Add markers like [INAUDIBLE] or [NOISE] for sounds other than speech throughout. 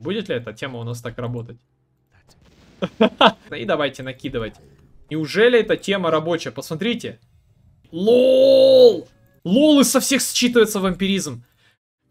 Будет ли эта тема у нас так работать? И давайте накидывать. Неужели эта тема рабочая? Посмотрите. Лол! Лол и со всех считывается вампиризм.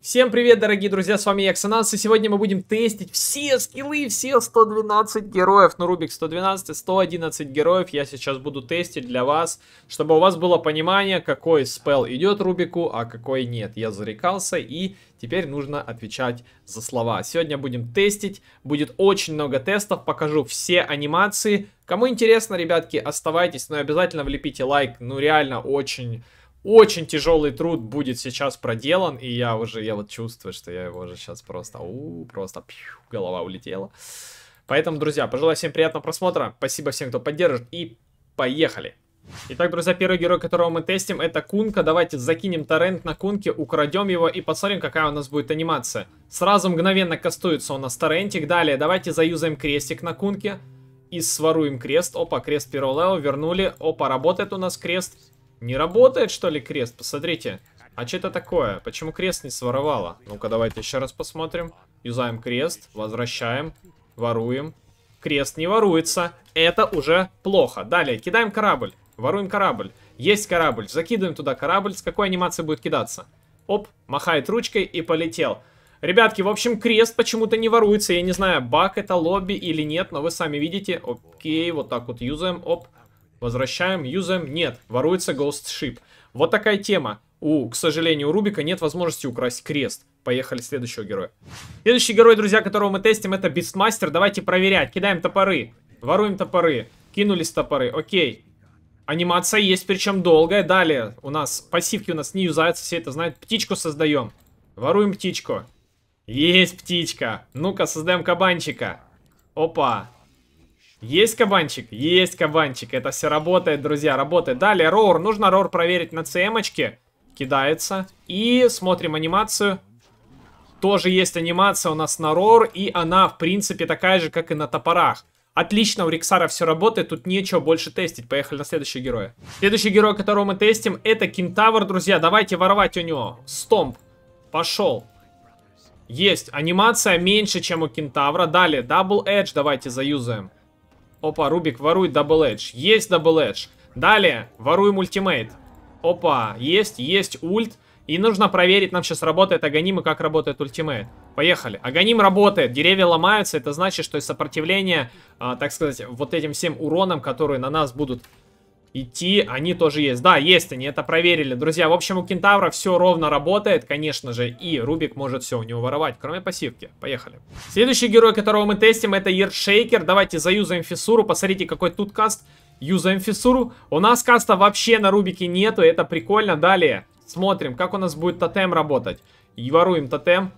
Всем привет, дорогие друзья, с вами я, Ксананс, и сегодня мы будем тестить все скиллы, все 112 героев, ну Рубик 112 и 111 героев я сейчас буду тестить для вас, чтобы у вас было понимание, какой спел идет Рубику, а какой нет. Я зарекался, и теперь нужно отвечать за слова. Сегодня будем тестить, будет очень много тестов, покажу все анимации. Кому интересно, ребятки, оставайтесь, но обязательно влепите лайк, ну реально очень очень тяжелый труд будет сейчас проделан, и я уже, я вот чувствую, что я его уже сейчас просто, у, просто пью, голова улетела. Поэтому, друзья, пожелаю всем приятного просмотра, спасибо всем, кто поддержит, и поехали! Итак, друзья, первый герой, которого мы тестим, это Кунка. Давайте закинем торрент на Кунке, украдем его и посмотрим, какая у нас будет анимация. Сразу мгновенно кастуется у нас торрентик. Далее, давайте заюзаем крестик на Кунке и своруем крест. Опа, крест первого левела, вернули. Опа, работает у нас крест. Не работает, что ли, крест? Посмотрите. А что это такое? Почему крест не своровало? Ну-ка, давайте еще раз посмотрим. Юзаем крест, возвращаем, воруем. Крест не воруется. Это уже плохо. Далее, кидаем корабль. Воруем корабль. Есть корабль. Закидываем туда корабль. С какой анимацией будет кидаться? Оп, махает ручкой и полетел. Ребятки, в общем, крест почему-то не воруется. Я не знаю, баг это лобби или нет, но вы сами видите. Окей, вот так вот юзаем. Оп, Возвращаем, юзаем. Нет, воруется Ghost Ship. Вот такая тема. У, к сожалению, у Рубика нет возможности украсть крест. Поехали следующего героя. Следующий герой, друзья, которого мы тестим, это Бистмастер. Давайте проверять. Кидаем топоры. Воруем топоры. Кинулись топоры. Окей. Анимация есть, причем долгая. Далее у нас пассивки у нас не юзаются, все это знают. Птичку создаем. Воруем птичку. Есть птичка. Ну-ка, создаем кабанчика. Опа. Есть кабанчик? Есть кабанчик. Это все работает, друзья, работает. Далее, рор. Нужно рор проверить на ЦМочке. Кидается. И смотрим анимацию. Тоже есть анимация у нас на рор. И она, в принципе, такая же, как и на топорах. Отлично, у Риксара все работает, тут нечего больше тестить. Поехали на следующего героя. Следующий герой, которого мы тестим, это Кентавр, друзья. Давайте воровать у него. Стомп. Пошел. Есть. Анимация меньше, чем у Кентавра. Далее, Double Edge давайте заюзаем. Опа, Рубик ворует дабл эдж. Есть дабл эдж. Далее, воруем ультимейт. Опа, есть, есть ульт. И нужно проверить, нам сейчас работает Аганим и как работает ультимейт. Поехали. Аганим работает, деревья ломаются. Это значит, что сопротивление, а, так сказать, вот этим всем уронам, которые на нас будут идти, они тоже есть. Да, есть они, это проверили. Друзья, в общем, у Кентавра все ровно работает, конечно же, и Рубик может все у него воровать, кроме пассивки. Поехали. Следующий герой, которого мы тестим, это Ершейкер. Давайте заюзаем фиссуру, посмотрите, какой тут каст. Юзаем фиссуру. У нас каста вообще на Рубике нету, это прикольно. Далее смотрим, как у нас будет тотем работать. И воруем тотем.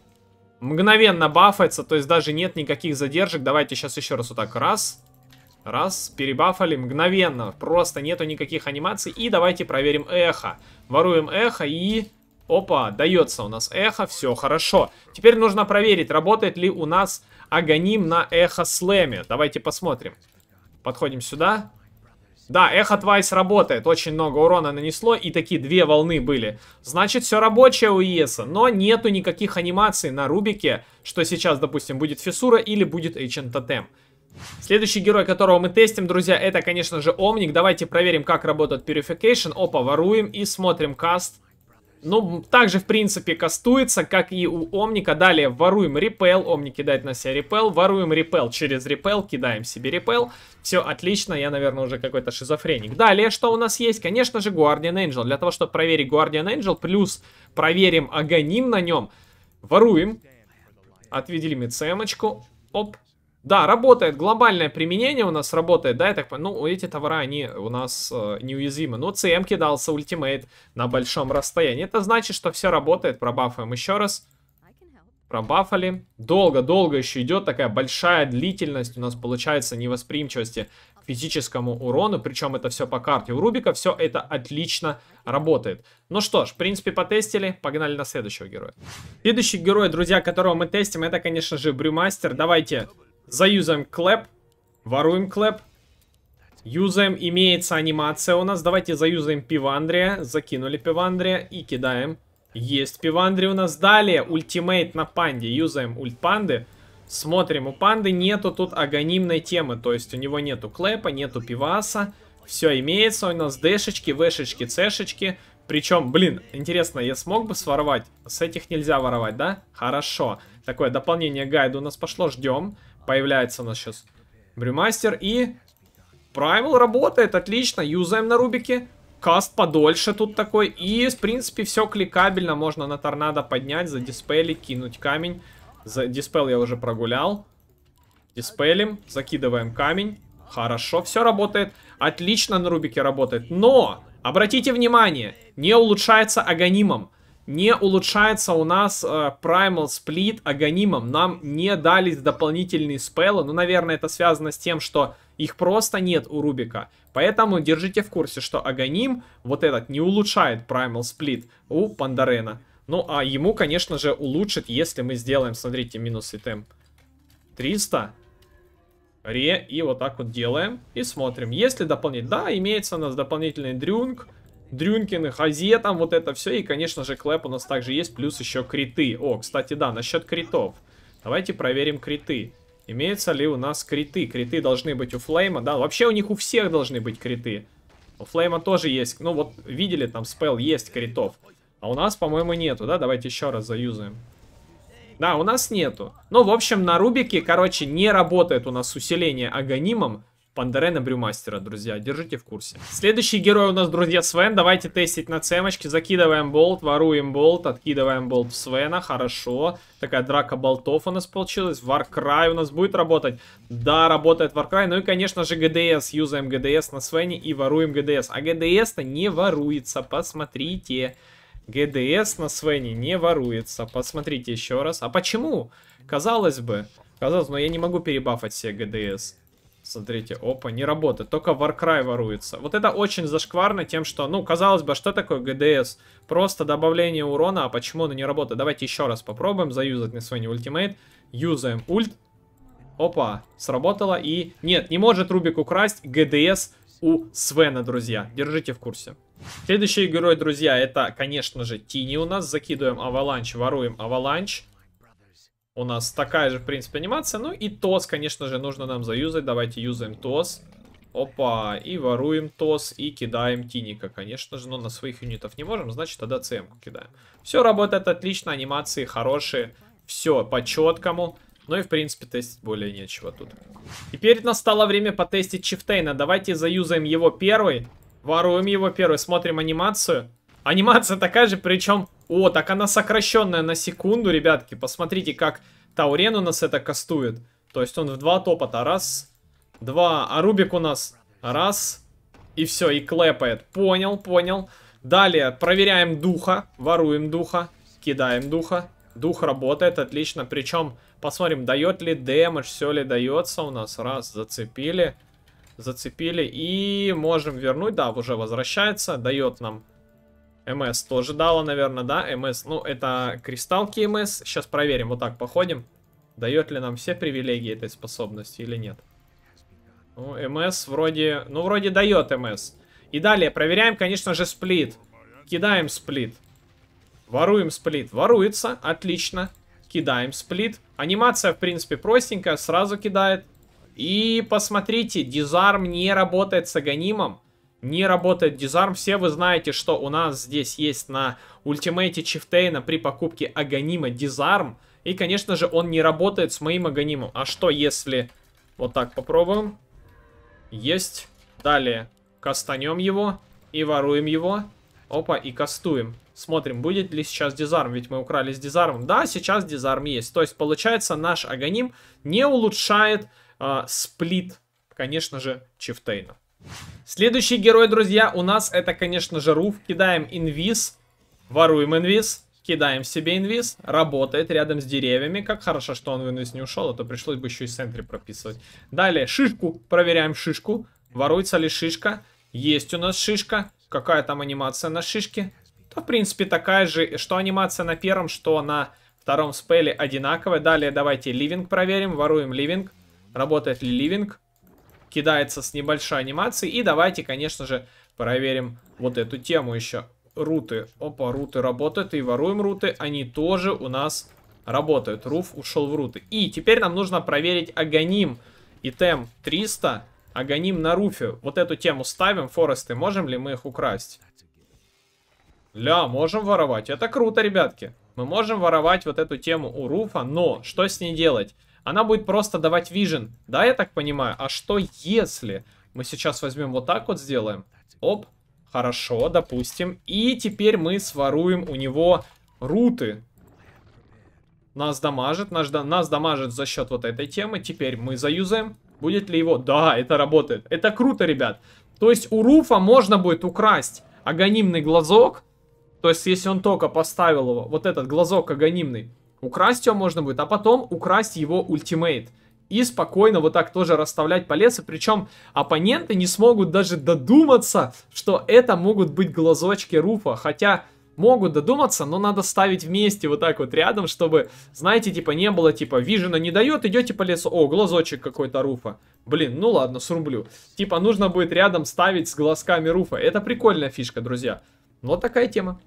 Мгновенно бафается, то есть даже нет никаких задержек. Давайте сейчас еще раз вот так. Раз, Раз, перебафали мгновенно, просто нету никаких анимаций. И давайте проверим эхо. Воруем эхо и... Опа, дается у нас эхо, все хорошо. Теперь нужно проверить, работает ли у нас агоним на эхо слэме. Давайте посмотрим. Подходим сюда. Да, эхо твайс работает, очень много урона нанесло, и такие две волны были. Значит, все рабочее у ЕСа, но нету никаких анимаций на Рубике, что сейчас, допустим, будет фиссура или будет Ancient Totem. Следующий герой, которого мы тестим, друзья, это, конечно же, Омник. Давайте проверим, как работает Purification. Опа, воруем и смотрим каст. Ну, также, в принципе, кастуется, как и у Омника. Далее воруем репел. Омник кидает на себя репел. Воруем репел через репел. Кидаем себе репел. Все отлично. Я, наверное, уже какой-то шизофреник. Далее, что у нас есть? Конечно же, Guardian Angel. Для того, чтобы проверить Guardian Angel, плюс проверим Агоним на нем. Воруем. Отведели мы Оп, да, работает глобальное применение у нас работает, да, я так понимаю. Ну, эти товары они у нас э, неуязвимы. Ну, ЦМ кидался ультимейт на большом расстоянии. Это значит, что все работает. Пробафаем еще раз. Пробафали. Долго-долго еще идет такая большая длительность. У нас получается невосприимчивости к физическому урону. Причем это все по карте. У Рубика все это отлично работает. Ну что ж, в принципе, потестили. Погнали на следующего героя. Следующий герой, друзья, которого мы тестим, это, конечно же, Брюмастер. Давайте Заюзаем клэп. Воруем клэп. Юзаем, имеется анимация у нас. Давайте заюзаем пивандрия. Закинули пивандрия и кидаем. Есть пивандри у нас. Далее ультимейт на панде. Юзаем ульт панды. Смотрим, у панды нету тут агонимной темы. То есть у него нету клэпа, нету пиваса. Все имеется у нас дэшечки, вэшечки, цешечки. Причем, блин, интересно, я смог бы своровать? С этих нельзя воровать, да? Хорошо. Такое дополнение гайда у нас пошло, ждем. Ждем. Появляется у нас сейчас Брюмастер. И Праймал работает, отлично. Юзаем на Рубике. Каст подольше тут такой. И, в принципе, все кликабельно. Можно на торнадо поднять, задиспели, кинуть камень. За диспел я уже прогулял. Диспелим, закидываем камень. Хорошо, все работает. Отлично на Рубике работает. Но, обратите внимание, не улучшается агонимом. Не улучшается у нас э, Primal Split агонимом, Нам не дали дополнительные спеллы. Ну, наверное, это связано с тем, что их просто нет у Рубика. Поэтому держите в курсе, что агоним вот этот, не улучшает Primal Split у Пандарена. Ну, а ему, конечно же, улучшит, если мы сделаем, смотрите, минус итем 300. Ре, и вот так вот делаем. И смотрим, если дополнить. Да, имеется у нас дополнительный дрюнг. Дрюнкины, Хазе там вот это все. И, конечно же, Клэп у нас также есть, плюс еще криты. О, кстати, да, насчет критов. Давайте проверим криты. Имеются ли у нас криты? Криты должны быть у Флейма, да? Вообще у них у всех должны быть криты. У Флейма тоже есть, ну вот видели, там спел есть критов. А у нас, по-моему, нету, да? Давайте еще раз заюзаем. Да, у нас нету. Ну, в общем, на Рубике, короче, не работает у нас усиление агонимом. Пандарена Брюмастера, друзья, держите в курсе. Следующий герой у нас, друзья, Свен. Давайте тестить на цемочке. Закидываем болт, воруем болт, откидываем болт в Свена. Хорошо. Такая драка болтов у нас получилась. Варкрай у нас будет работать. Да, работает Варкрай. Ну и, конечно же, ГДС. Юзаем ГДС на Свене и воруем ГДС. А ГДС-то не воруется, посмотрите. ГДС на Свене не воруется. Посмотрите еще раз. А почему? Казалось бы. Казалось, но я не могу перебафать все ГДС. Смотрите, опа, не работает, только Warcry воруется. Вот это очень зашкварно тем, что, ну, казалось бы, а что такое ГДС? Просто добавление урона, а почему оно не работает? Давайте еще раз попробуем заюзать на свой ультимейт. Юзаем ульт. Опа, сработало и... Нет, не может Рубик украсть ГДС у Свена, друзья. Держите в курсе. Следующий герой, друзья, это, конечно же, Тини у нас. Закидываем Аваланч, воруем Аваланч у нас такая же, в принципе, анимация. Ну и ТОС, конечно же, нужно нам заюзать. Давайте юзаем ТОС. Опа, и воруем ТОС, и кидаем Тиника, конечно же, но на своих юнитов не можем, значит тогда ЦМ кидаем. Все работает отлично, анимации хорошие, все по четкому. Ну и, в принципе, тестить более нечего тут. Теперь настало время потестить Чифтейна. Давайте заюзаем его первый. Воруем его первый, смотрим анимацию. Анимация такая же, причем... О, так она сокращенная на секунду, ребятки. Посмотрите, как Таурен у нас это кастует. То есть он в два топота. Раз, два. А Рубик у нас раз. И все, и клепает. Понял, понял. Далее проверяем духа. Воруем духа. Кидаем духа. Дух работает, отлично. Причем, посмотрим, дает ли дэмэдж, все ли дается у нас. Раз, зацепили. Зацепили. И можем вернуть. Да, уже возвращается. Дает нам МС тоже дала, наверное, да? МС, ну, это кристалки МС. Сейчас проверим, вот так походим. Дает ли нам все привилегии этой способности или нет. Ну, МС вроде... Ну, вроде дает МС. И далее проверяем, конечно же, сплит. Кидаем сплит. Воруем сплит. Воруется. Отлично. Кидаем сплит. Анимация, в принципе, простенькая. Сразу кидает. И посмотрите, дизарм не работает с агонимом не работает дизарм. Все вы знаете, что у нас здесь есть на ультимейте Чифтейна при покупке Аганима дизарм. И, конечно же, он не работает с моим Аганимом. А что если... Вот так попробуем. Есть. Далее кастанем его и воруем его. Опа, и кастуем. Смотрим, будет ли сейчас дизарм, ведь мы украли с дизармом. Да, сейчас дизарм есть. То есть, получается, наш Аганим не улучшает э, сплит, конечно же, Чифтейна. Следующий герой, друзья, у нас это, конечно же, Руф. Кидаем инвиз, воруем инвиз, кидаем себе инвиз. Работает рядом с деревьями. Как хорошо, что он в инвиз не ушел, а то пришлось бы еще и центре прописывать. Далее шишку, проверяем шишку. Воруется ли шишка? Есть у нас шишка. Какая там анимация на шишке? То в принципе, такая же, что анимация на первом, что на втором спеле одинаковая. Далее давайте ливинг проверим, воруем ливинг. Работает ли ливинг? кидается с небольшой анимацией. И давайте, конечно же, проверим вот эту тему еще. Руты. Опа, руты работают. И воруем руты. Они тоже у нас работают. Руф ушел в руты. И теперь нам нужно проверить Аганим и Тем 300. Аганим на руфе. Вот эту тему ставим. Форесты, можем ли мы их украсть? Ля, можем воровать. Это круто, ребятки. Мы можем воровать вот эту тему у руфа, но что с ней делать? Она будет просто давать вижен, Да, я так понимаю? А что если мы сейчас возьмем вот так вот сделаем? Оп, хорошо, допустим. И теперь мы своруем у него руты. Нас дамажит, нас, нас дамажит за счет вот этой темы. Теперь мы заюзаем. Будет ли его? Да, это работает. Это круто, ребят. То есть у Руфа можно будет украсть агонимный глазок. То есть если он только поставил его, вот этот глазок агонимный, Украсть его можно будет, а потом украсть его ультимейт. И спокойно вот так тоже расставлять по лесу. Причем оппоненты не смогут даже додуматься, что это могут быть глазочки Руфа. Хотя могут додуматься, но надо ставить вместе вот так вот рядом, чтобы, знаете, типа не было, типа, Вижена не дает, идете по лесу, о, глазочек какой-то Руфа. Блин, ну ладно, срублю. Типа нужно будет рядом ставить с глазками Руфа. Это прикольная фишка, друзья. Вот такая тема.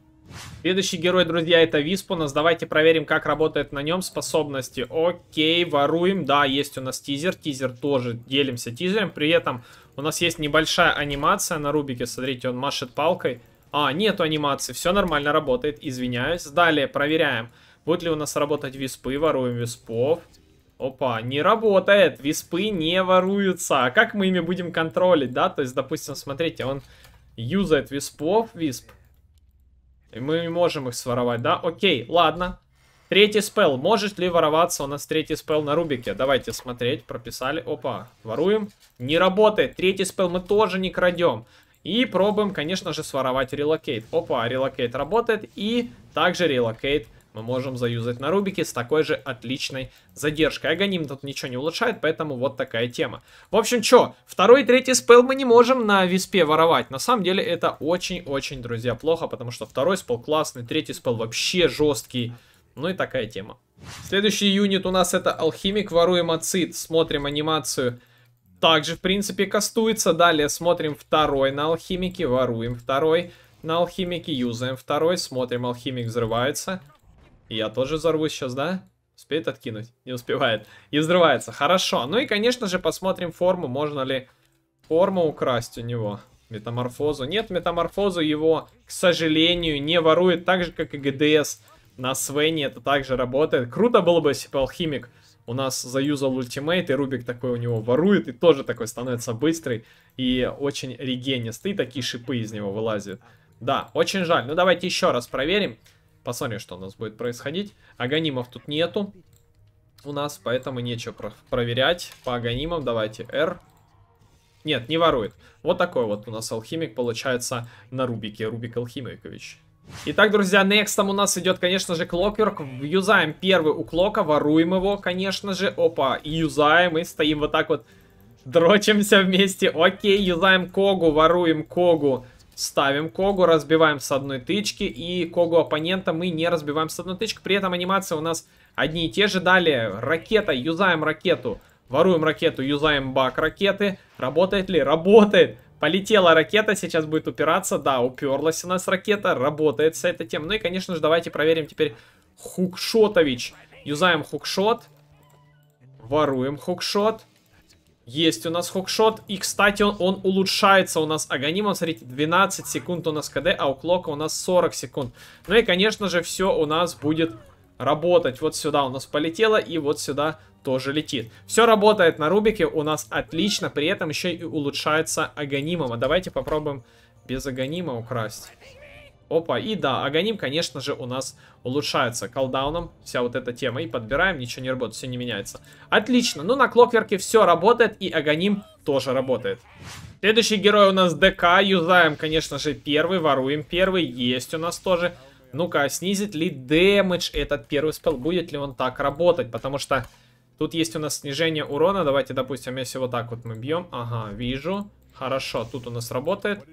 Следующий герой, друзья, это Нас, Давайте проверим, как работает на нем способности. Окей, воруем. Да, есть у нас тизер. Тизер тоже делимся тизером. При этом у нас есть небольшая анимация на Рубике. Смотрите, он машет палкой. А, нету анимации. Все нормально работает. Извиняюсь. Далее проверяем, будет ли у нас работать виспы. Воруем виспов. Опа, не работает. Виспы не воруются. А как мы ими будем контролить, да? То есть, допустим, смотрите, он юзает виспов. Висп мы не можем их своровать, да? Окей, ладно. Третий спел. Может ли вороваться у нас третий спел на Рубике? Давайте смотреть. Прописали. Опа, воруем. Не работает. Третий спел мы тоже не крадем. И пробуем, конечно же, своровать релокейт. Опа, релокейт работает. И также релокейт мы можем заюзать на Рубике с такой же отличной задержкой. Аганим тут ничего не улучшает, поэтому вот такая тема. В общем, что, второй и третий спел мы не можем на Виспе воровать. На самом деле это очень-очень, друзья, плохо, потому что второй спел классный, третий спел вообще жесткий. Ну и такая тема. Следующий юнит у нас это Алхимик, воруем Ацит, смотрим анимацию. Также, в принципе, кастуется. Далее смотрим второй на Алхимике, воруем второй. На алхимике юзаем второй, смотрим, алхимик взрывается. Я тоже взорвусь сейчас, да? Успеет откинуть? Не успевает. И взрывается. Хорошо. Ну и, конечно же, посмотрим форму. Можно ли форму украсть у него? Метаморфозу. Нет, метаморфозу его, к сожалению, не ворует. Так же, как и ГДС на Свене это также работает. Круто было бы, если бы алхимик у нас заюзал ультимейт, и Рубик такой у него ворует, и тоже такой становится быстрый и очень регенистый. Такие шипы из него вылазят. Да, очень жаль. Ну давайте еще раз проверим. Посмотрим, что у нас будет происходить. Аганимов тут нету у нас, поэтому нечего про проверять. По аганимам давайте R. Нет, не ворует. Вот такой вот у нас алхимик получается на Рубике. Рубик Алхимикович. Итак, друзья, некстом у нас идет, конечно же, Клокверк. Юзаем первый у Клока, воруем его, конечно же. Опа, юзаем и стоим вот так вот. Дрочимся вместе. Окей, юзаем Когу, воруем Когу. Ставим Когу, разбиваем с одной тычки, и Когу оппонента мы не разбиваем с одной тычки. При этом анимация у нас одни и те же. Далее ракета, юзаем ракету, воруем ракету, юзаем бак ракеты. Работает ли? Работает! Полетела ракета, сейчас будет упираться. Да, уперлась у нас ракета, работает с этой темой. Ну и, конечно же, давайте проверим теперь Хукшотович. Юзаем хукшот, воруем хукшот. Есть у нас хокшот. И, кстати, он, он улучшается у нас агонимом. Смотрите, 12 секунд у нас КД, а у Клока у нас 40 секунд. Ну и, конечно же, все у нас будет работать. Вот сюда у нас полетело, и вот сюда тоже летит. Все работает на Рубике у нас отлично, при этом еще и улучшается агонимом. А давайте попробуем без агонима украсть. Опа, и да, Аганим, конечно же, у нас улучшается колдауном, вся вот эта тема. И подбираем, ничего не работает, все не меняется. Отлично, ну на Клокверке все работает, и Аганим тоже работает. Следующий герой у нас ДК, юзаем, конечно же, первый, воруем первый, есть у нас тоже. Ну-ка, снизит ли дэмэдж этот первый спел, будет ли он так работать, потому что... Тут есть у нас снижение урона, давайте, допустим, если вот так вот мы бьем, ага, вижу, хорошо, тут у нас работает,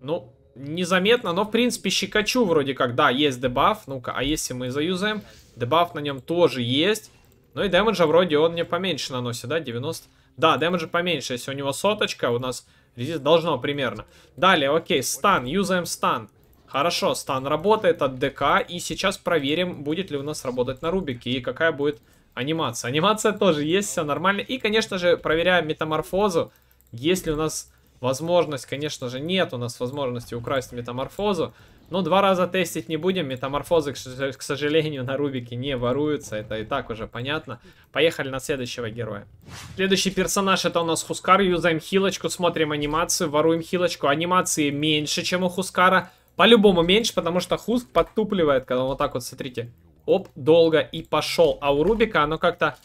ну, незаметно, но в принципе щекачу вроде как. Да, есть дебаф. Ну-ка, а если мы заюзаем? Дебаф на нем тоже есть. Ну и дэмэджа вроде он мне поменьше наносит, да, 90. Да, дэмэджа поменьше, если у него соточка, у нас резист должно примерно. Далее, окей, стан, юзаем стан. Хорошо, стан работает от ДК, и сейчас проверим, будет ли у нас работать на Рубике, и какая будет анимация. Анимация тоже есть, все нормально. И, конечно же, проверяем метаморфозу, если у нас Возможность, конечно же, нет у нас возможности украсть метаморфозу. Но два раза тестить не будем. Метаморфозы, к сожалению, на Рубике не воруются. Это и так уже понятно. Поехали на следующего героя. Следующий персонаж это у нас Хускар. Юзаем хилочку, смотрим анимацию, воруем хилочку. Анимации меньше, чем у Хускара. По-любому меньше, потому что Хуск подтупливает, когда он вот так вот, смотрите. Оп, долго и пошел. А у Рубика оно как-то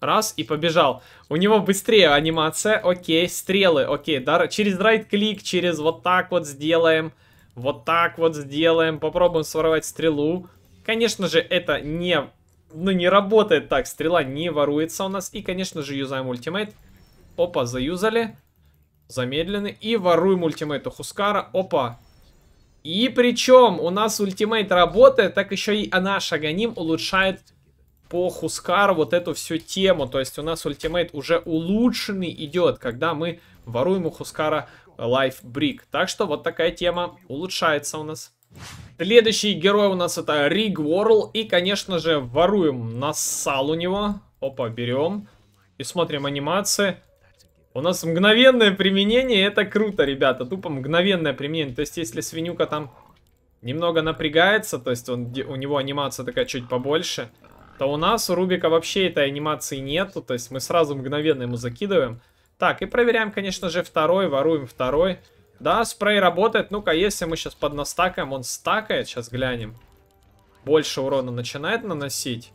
Раз и побежал. У него быстрее анимация. Окей, стрелы. Окей, дар... через драйт клик через вот так вот сделаем. Вот так вот сделаем. Попробуем своровать стрелу. Конечно же, это не... Ну, не работает так. Стрела не воруется у нас. И, конечно же, юзаем ультимейт. Опа, заюзали. Замедлены. И воруем ультимейт у Хускара. Опа. И причем у нас ультимейт работает, так еще и наш Аганим улучшает по Хускару вот эту всю тему. То есть у нас ультимейт уже улучшенный идет, когда мы воруем у Хускара Life Brick. Так что вот такая тема улучшается у нас. Следующий герой у нас это Риг Уорл. И, конечно же, воруем нассал у него. Опа, берем. И смотрим анимации. У нас мгновенное применение, это круто, ребята. Тупо мгновенное применение. То есть, если свинюка там немного напрягается, то есть он, у него анимация такая чуть побольше, то у нас у Рубика вообще этой анимации нету, то есть мы сразу мгновенно ему закидываем. Так, и проверяем, конечно же, второй, воруем второй. Да, спрей работает. Ну-ка, если мы сейчас поднастакаем, он стакает, сейчас глянем. Больше урона начинает наносить.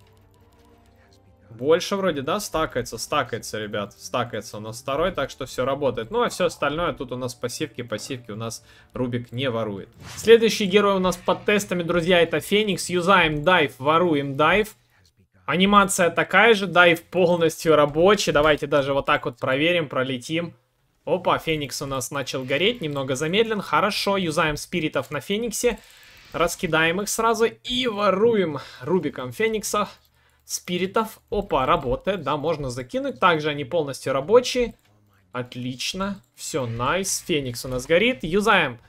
Больше вроде, да, стакается, стакается, ребят, стакается у нас второй, так что все работает. Ну, а все остальное тут у нас пассивки, пассивки у нас Рубик не ворует. Следующий герой у нас под тестами, друзья, это Феникс. Юзаем дайв, воруем дайв. Анимация такая же, да дайв полностью рабочий. Давайте даже вот так вот проверим, пролетим. Опа, Феникс у нас начал гореть, немного замедлен. Хорошо, юзаем спиритов на Фениксе. Раскидаем их сразу и воруем Рубиком Феникса. Спиритов. Опа, работает, да, можно закинуть. Также они полностью рабочие. Отлично. Все, найс. Феникс у нас горит. Юзаем.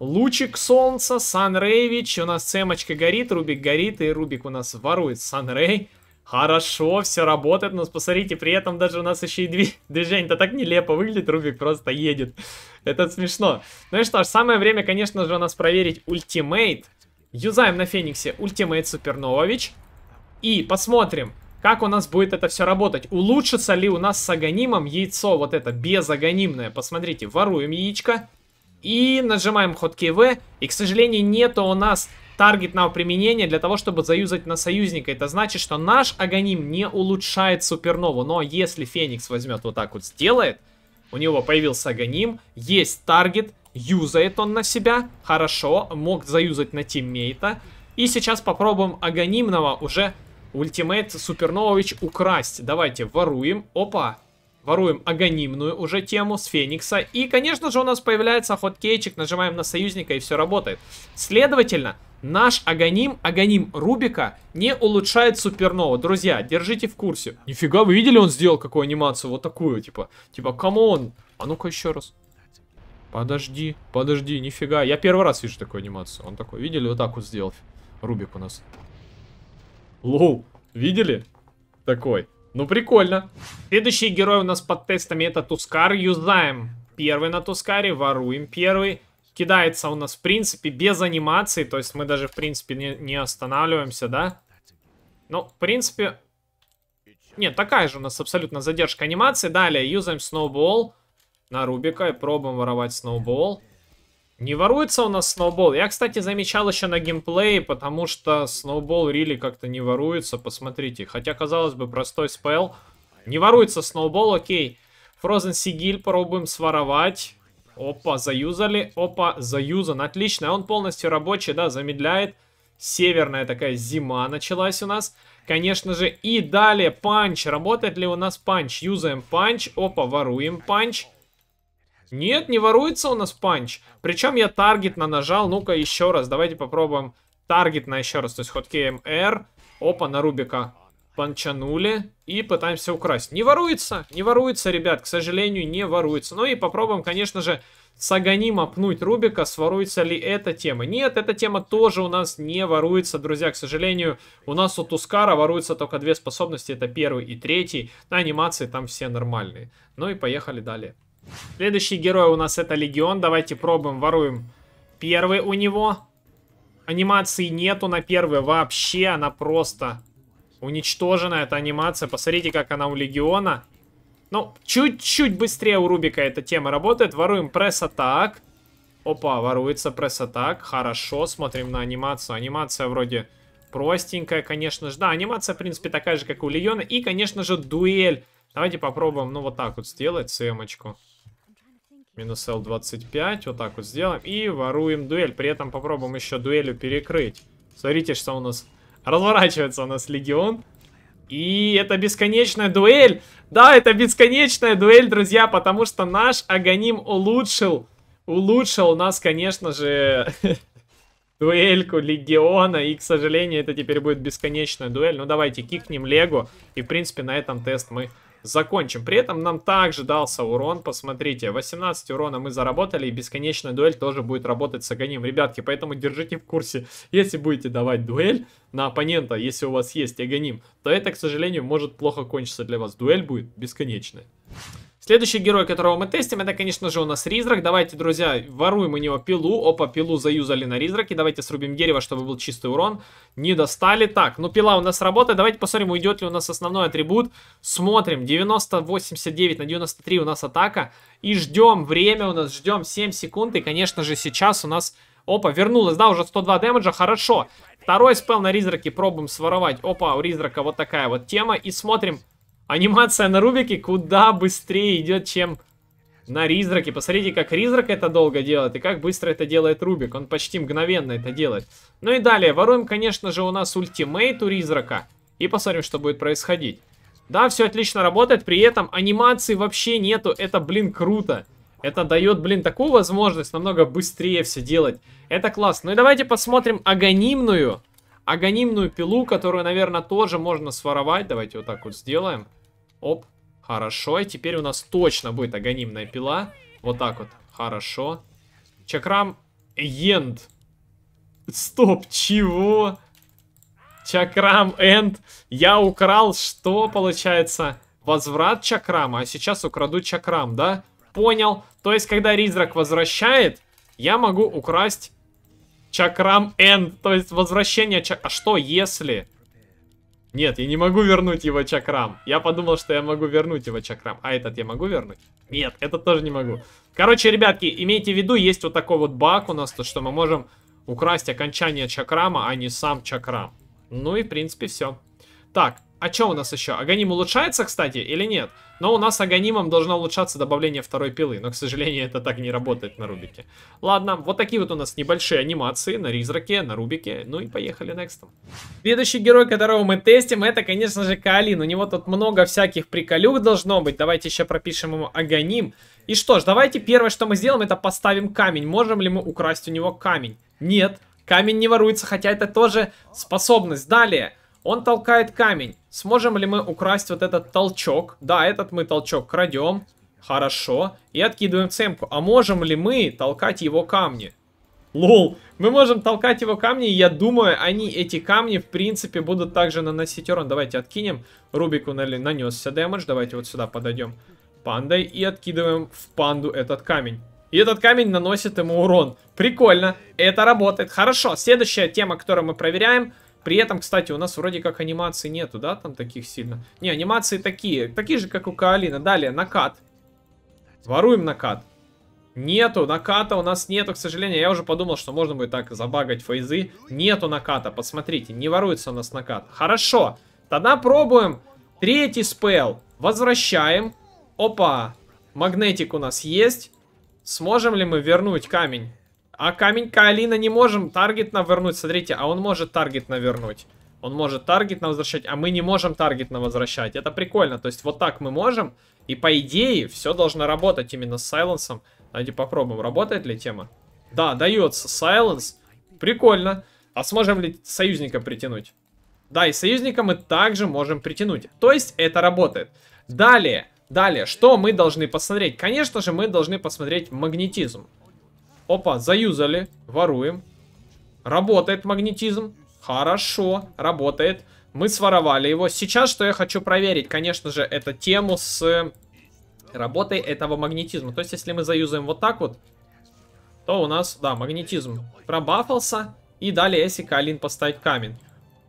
Лучик солнца, Санрейвич. У нас цемочка горит, Рубик горит, и Рубик у нас ворует Санрей. Хорошо, все работает, но посмотрите, при этом даже у нас еще и [LAUGHS] движение-то так нелепо выглядит, Рубик просто едет. Это смешно. Ну и что ж, самое время, конечно же, у нас проверить ультимейт. Юзаем на Фениксе ультимейт Супернович. И посмотрим, как у нас будет это все работать. Улучшится ли у нас с агонимом яйцо вот это безагонимное. Посмотрите, воруем яичко. И нажимаем ход КВ. И, к сожалению, нету у нас Таргет на применение для того, чтобы заюзать на союзника. Это значит, что наш Аганим не улучшает супернову. Но если Феникс возьмет вот так вот сделает, у него появился Аганим, есть таргет, юзает он на себя, хорошо, мог заюзать на тиммейта. И сейчас попробуем Аганимного уже ультимейт супернович украсть. Давайте воруем. Опа, Воруем агонимную уже тему с Феникса. И, конечно же, у нас появляется хоткейчик. Нажимаем на союзника и все работает. Следовательно, наш агоним, агоним Рубика, не улучшает супернова. Друзья, держите в курсе. Нифига, вы видели, он сделал какую анимацию? Вот такую, типа, типа, камон. А ну-ка еще раз. Подожди, подожди, нифига. Я первый раз вижу такую анимацию. Он такой, видели, вот так вот сделал Рубик у нас. Лоу, видели? Такой. Ну, прикольно. Следующий герой у нас под тестами это Тускар. Юзаем первый на Тускаре, воруем первый. Кидается у нас, в принципе, без анимации. То есть мы даже, в принципе, не, не останавливаемся, да? Ну, в принципе... Нет, такая же у нас абсолютно задержка анимации. Далее юзаем сноубол на Рубика и пробуем воровать сноубол. Не воруется у нас сноубол? Я, кстати, замечал еще на геймплее, потому что сноубол рили really как-то не воруется, посмотрите. Хотя, казалось бы, простой спел. Не воруется сноубол, окей. Frozen Сигиль попробуем своровать. Опа, заюзали. Опа, заюзан. Отлично, он полностью рабочий, да, замедляет. Северная такая зима началась у нас. Конечно же, и далее панч. Работает ли у нас панч? Юзаем панч. Опа, воруем панч. Нет, не воруется у нас панч. Причем я таргет на нажал. Ну-ка, еще раз. Давайте попробуем таргет на еще раз. То есть ходки МР. Опа, на Рубика панчанули и пытаемся украсть. Не воруется, не воруется, ребят, к сожалению, не воруется. Ну и попробуем, конечно же, саганим пнуть Рубика, своруется ли эта тема. Нет, эта тема тоже у нас не воруется, друзья, к сожалению. У нас у Тускара воруются только две способности, это первый и третий. На анимации там все нормальные. Ну и поехали далее. Следующий герой у нас это Легион. Давайте пробуем, воруем первый у него. Анимации нету на первый вообще. Она просто уничтожена, эта анимация. Посмотрите, как она у Легиона. Ну, чуть-чуть быстрее у Рубика эта тема работает. Воруем пресс-атак. Опа, воруется пресс-атак. Хорошо, смотрим на анимацию. Анимация вроде простенькая, конечно же. Да, анимация, в принципе, такая же, как у Легиона. И, конечно же, дуэль. Давайте попробуем, ну, вот так вот сделать, семочку. Минус L25. Вот так вот сделаем. И воруем дуэль. При этом попробуем еще дуэлью перекрыть. Смотрите, что у нас... Разворачивается у нас легион. И это бесконечная дуэль. Да, это бесконечная дуэль, друзья, потому что наш Аганим улучшил. Улучшил у нас, конечно же, [LAUGHS] дуэльку Легиона. И, к сожалению, это теперь будет бесконечная дуэль. Ну, давайте кикнем Лего. И, в принципе, на этом тест мы закончим. При этом нам также дался урон, посмотрите, 18 урона мы заработали, и бесконечная дуэль тоже будет работать с Аганим. Ребятки, поэтому держите в курсе, если будете давать дуэль на оппонента, если у вас есть Аганим, то это, к сожалению, может плохо кончиться для вас. Дуэль будет бесконечная. Следующий герой, которого мы тестим, это, конечно же, у нас Ризрак. Давайте, друзья, воруем у него пилу. Опа, пилу заюзали на Ризраке. Давайте срубим дерево, чтобы был чистый урон. Не достали. Так, ну пила у нас работает. Давайте посмотрим, уйдет ли у нас основной атрибут. Смотрим. 90-89 на 93 у нас атака. И ждем. Время у нас ждем 7 секунд. И, конечно же, сейчас у нас... Опа, вернулась, да, уже 102 дэмэджа, хорошо. Второй спел на Ризраке пробуем своровать. Опа, у Ризрака вот такая вот тема. И смотрим, Анимация на Рубике куда быстрее идет, чем на Ризраке. Посмотрите, как Ризрак это долго делает и как быстро это делает Рубик. Он почти мгновенно это делает. Ну и далее, воруем, конечно же, у нас ультимейт у Ризрака. И посмотрим, что будет происходить. Да, все отлично работает, при этом анимации вообще нету. Это, блин, круто. Это дает, блин, такую возможность намного быстрее все делать. Это классно. Ну и давайте посмотрим агонимную. Агонимную пилу, которую, наверное, тоже можно своровать. Давайте вот так вот сделаем. Оп, хорошо. И теперь у нас точно будет агонимная пила. Вот так вот, хорошо. Чакрам Енд. Стоп, чего? Чакрам Энд. Я украл, что получается? Возврат Чакрама, а сейчас украду Чакрам, да? Понял. То есть, когда Ризрак возвращает, я могу украсть Чакрам Энд. То есть, возвращение Чакрам... А что если... Нет, я не могу вернуть его чакрам. Я подумал, что я могу вернуть его чакрам. А этот я могу вернуть? Нет, этот тоже не могу. Короче, ребятки, имейте в виду, есть вот такой вот баг у нас, то что мы можем украсть окончание чакрама, а не сам чакрам. Ну и, в принципе, все. Так, а что у нас еще? Аганим улучшается, кстати, или нет? Но у нас аганимом должно улучшаться добавление второй пилы. Но, к сожалению, это так не работает на Рубике. Ладно, вот такие вот у нас небольшие анимации на Ризраке, на Рубике. Ну и поехали next. Следующий герой, которого мы тестим, это, конечно же, Каалин. У него тут много всяких приколюк должно быть. Давайте еще пропишем ему аганим. И что ж, давайте первое, что мы сделаем, это поставим камень. Можем ли мы украсть у него камень? Нет, камень не воруется, хотя это тоже способность. Далее... Он толкает камень. Сможем ли мы украсть вот этот толчок? Да, этот мы толчок крадем. Хорошо. И откидываем цемку. А можем ли мы толкать его камни? Лол, мы можем толкать его камни, я думаю, они, эти камни, в принципе, будут также наносить урон. Давайте откинем. Рубику нанесся дэмэдж. Давайте вот сюда подойдем пандой и откидываем в панду этот камень. И этот камень наносит ему урон. Прикольно, это работает. Хорошо, следующая тема, которую мы проверяем, при этом, кстати, у нас вроде как анимаций нету, да, там таких сильно. Не, анимации такие, такие же, как у Каолина. Далее, накат. Воруем накат. Нету наката, у нас нету, к сожалению. Я уже подумал, что можно будет так забагать фейзы. Нету наката, посмотрите, не воруется у нас накат. Хорошо, тогда пробуем третий спел. Возвращаем. Опа, магнетик у нас есть. Сможем ли мы вернуть камень? А каменька Алина не можем таргет навернуть, смотрите, а он может таргет навернуть. Он может таргет на возвращать, а мы не можем таргет на возвращать. Это прикольно. То есть вот так мы можем. И по идее все должно работать именно с сайленсом. Давайте попробуем, работает ли тема. Да, дается сайленс. Прикольно. А сможем ли союзника притянуть? Да, и союзника мы также можем притянуть. То есть это работает. Далее, далее, что мы должны посмотреть? Конечно же, мы должны посмотреть магнетизм. Опа, заюзали. Воруем. Работает магнетизм. Хорошо, работает. Мы своровали его. Сейчас, что я хочу проверить, конечно же, это тему с э, работой этого магнетизма. То есть, если мы заюзаем вот так вот, то у нас, да, магнетизм пробафался. И далее, если Калин поставить камень.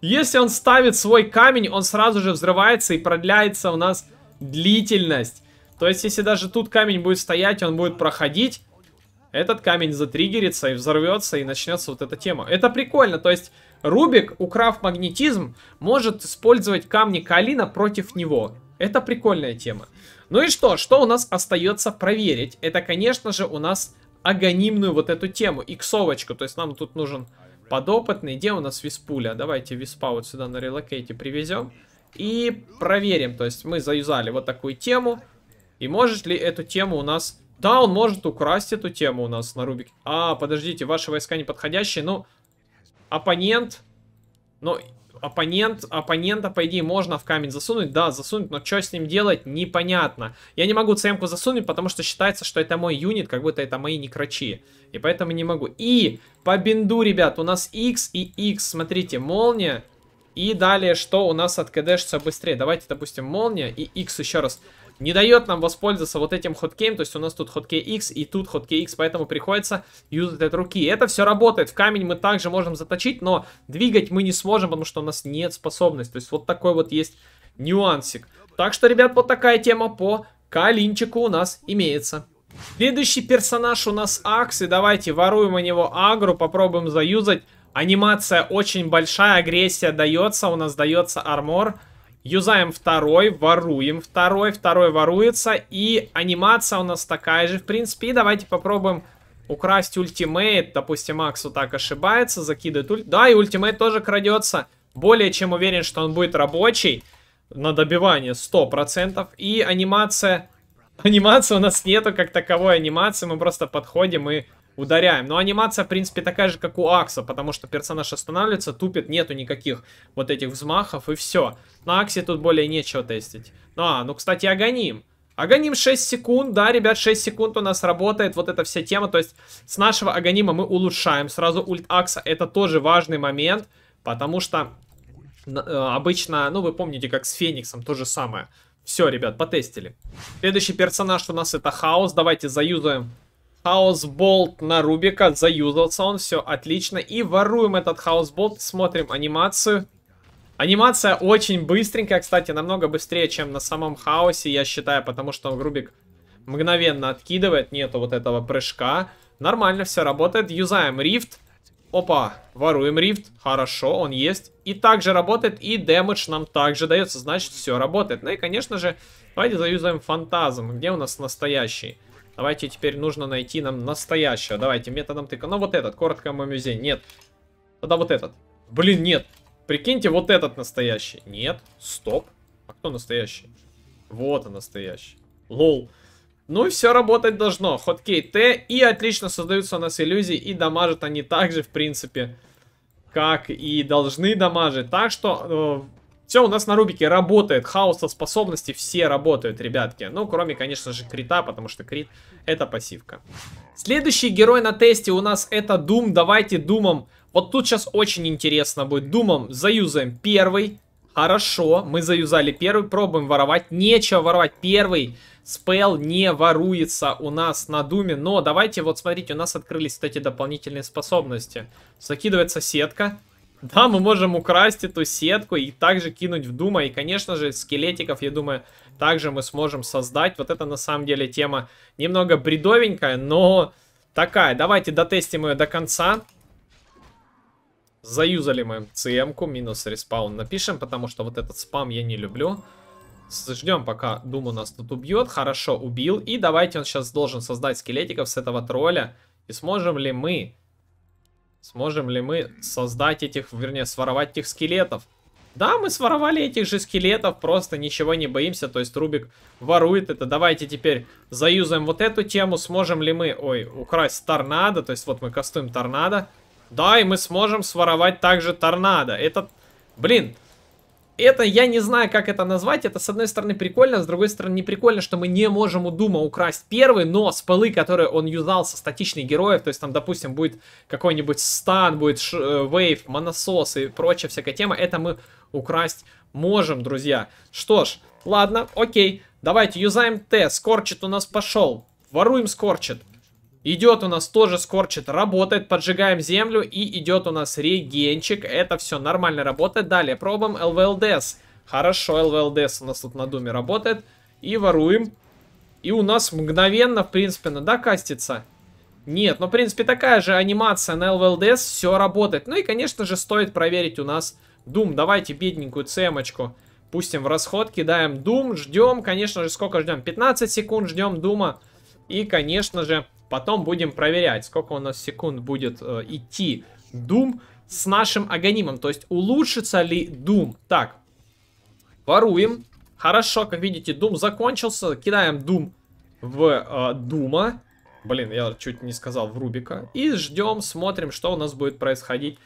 Если он ставит свой камень, он сразу же взрывается и продляется у нас длительность. То есть, если даже тут камень будет стоять, он будет проходить, этот камень затриггерится и взорвется, и начнется вот эта тема. Это прикольно, то есть Рубик, украв магнетизм, может использовать камни Калина против него. Это прикольная тема. Ну и что, что у нас остается проверить? Это, конечно же, у нас агонимную вот эту тему, иксовочку. То есть нам тут нужен подопытный. Где у нас виспуля? Давайте виспа вот сюда на релокейте привезем. И проверим. То есть мы заюзали вот такую тему. И может ли эту тему у нас да, он может украсть эту тему у нас на Рубике. А, подождите, ваши войска не подходящие. Ну, оппонент... Ну, оппонент, оппонента, по идее, можно в камень засунуть. Да, засунуть, но что с ним делать, непонятно. Я не могу цемку засунуть, потому что считается, что это мой юнит, как будто это мои некрачи. И поэтому не могу. И по бинду, ребят, у нас X и X. Смотрите, молния. И далее, что у нас от КДшится быстрее. Давайте, допустим, молния и X еще раз не дает нам воспользоваться вот этим хоткеем, то есть у нас тут хоткей X и тут хоткей X, поэтому приходится юзать от руки. Это все работает, в камень мы также можем заточить, но двигать мы не сможем, потому что у нас нет способности, то есть вот такой вот есть нюансик. Так что, ребят, вот такая тема по Калинчику у нас имеется. Следующий персонаж у нас Акс, и давайте воруем у него агру, попробуем заюзать. Анимация очень большая, агрессия дается, у нас дается армор. Юзаем второй, воруем второй, второй воруется. И анимация у нас такая же, в принципе. И давайте попробуем украсть ультимейт. Допустим, Макс вот так ошибается, закидывает ульт. Да, и ультимейт тоже крадется. Более чем уверен, что он будет рабочий на добивание 100%. И анимация... [LAUGHS] Анимации у нас нету как таковой анимации. Мы просто подходим и ударяем. Но анимация, в принципе, такая же, как у Акса, потому что персонаж останавливается, тупит, нету никаких вот этих взмахов, и все. На Аксе тут более нечего тестить. Ну, а, ну, кстати, Аганим. Аганим 6 секунд, да, ребят, 6 секунд у нас работает вот эта вся тема, то есть с нашего Аганима мы улучшаем сразу ульт Акса, это тоже важный момент, потому что э, обычно, ну, вы помните, как с Фениксом, то же самое. Все, ребят, потестили. Следующий персонаж у нас это Хаос. Давайте заюзаем Хаусболт на Рубика. Заюзался он. Все отлично. И воруем этот хаусболт. Смотрим анимацию. Анимация очень быстренькая, кстати, намного быстрее, чем на самом хаосе, я считаю, потому что Рубик мгновенно откидывает, нету вот этого прыжка. Нормально все работает, юзаем рифт. Опа, воруем рифт, хорошо, он есть. И также работает, и дэмэдж нам также дается, значит все работает. Ну и конечно же, давайте заюзаем фантазм, где у нас настоящий. Давайте теперь нужно найти нам настоящего. Давайте, методом тыка. Ну, вот этот, коротко мой Нет. Тогда вот этот. Блин, нет. Прикиньте, вот этот настоящий. Нет. Стоп. А кто настоящий? Вот он настоящий. Лол. Ну и все работать должно. Хоткей Т. И отлично создаются у нас иллюзии. И дамажат они также, в принципе, как и должны дамажить. Так что э, все, у нас на Рубике работает. Хаоса способности все работают, ребятки. Ну, кроме, конечно же, крита, потому что крит это пассивка. Следующий герой на тесте у нас это Дум. Давайте Думом. Вот тут сейчас очень интересно будет. Думом заюзаем первый. Хорошо, мы заюзали первый, пробуем воровать. Нечего воровать. Первый спел не воруется у нас на думе. Но давайте, вот смотрите, у нас открылись вот эти дополнительные способности. Закидывается сетка. Да, мы можем украсть эту сетку и также кинуть в Дума. И, конечно же, скелетиков, я думаю, также мы сможем создать. Вот это, на самом деле, тема немного бредовенькая, но такая. Давайте дотестим ее до конца. Заюзали мы ЦМ-ку, минус респаун напишем, потому что вот этот спам я не люблю. Ждем, пока дума нас тут убьет. Хорошо, убил. И давайте он сейчас должен создать скелетиков с этого тролля. И сможем ли мы Сможем ли мы создать этих, вернее, своровать этих скелетов? Да, мы своровали этих же скелетов, просто ничего не боимся, то есть Рубик ворует это. Давайте теперь заюзаем вот эту тему, сможем ли мы, ой, украсть торнадо, то есть вот мы кастуем торнадо. Да, и мы сможем своровать также торнадо. Это, блин, это, я не знаю, как это назвать, это, с одной стороны, прикольно, с другой стороны, не прикольно, что мы не можем у Дума украсть первый, но спелы, которые он юзал со статичных героев, то есть там, допустим, будет какой-нибудь стан, будет вейв, моносос э, и прочая всякая тема, это мы украсть можем, друзья. Что ж, ладно, окей, давайте юзаем Т, скорчит у нас пошел, воруем скорчит, Идет у нас тоже скорчит, работает, поджигаем землю и идет у нас регенчик, это все нормально работает. Далее пробуем ЛВЛДС, хорошо, ЛВЛДС у нас тут на думе работает и воруем. И у нас мгновенно, в принципе, надо каститься. Нет, ну, в принципе, такая же анимация на ЛВЛДС, все работает. Ну и, конечно же, стоит проверить у нас Дум. Давайте бедненькую цемочку пустим в расход, кидаем Дум, ждем, конечно же, сколько ждем? 15 секунд ждем Дума. И, конечно же, Потом будем проверять, сколько у нас секунд будет э, идти Doom с нашим агонимом. То есть улучшится ли Doom. Так, воруем. Хорошо, как видите, Doom закончился. Кидаем Doom в э, Дума. Блин, я чуть не сказал в Рубика. И ждем, смотрим, что у нас будет происходить.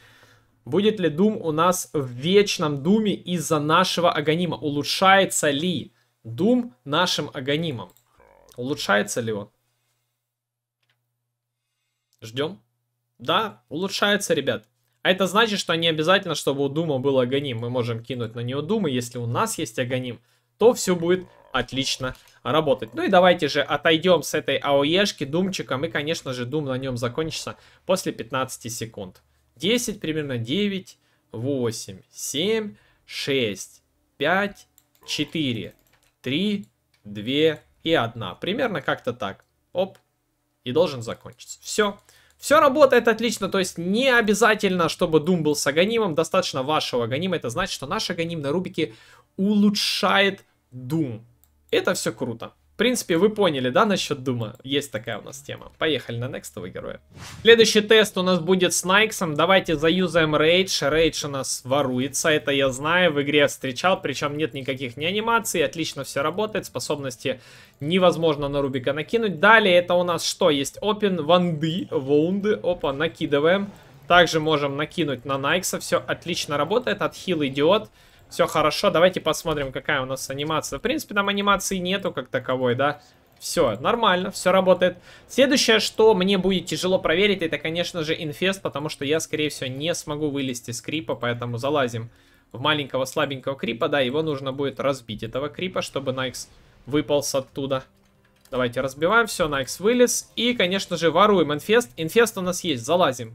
Будет ли Doom у нас в вечном Думе из-за нашего агонима? Улучшается ли Doom нашим агонимом? Улучшается ли он? Ждем. Да, улучшается, ребят. А это значит, что не обязательно, чтобы у Дума был Аганим. Мы можем кинуть на него Думы. Если у нас есть Аганим, то все будет отлично работать. Ну и давайте же отойдем с этой АОЕшки Думчиком. И, конечно же, Дум на нем закончится после 15 секунд. 10 примерно, 9, 8, 7, 6, 5, 4, 3, 2 и 1. Примерно как-то так. Оп. И должен закончиться. Все. Все работает отлично, то есть не обязательно, чтобы Дум был с Аганимом, достаточно вашего Аганима. Это значит, что наш Аганим на Рубике улучшает Дум, Это все круто. В принципе, вы поняли, да, насчет Дума? Есть такая у нас тема. Поехали на некстового героя. Следующий тест у нас будет с Найксом. Давайте заюзаем Рейдж. Рейдж у нас воруется, это я знаю. В игре встречал, причем нет никаких ни анимаций. Отлично все работает, способности невозможно на Рубика накинуть. Далее это у нас что? Есть Open, Ванды, Воунды. Опа, накидываем. Также можем накинуть на Найкса. Все отлично работает. Отхил идет. Все хорошо, давайте посмотрим, какая у нас анимация. В принципе, там анимации нету как таковой, да? Все, нормально, все работает. Следующее, что мне будет тяжело проверить, это, конечно же, инфест, потому что я, скорее всего, не смогу вылезти с крипа, поэтому залазим в маленького слабенького крипа, да, его нужно будет разбить, этого крипа, чтобы Найкс выполз оттуда. Давайте разбиваем, все, Найкс вылез. И, конечно же, воруем инфест. Инфест у нас есть, залазим.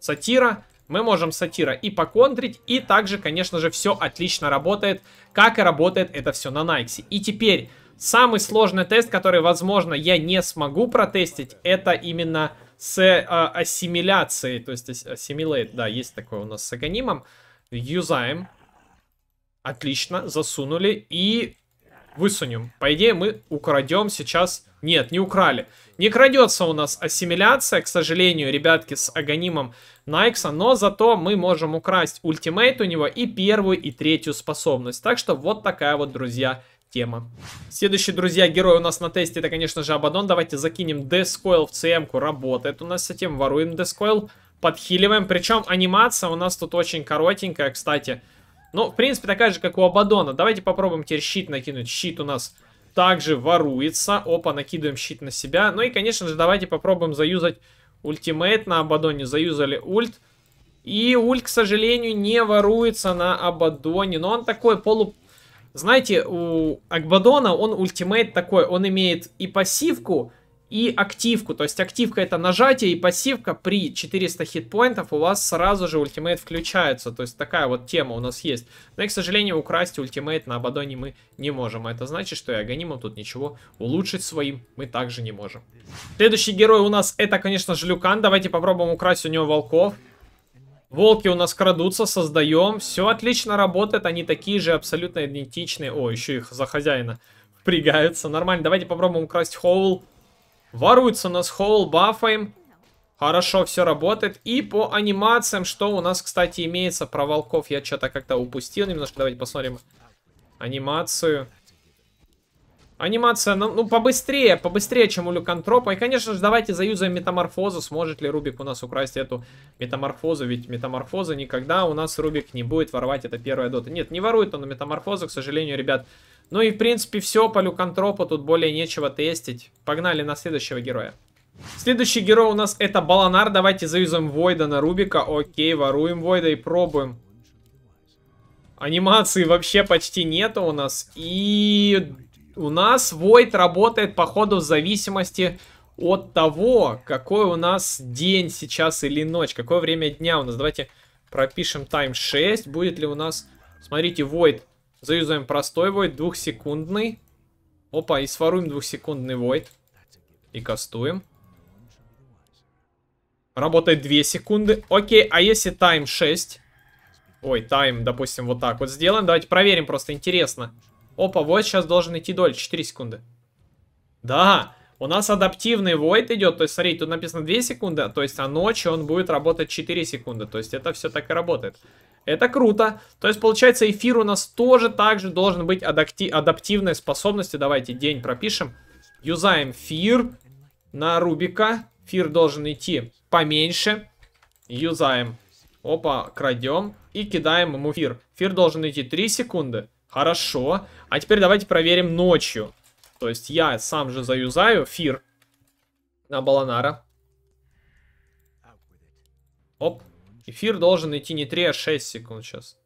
Сатира мы можем сатира и поконтрить, и также, конечно же, все отлично работает, как и работает это все на Найксе. И теперь самый сложный тест, который, возможно, я не смогу протестить, это именно с э, ассимиляцией, то есть assimilate, да, есть такое у нас с агонимом. Юзаем. Отлично, засунули и высунем. По идее, мы украдем сейчас нет, не украли. Не крадется у нас ассимиляция, к сожалению, ребятки, с Аганимом Найкса, но зато мы можем украсть ультимейт у него и первую, и третью способность. Так что вот такая вот, друзья, тема. Следующий, друзья, герой у нас на тесте, это, конечно же, Абадон. Давайте закинем Дескойл в ЦМ-ку. Работает у нас с этим, воруем Дескойл, подхиливаем. Причем анимация у нас тут очень коротенькая, кстати. Ну, в принципе, такая же, как у Абадона. Давайте попробуем теперь щит накинуть. Щит у нас также воруется. Опа, накидываем щит на себя. Ну и, конечно же, давайте попробуем заюзать ультимейт на Абадоне. Заюзали ульт. И ульт, к сожалению, не воруется на Абадоне. Но он такой полу... Знаете, у Абадона он ультимейт такой. Он имеет и пассивку, и активку. То есть активка это нажатие и пассивка при 400 хитпоинтов у вас сразу же ультимейт включается. То есть такая вот тема у нас есть. Но и, к сожалению, украсть ультимейт на Абадоне мы не можем. А это значит, что и Аганимом тут ничего улучшить своим мы также не можем. Следующий герой у нас это, конечно же, Люкан. Давайте попробуем украсть у него волков. Волки у нас крадутся, создаем. Все отлично работает, они такие же абсолютно идентичные. О, еще их за хозяина впрягаются. Нормально, давайте попробуем украсть Хоул. Воруется у нас холл, бафаем. Хорошо, все работает. И по анимациям, что у нас, кстати, имеется про волков, я что-то как-то упустил немножко. Давайте посмотрим анимацию. Анимация, ну, ну побыстрее, побыстрее, чем у Люкантропа. И, конечно же, давайте заюзаем метаморфозу. Сможет ли Рубик у нас украсть эту метаморфозу? Ведь метаморфоза никогда у нас Рубик не будет воровать. Это первая дота. Нет, не ворует он метаморфозу, к сожалению, ребят. Ну и, в принципе, все по Люкантропу. Тут более нечего тестить. Погнали на следующего героя. Следующий герой у нас это Баланар. Давайте заюзаем Войда на Рубика. Окей, воруем Войда и пробуем. Анимации вообще почти нету у нас. И у нас Void работает по ходу в зависимости от того, какой у нас день сейчас или ночь, какое время дня у нас. Давайте пропишем time 6, будет ли у нас... Смотрите, Void, заюзаем простой Void, двухсекундный. Опа, и своруем двухсекундный Void. И кастуем. Работает 2 секунды. Окей, а если time 6? Ой, тайм, допустим, вот так вот сделаем. Давайте проверим просто, Интересно. Опа, Войд сейчас должен идти дольше 4 секунды. Да, у нас адаптивный Войд идет. То есть, смотри, тут написано 2 секунды. То есть, а ночью он будет работать 4 секунды. То есть, это все так и работает. Это круто. То есть, получается, эфир у нас тоже также должен быть адапти адаптивной способности. Давайте день пропишем. Юзаем фир на Рубика. Фир должен идти поменьше. Юзаем. Опа, крадем. И кидаем ему фир. Фир должен идти 3 секунды. Хорошо. А теперь давайте проверим ночью. То есть я сам же заюзаю фир на Баланара. Оп. Эфир должен идти не 3, а 6 секунд сейчас.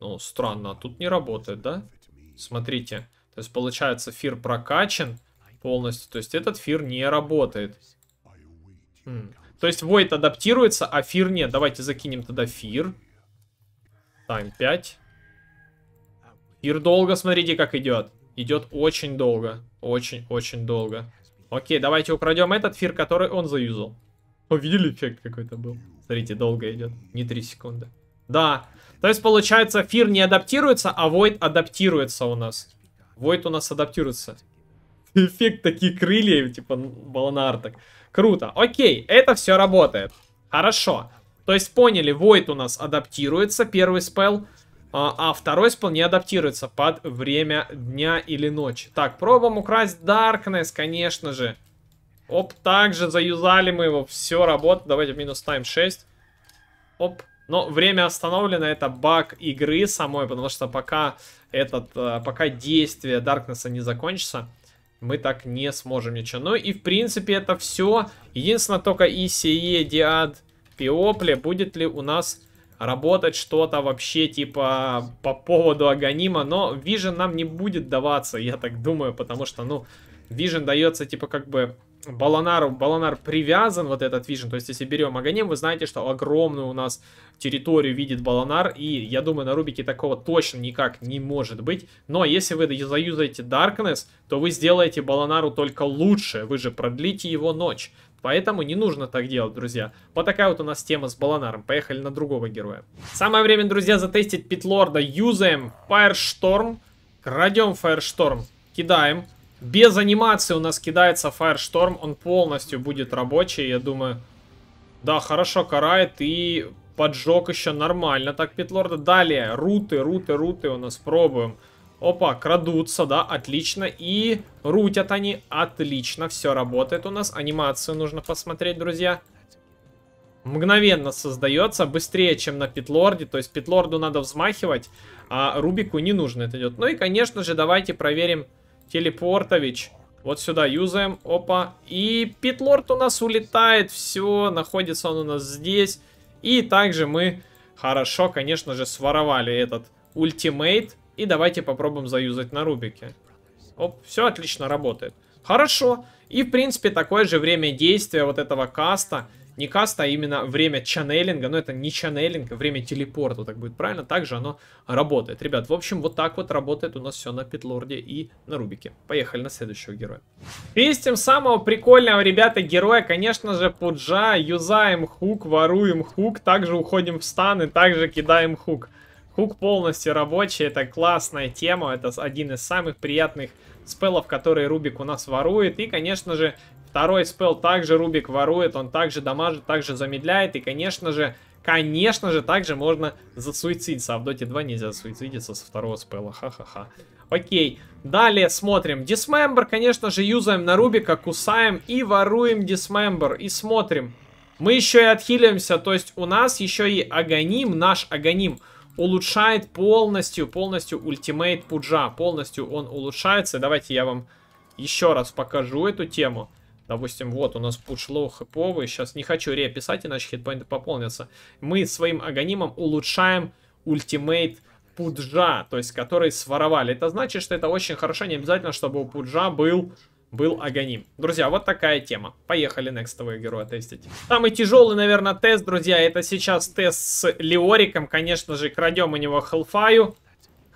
Ну, странно, а тут не работает, да? Смотрите. То есть, получается, фир прокачан полностью. То есть, этот фир не работает. Хм. То есть, Войт адаптируется, а фир нет. Давайте закинем тогда фир. Тайм 5. Ир долго, смотрите, как идет. Идет очень долго. Очень-очень долго. Окей, давайте украдем этот фир, который он заюзал. О, видели эффект какой-то был? Смотрите, долго идет. Не 3 секунды. Да. То есть, получается, фир не адаптируется, а Войд адаптируется у нас. Войд у нас адаптируется. Эффект такие крылья, типа баланарток. Круто. Окей, это все работает. Хорошо. То есть, поняли, Войд у нас адаптируется, первый спелл. А, а второй спел не адаптируется под время дня или ночи. Так, пробуем украсть Darkness, конечно же. Оп, также заюзали мы его. Все, работает. Давайте минус тайм 6. Оп. Но время остановлено, это баг игры самой, потому что пока, этот, э, пока действие Даркнесса не закончится, мы так не сможем ничего. Ну и в принципе это все. Единственное только ИСЕ, Диад, Пиопле, будет ли у нас работать что-то вообще типа по поводу Аганима, но Vision нам не будет даваться, я так думаю, потому что, ну, Vision дается типа как бы Баланару, Баланар привязан, вот этот Вижен, то есть если берем Аганем, вы знаете, что огромную у нас территорию видит Баланар, и я думаю, на Рубике такого точно никак не может быть, но если вы заюзаете Darkness, то вы сделаете Баланару только лучше, вы же продлите его ночь, Поэтому не нужно так делать, друзья. Вот такая вот у нас тема с Баланаром. Поехали на другого героя. Самое время, друзья, затестить Питлорда. Юзаем Firestorm. Крадем Firestorm. Кидаем. Без анимации у нас кидается Firestorm. Он полностью будет рабочий, я думаю. Да, хорошо карает и поджог еще нормально. Так, Питлорда. Далее, руты, руты, руты у нас пробуем. Опа, крадутся, да, отлично. И рутят они, отлично, все работает у нас. Анимацию нужно посмотреть, друзья. Мгновенно создается, быстрее, чем на Питлорде. То есть Питлорду надо взмахивать, а Рубику не нужно это идет. Ну и, конечно же, давайте проверим Телепортович. Вот сюда юзаем, опа. И Питлорд у нас улетает, все, находится он у нас здесь. И также мы хорошо, конечно же, своровали этот ультимейт. И давайте попробуем заюзать на Рубике. Оп, все отлично работает. Хорошо. И, в принципе, такое же время действия вот этого каста. Не каста, а именно время чанелинга. Но это не чаннелинг, а время телепорта. так будет правильно. Также оно работает. Ребят, в общем, вот так вот работает у нас все на Питлорде и на Рубике. Поехали на следующего героя. Пистим самого прикольного, ребята, героя. Конечно же, Пуджа. Юзаем хук, воруем хук. Также уходим в стан и также кидаем хук. Хук полностью рабочий, это классная тема, это один из самых приятных спеллов, которые Рубик у нас ворует. И, конечно же, второй спел также Рубик ворует, он также дамажит, также замедляет. И, конечно же, конечно же, также можно засуицидиться. А в Доте 2 нельзя суицидиться со второго спелла, ха-ха-ха. Окей, далее смотрим. Дисмембер, конечно же, юзаем на Рубика, кусаем и воруем Дисмембер. И смотрим. Мы еще и отхилимся, то есть у нас еще и агоним, наш агоним – улучшает полностью, полностью ультимейт Пуджа. Полностью он улучшается. Давайте я вам еще раз покажу эту тему. Допустим, вот у нас пуш лоу хэповый. Сейчас не хочу реписать, иначе хитпоинты пополнятся. Мы своим аганимом улучшаем ультимейт Пуджа, то есть который своровали. Это значит, что это очень хорошо. Не обязательно, чтобы у Пуджа был был Аганим. Друзья, вот такая тема. Поехали некстовые героя тестить. Самый тяжелый, наверное, тест, друзья, это сейчас тест с Леориком. Конечно же, крадем у него Хелфаю.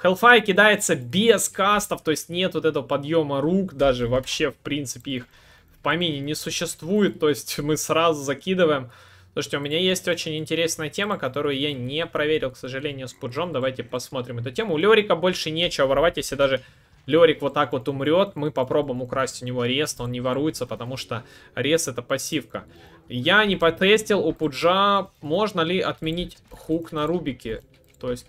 Хелфай кидается без кастов, то есть нет вот этого подъема рук, даже вообще, в принципе, их в помине не существует. То есть мы сразу закидываем. Слушайте, у меня есть очень интересная тема, которую я не проверил, к сожалению, с Пуджом. Давайте посмотрим эту тему. У Леорика больше нечего воровать, если даже Лерик вот так вот умрет, мы попробуем украсть у него рест, он не воруется, потому что рест это пассивка. Я не потестил у Пуджа, можно ли отменить хук на Рубике. То есть,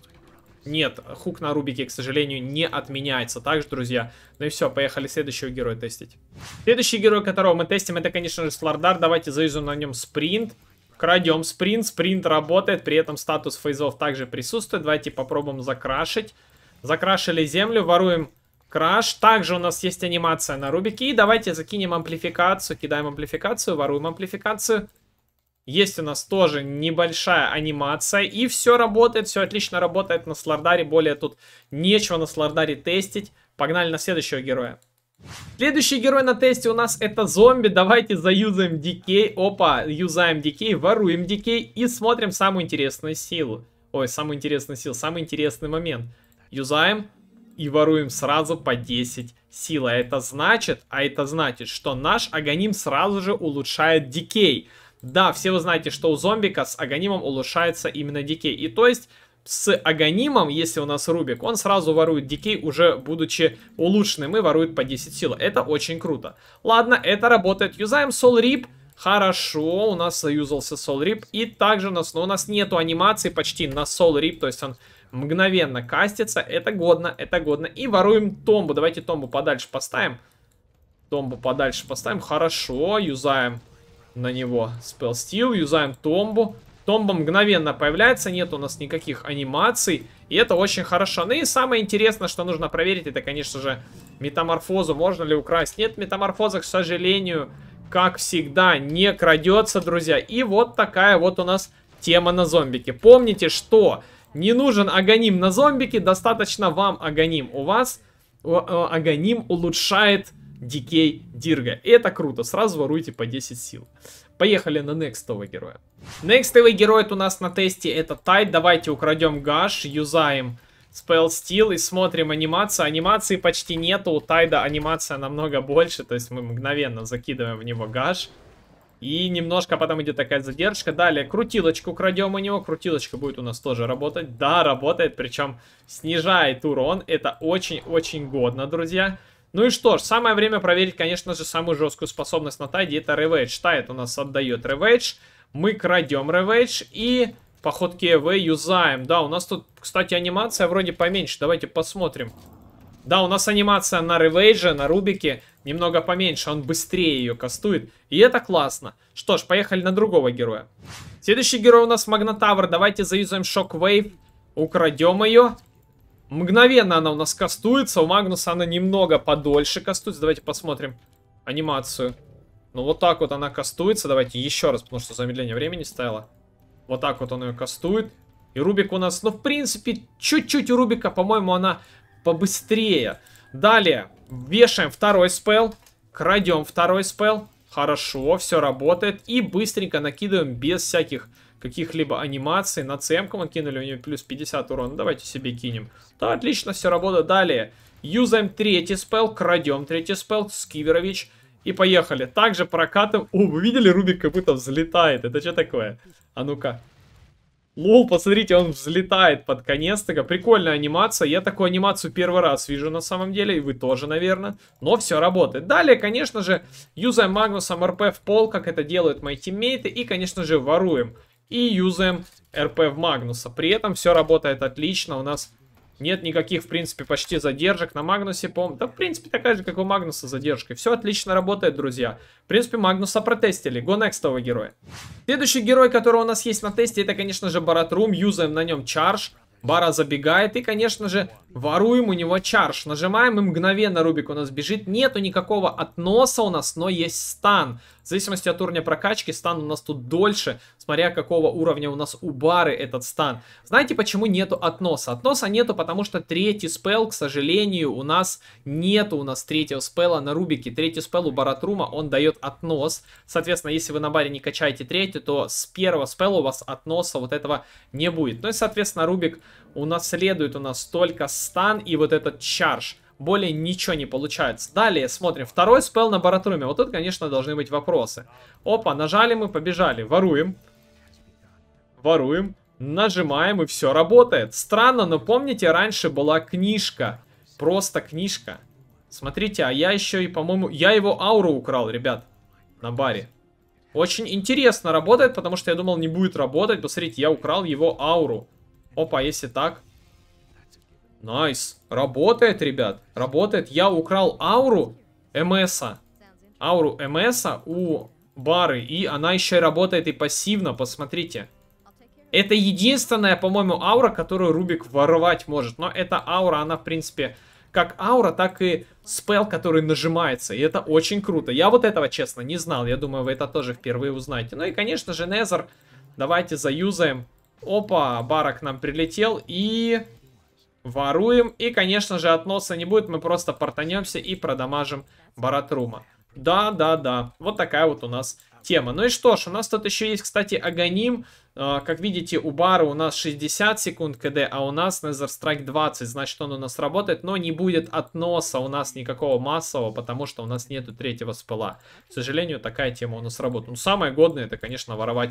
нет, хук на Рубике, к сожалению, не отменяется. Также, друзья, ну и все, поехали следующего героя тестить. Следующий герой, которого мы тестим, это, конечно же, Слардар. Давайте завезу на нем спринт. Крадем спринт, спринт работает, при этом статус фейзов также присутствует. Давайте попробуем закрашить. Закрашили землю, воруем Краш. Также у нас есть анимация на Рубике. И давайте закинем амплификацию. Кидаем амплификацию, воруем амплификацию. Есть у нас тоже небольшая анимация. И все работает, все отлично работает на Слардаре. Более тут нечего на Слардаре тестить. Погнали на следующего героя. Следующий герой на тесте у нас это зомби. Давайте заюзаем дикей. Опа, юзаем дикей, воруем дикей и смотрим самую интересную силу. Ой, самую интересную силу, самый интересный момент. Юзаем, и воруем сразу по 10 сил. А это значит, а это значит, что наш Аганим сразу же улучшает дикей. Да, все вы знаете, что у зомбика с Аганимом улучшается именно дикей. И то есть с Аганимом, если у нас Рубик, он сразу ворует Дикей, уже будучи улучшенным, и ворует по 10 сил. Это очень круто. Ладно, это работает. Юзаем Сол Рип. Хорошо, у нас заюзался Сол Рип. И также у нас, но у нас нету анимации почти на Сол Рип, то есть он мгновенно кастится. Это годно, это годно. И воруем томбу. Давайте томбу подальше поставим. Томбу подальше поставим. Хорошо, юзаем на него спел стил, юзаем томбу. Томба мгновенно появляется, нет у нас никаких анимаций. И это очень хорошо. Ну и самое интересное, что нужно проверить, это, конечно же, метаморфозу. Можно ли украсть? Нет, метаморфоза, к сожалению, как всегда, не крадется, друзья. И вот такая вот у нас тема на зомбике. Помните, что не нужен агоним на зомбике, достаточно вам агоним. У вас агоним улучшает дикей дирга. это круто, сразу воруйте по 10 сил. Поехали на некстового героя. Некстовый герой у нас на тесте это Тайт. Давайте украдем гаш, юзаем Spell Steel и смотрим анимацию. Анимации почти нету, у Тайда анимация намного больше, то есть мы мгновенно закидываем в него гаш. И немножко потом идет такая задержка. Далее крутилочку крадем у него. Крутилочка будет у нас тоже работать. Да, работает, причем снижает урон. Это очень-очень годно, друзья. Ну и что ж, самое время проверить, конечно же, самую жесткую способность на Тайде. Это Revage. Тайд у нас отдает Revage. Мы крадем Revage и по ходке EV юзаем. Да, у нас тут, кстати, анимация вроде поменьше. Давайте посмотрим. Да, у нас анимация на ревейже, на рубике немного поменьше, он быстрее ее кастует, и это классно. Что ж, поехали на другого героя. Следующий герой у нас Магнатавр, давайте заюзаем Шоквейв, украдем ее. Мгновенно она у нас кастуется, у Магнуса она немного подольше кастуется, давайте посмотрим анимацию. Ну вот так вот она кастуется, давайте еще раз, потому что замедление времени стояло. Вот так вот он ее кастует. И Рубик у нас, ну, в принципе, чуть-чуть у Рубика, по-моему, она побыстрее. Далее, вешаем второй спел, крадем второй спел. Хорошо, все работает. И быстренько накидываем без всяких каких-либо анимаций. На ЦМ мы кинули, у нее плюс 50 урона. Давайте себе кинем. Да, отлично, все работает. Далее, юзаем третий спел, крадем третий спел, Скиверович. И поехали. Также прокатываем. О, вы видели, Рубик как будто взлетает. Это что такое? А ну-ка. Лол, посмотрите, он взлетает под конец. Такая прикольная анимация. Я такую анимацию первый раз вижу на самом деле. И вы тоже, наверное. Но все работает. Далее, конечно же, юзаем Магнусом РП в пол, как это делают мои тиммейты. И, конечно же, воруем. И юзаем РП в Магнуса. При этом все работает отлично. У нас нет никаких, в принципе, почти задержек на Магнусе. Пом... Да, в принципе, такая же, как у Магнуса задержка. Все отлично работает, друзья. В принципе, Магнуса протестили. Go next героя. Следующий герой, который у нас есть на тесте, это, конечно же, Баратрум. Юзаем на нем чарж. Бара забегает и, конечно же, воруем у него чарж. Нажимаем и мгновенно Рубик у нас бежит. Нету никакого относа у нас, но есть стан. В зависимости от уровня прокачки, стан у нас тут дольше, смотря какого уровня у нас у бары этот стан. Знаете, почему нету относа? Относа нету, потому что третий спел, к сожалению, у нас нету у нас третьего спела на Рубике. Третий спел у Баратрума, он дает относ. Соответственно, если вы на баре не качаете третий, то с первого спела у вас относа вот этого не будет. Ну и, соответственно, Рубик у нас следует у нас только стан и вот этот чарж более ничего не получается. Далее смотрим. Второй спел на баратруме. Вот тут, конечно, должны быть вопросы. Опа, нажали мы, побежали. Воруем. Воруем. Нажимаем, и все работает. Странно, но помните, раньше была книжка. Просто книжка. Смотрите, а я еще и, по-моему... Я его ауру украл, ребят. На баре. Очень интересно работает, потому что я думал, не будет работать. Посмотрите, я украл его ауру. Опа, если так... Найс. Работает, ребят. Работает. Я украл ауру МСа. Ауру МСа у бары. И она еще и работает и пассивно, посмотрите. Это единственная, по-моему, аура, которую Рубик воровать может. Но эта аура, она, в принципе, как аура, так и спел, который нажимается. И это очень круто. Я вот этого, честно, не знал. Я думаю, вы это тоже впервые узнаете. Ну и, конечно же, Незер. Давайте заюзаем. Опа, Бара к нам прилетел. И воруем. И, конечно же, относа не будет, мы просто портанемся и продамажим Баратрума. Да, да, да. Вот такая вот у нас тема. Ну и что ж, у нас тут еще есть, кстати, Аганим. А, как видите, у Бара у нас 60 секунд КД, а у нас Незерстрайк 20. Значит, он у нас работает, но не будет относа у нас никакого массового, потому что у нас нету третьего спыла. К сожалению, такая тема у нас работает. Ну, самое годное, это, конечно, воровать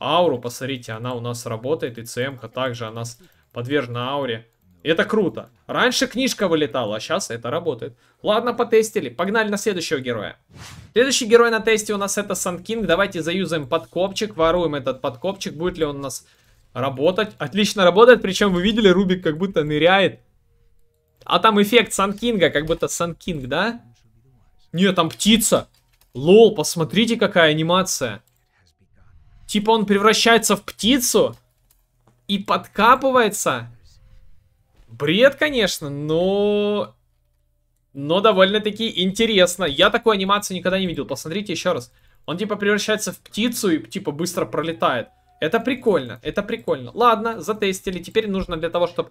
ауру. Посмотрите, она у нас работает, и ЦМ-ка также, она подвержена ауре. Это круто. Раньше книжка вылетала, а сейчас это работает. Ладно, потестили. Погнали на следующего героя. Следующий герой на тесте у нас это Санкинг. Давайте заюзаем подкопчик, воруем этот подкопчик. Будет ли он у нас работать? Отлично работает, причем вы видели, Рубик как будто ныряет. А там эффект Санкинга, как будто Санкинг, да? Не, там птица. Лол, посмотрите, какая анимация. Типа он превращается в птицу и подкапывается. Бред, конечно, но... Но довольно-таки интересно. Я такую анимацию никогда не видел. Посмотрите еще раз. Он типа превращается в птицу и типа быстро пролетает. Это прикольно, это прикольно. Ладно, затестили. Теперь нужно для того, чтобы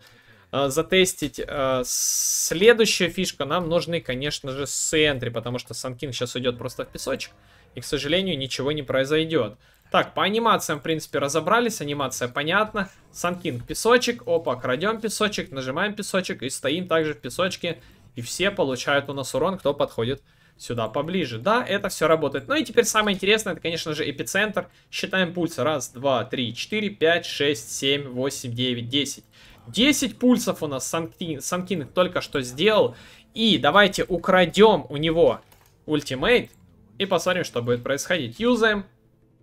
э, затестить э, следующая фишка, нам нужны, конечно же, сентри, потому что Санкинг сейчас уйдет просто в песочек. И, к сожалению, ничего не произойдет. Так, по анимациям, в принципе, разобрались. Анимация понятна. Санкинг песочек. Опа, крадем песочек, нажимаем песочек и стоим также в песочке. И все получают у нас урон, кто подходит сюда поближе. Да, это все работает. Ну и теперь самое интересное, это, конечно же, эпицентр. Считаем пульсы. Раз, два, три, четыре, пять, шесть, семь, восемь, девять, десять. 10 пульсов у нас Санкин, Санкин только что сделал. И давайте украдем у него ультимейт и посмотрим, что будет происходить. Юзаем,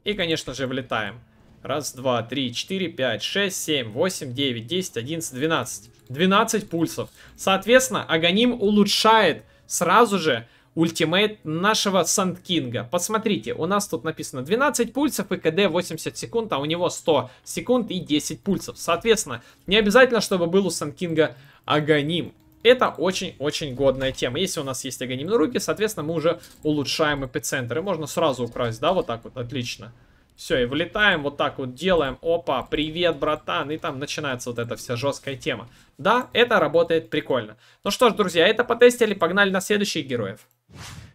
и, конечно же, влетаем. Раз, два, три, четыре, пять, шесть, семь, восемь, девять, десять, одиннадцать, двенадцать. Двенадцать пульсов. Соответственно, Аганим улучшает сразу же ультимейт нашего Сандкинга. Посмотрите, у нас тут написано 12 пульсов и КД 80 секунд, а у него 100 секунд и 10 пульсов. Соответственно, не обязательно, чтобы был у Сандкинга Аганим. Это очень-очень годная тема. Если у нас есть на руки, соответственно, мы уже улучшаем эпицентр. И можно сразу украсть, да, вот так вот, отлично. Все, и вылетаем, вот так вот делаем, опа, привет, братан, и там начинается вот эта вся жесткая тема. Да, это работает прикольно. Ну что ж, друзья, это потестили, погнали на следующих героев.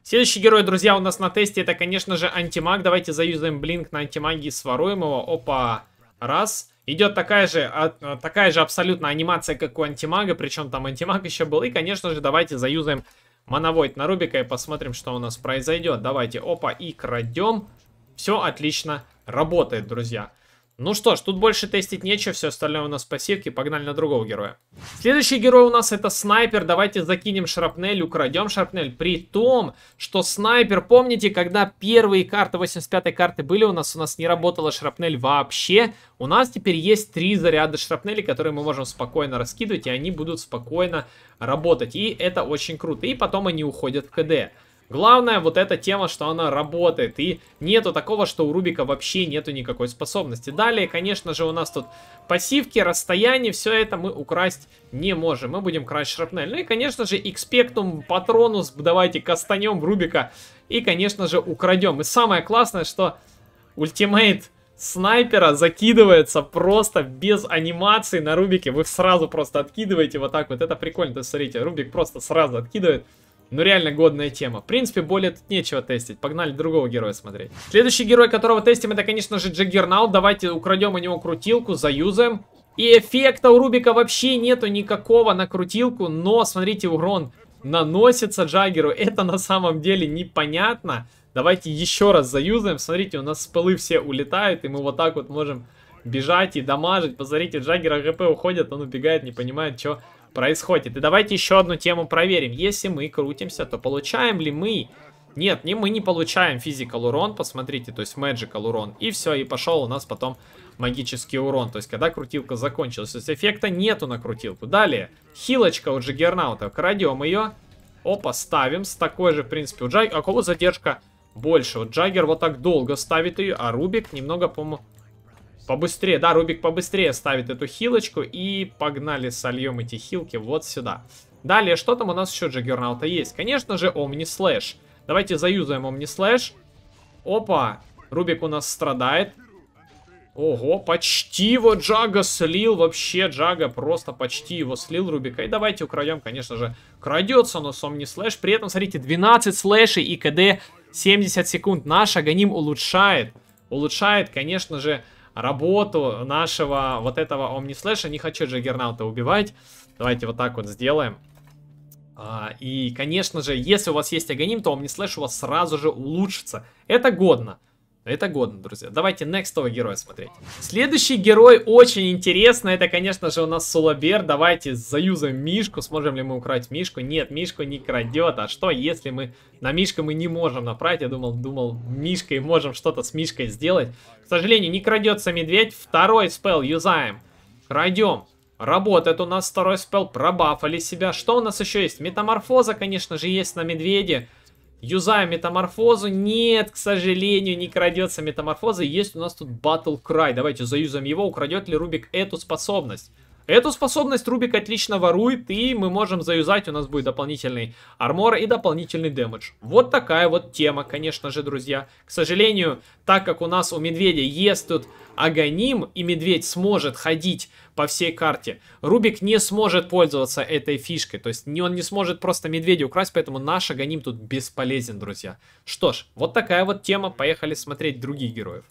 Следующий герой, друзья, у нас на тесте, это, конечно же, антимаг. Давайте заюзаем блинк на антимаге и своруем его. Опа, раз. Идет такая же, а, а, такая же абсолютно анимация, как у антимага, причем там антимаг еще был. И, конечно же, давайте заюзаем Моновойт на Рубика и посмотрим, что у нас произойдет. Давайте, опа, и крадем. Все отлично работает, друзья. Ну что ж, тут больше тестить нечего, все остальное у нас пассивки, погнали на другого героя. Следующий герой у нас это снайпер, давайте закинем шрапнель, украдем шрапнель, при том, что снайпер, помните, когда первые карты 85-й карты были у нас, у нас не работала шрапнель вообще, у нас теперь есть три заряда шрапнели, которые мы можем спокойно раскидывать, и они будут спокойно работать, и это очень круто, и потом они уходят в КД. Главное, вот эта тема, что она работает. И нету такого, что у Рубика вообще нету никакой способности. Далее, конечно же, у нас тут пассивки, расстояние, все это мы украсть не можем. Мы будем красть шрапнель. Ну и, конечно же, экспектум, патронус, давайте кастанем Рубика. И, конечно же, украдем. И самое классное, что ультимейт снайпера закидывается просто без анимации на Рубике. Вы сразу просто откидываете вот так вот. Это прикольно. То есть, смотрите, Рубик просто сразу откидывает. Ну реально годная тема. В принципе, более тут нечего тестить. Погнали другого героя смотреть. Следующий герой, которого тестим, это, конечно же, Джаггернаут. Давайте украдем у него крутилку, заюзаем. И эффекта у Рубика вообще нету никакого на крутилку, но, смотрите, урон наносится Джаггеру. Это на самом деле непонятно. Давайте еще раз заюзаем. Смотрите, у нас спылы все улетают, и мы вот так вот можем бежать и дамажить. Посмотрите, Джаггера ГП уходит, он убегает, не понимает, что происходит. И давайте еще одну тему проверим. Если мы крутимся, то получаем ли мы... Нет, не, мы не получаем физикал урон, посмотрите, то есть magical урон. И все, и пошел у нас потом магический урон. То есть, когда крутилка закончилась. То есть, эффекта нету на крутилку. Далее, хилочка у джиггернаута. Крадем ее. Опа, ставим с такой же, в принципе, у Джай... А кого задержка больше? Вот Джаггер вот так долго ставит ее, а Рубик немного, по-моему... Побыстрее, да, Рубик побыстрее ставит эту хилочку. И погнали, сольем эти хилки вот сюда. Далее, что там у нас еще Джаггернаута есть? Конечно же, Омни Слэш. Давайте заюзаем Омни Слэш. Опа, Рубик у нас страдает. Ого, почти его Джага слил. Вообще Джага просто почти его слил Рубика. И давайте украдем, конечно же, крадется, но Сомни Слэш. При этом, смотрите, 12 слэшей и КД 70 секунд. Наш Аганим улучшает. Улучшает, конечно же, работу нашего вот этого Омнислэша. Не хочу Джаггернаута убивать. Давайте вот так вот сделаем. А, и, конечно же, если у вас есть Аганим, то Омнислэш у вас сразу же улучшится. Это годно. Это годно, друзья. Давайте некстового героя смотреть. Следующий герой очень интересный. Это, конечно же, у нас Сулабер. Давайте заюзаем Мишку. Сможем ли мы украсть Мишку? Нет, Мишку не крадет. А что, если мы на Мишку мы не можем направить? Я думал, думал, Мишкой можем что-то с Мишкой сделать. К сожалению, не крадется медведь. Второй спел юзаем. Крадем. Работает у нас второй спел. Пробафали себя. Что у нас еще есть? Метаморфоза, конечно же, есть на медведе. Юзаем метаморфозу. Нет, к сожалению, не крадется метаморфоза. Есть у нас тут Battle Cry. Давайте заюзаем его. Украдет ли Рубик эту способность? Эту способность Рубик отлично ворует, и мы можем заюзать, у нас будет дополнительный армор и дополнительный дэмэдж. Вот такая вот тема, конечно же, друзья. К сожалению, так как у нас у медведя есть тут агоним, и медведь сможет ходить по всей карте, Рубик не сможет пользоваться этой фишкой. То есть он не сможет просто медведя украсть, поэтому наш агоним тут бесполезен, друзья. Что ж, вот такая вот тема, поехали смотреть других героев.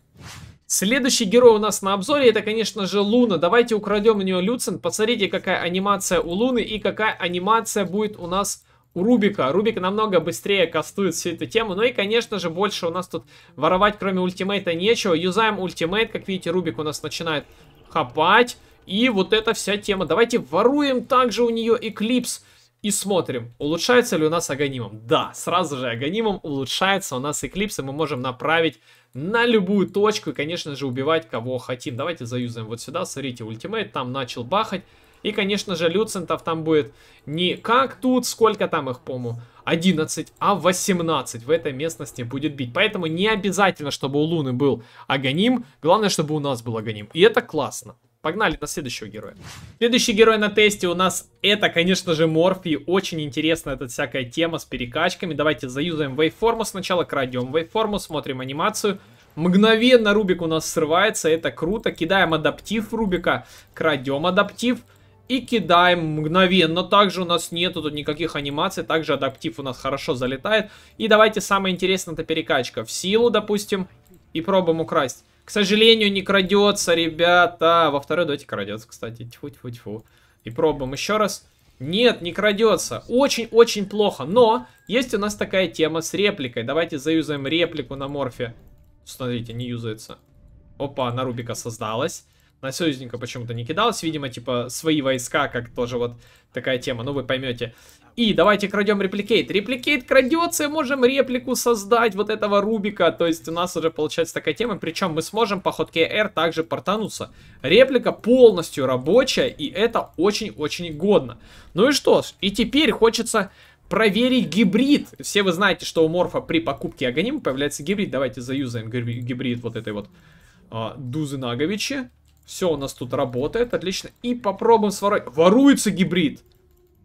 Следующий герой у нас на обзоре, это, конечно же, Луна. Давайте украдем у нее Люцин. Посмотрите, какая анимация у Луны и какая анимация будет у нас у Рубика. Рубик намного быстрее кастует всю эту тему. Ну и, конечно же, больше у нас тут воровать, кроме ультимейта, нечего. Юзаем ультимейт. Как видите, Рубик у нас начинает хапать. И вот эта вся тема. Давайте воруем также у нее Эклипс и смотрим, улучшается ли у нас агонимом. Да, сразу же агонимом улучшается у нас эклипс, и мы можем направить на любую точку и, конечно же, убивать кого хотим. Давайте заюзаем вот сюда, смотрите, ультимейт там начал бахать. И, конечно же, люцентов там будет не как тут, сколько там их, по-моему, 11, а 18 в этой местности будет бить. Поэтому не обязательно, чтобы у Луны был агоним, главное, чтобы у нас был агоним. И это классно. Погнали на следующего героя. Следующий герой на тесте у нас это, конечно же, Морфи. Очень интересна эта всякая тема с перекачками. Давайте заюзаем вейформу сначала, крадем вейформу, смотрим анимацию. Мгновенно Рубик у нас срывается, это круто. Кидаем адаптив Рубика, крадем адаптив и кидаем мгновенно. Также у нас нету тут никаких анимаций, также адаптив у нас хорошо залетает. И давайте самое интересное, это перекачка. В силу, допустим, и пробуем украсть. К сожалению, не крадется, ребята. Во второй доте крадется, кстати. Тьфу-тьфу-тьфу. И пробуем еще раз. Нет, не крадется. Очень-очень плохо. Но есть у нас такая тема с репликой. Давайте заюзаем реплику на морфе. Смотрите, не юзается. Опа, на Рубика создалась. На союзника почему-то не кидалась. Видимо, типа, свои войска, как тоже вот такая тема. Ну, вы поймете. И давайте крадем репликейт. Репликейт крадется, и можем реплику создать вот этого Рубика. То есть у нас уже получается такая тема. Причем мы сможем по ходке R также портануться. Реплика полностью рабочая, и это очень-очень годно. Ну и что ж, и теперь хочется проверить гибрид. Все вы знаете, что у Морфа при покупке Аганима появляется гибрид. Давайте заюзаем гибрид вот этой вот а, Дузы Наговичи. Все у нас тут работает, отлично. И попробуем своровать. Воруется гибрид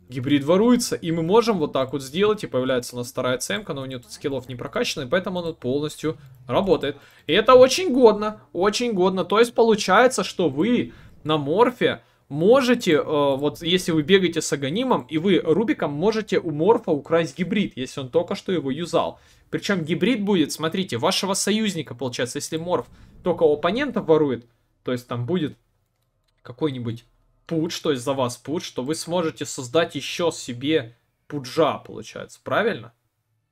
гибрид воруется, и мы можем вот так вот сделать, и появляется у нас вторая цемка, но у нее тут скиллов не прокачано, и поэтому она полностью работает. И это очень годно, очень годно, то есть получается, что вы на морфе можете, э, вот если вы бегаете с Аганимом, и вы Рубиком можете у Морфа украсть гибрид, если он только что его юзал. Причем гибрид будет, смотрите, вашего союзника, получается, если Морф только у оппонента ворует, то есть там будет какой-нибудь пудж, то есть за вас пудж, то вы сможете создать еще себе пуджа, получается, правильно?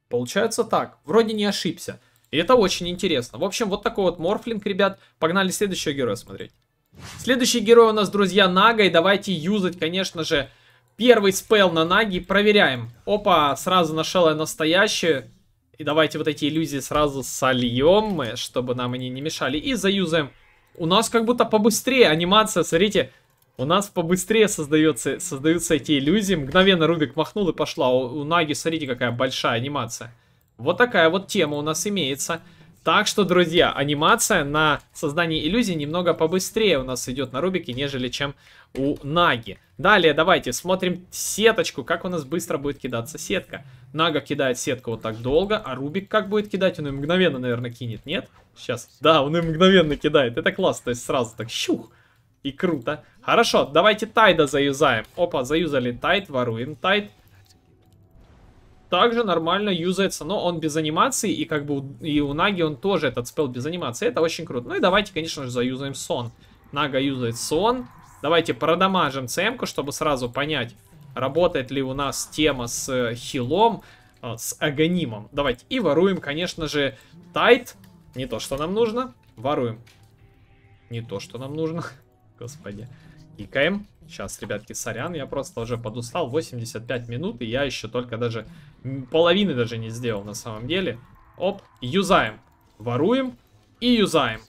Получается так, вроде не ошибся. И это очень интересно. В общем, вот такой вот морфлинг, ребят. Погнали следующего героя смотреть. Следующий герой у нас, друзья, Нага. И давайте юзать, конечно же, первый спел на Наги. Проверяем. Опа, сразу нашел я настоящую. И давайте вот эти иллюзии сразу сольем, мы, чтобы нам они не мешали. И заюзаем. У нас как будто побыстрее анимация, смотрите. У нас побыстрее создается, создаются эти иллюзии. Мгновенно Рубик махнул и пошла. У, у Наги, смотрите, какая большая анимация. Вот такая вот тема у нас имеется. Так что, друзья, анимация на создание иллюзий немного побыстрее у нас идет на Рубике, нежели чем у Наги. Далее давайте смотрим сеточку, как у нас быстро будет кидаться сетка. Нага кидает сетку вот так долго, а Рубик как будет кидать? Он ее мгновенно, наверное, кинет, нет? Сейчас. Да, он ее мгновенно кидает. Это классно, то есть сразу так щух. И круто. Хорошо, давайте Тайда заюзаем. Опа, заюзали Тайд, воруем Тайд. Также нормально юзается, но он без анимации, и как бы у, и у Наги он тоже этот спел без анимации. Это очень круто. Ну и давайте, конечно же, заюзаем Сон. Нага юзает Сон. Давайте продамажим цемку, чтобы сразу понять, работает ли у нас тема с э, хилом, э, с агонимом. Давайте. И воруем, конечно же, Тайт. Не то, что нам нужно. Воруем. Не то, что нам нужно. Господи. Кикаем. Сейчас, ребятки, сорян, я просто уже подустал. 85 минут, и я еще только даже половины даже не сделал на самом деле. Оп, юзаем. Воруем и юзаем.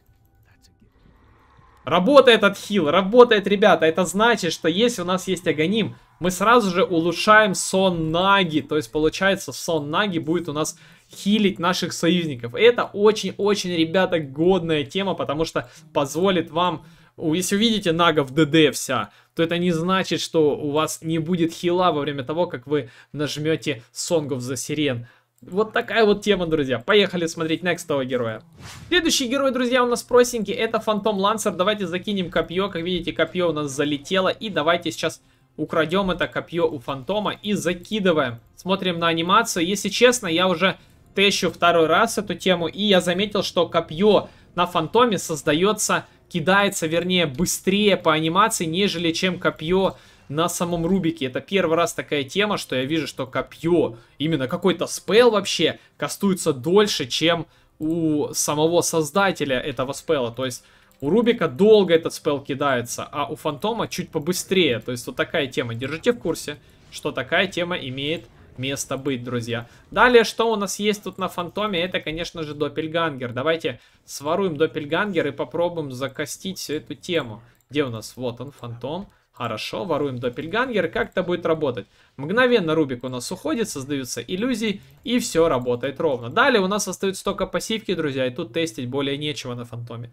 Работает этот хил, работает, ребята. Это значит, что если у нас есть агоним, мы сразу же улучшаем сон Наги. То есть, получается, сон Наги будет у нас хилить наших союзников. Это очень-очень, ребята, годная тема, потому что позволит вам если увидите Нага в ДД вся, то это не значит, что у вас не будет хила во время того, как вы нажмете Сонгов за Сирен. Вот такая вот тема, друзья. Поехали смотреть некстового героя. Следующий герой, друзья, у нас простенький. Это Фантом Лансер. Давайте закинем копье. Как видите, копье у нас залетело. И давайте сейчас украдем это копье у Фантома и закидываем. Смотрим на анимацию. Если честно, я уже тещу второй раз эту тему. И я заметил, что копье на Фантоме создается кидается, вернее, быстрее по анимации, нежели чем копье на самом Рубике. Это первый раз такая тема, что я вижу, что копье, именно какой-то спел вообще, кастуется дольше, чем у самого создателя этого спела. То есть у Рубика долго этот спел кидается, а у Фантома чуть побыстрее. То есть вот такая тема. Держите в курсе, что такая тема имеет место быть, друзья. Далее, что у нас есть тут на фантоме, это, конечно же, доппельгангер. Давайте своруем доппельгангер и попробуем закостить всю эту тему. Где у нас? Вот он, фантом. Хорошо, воруем Доппельгангер, как это будет работать? Мгновенно Рубик у нас уходит, создаются иллюзии, и все работает ровно. Далее у нас остаются только пассивки, друзья, и тут тестить более нечего на Фантоме.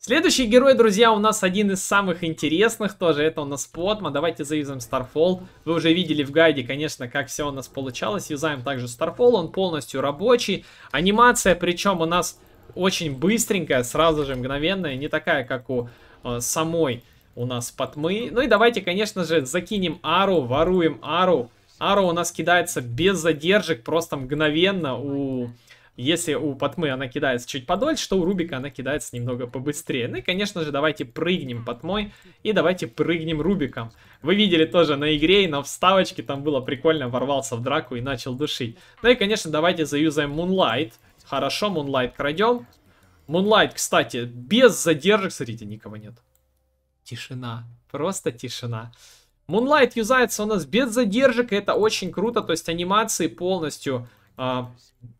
Следующий герой, друзья, у нас один из самых интересных тоже, это у нас Плотма. Давайте заюзаем Starfall. Вы уже видели в гайде, конечно, как все у нас получалось. Юзаем также Starfall, он полностью рабочий. Анимация, причем у нас очень быстренькая, сразу же мгновенная, не такая, как у э, самой у нас Патмы. Ну и давайте, конечно же, закинем Ару, воруем Ару. Ару у нас кидается без задержек, просто мгновенно. У... Если у Патмы она кидается чуть подольше, то у Рубика она кидается немного побыстрее. Ну и, конечно же, давайте прыгнем Патмой и давайте прыгнем Рубиком. Вы видели тоже на игре и на вставочке, там было прикольно, ворвался в драку и начал душить. Ну и, конечно, давайте заюзаем Мунлайт. Хорошо, Мунлайт крадем. Мунлайт, кстати, без задержек, смотрите, никого нет. Тишина. Просто тишина. Moonlight юзается у нас без задержек, и это очень круто, то есть анимации полностью а,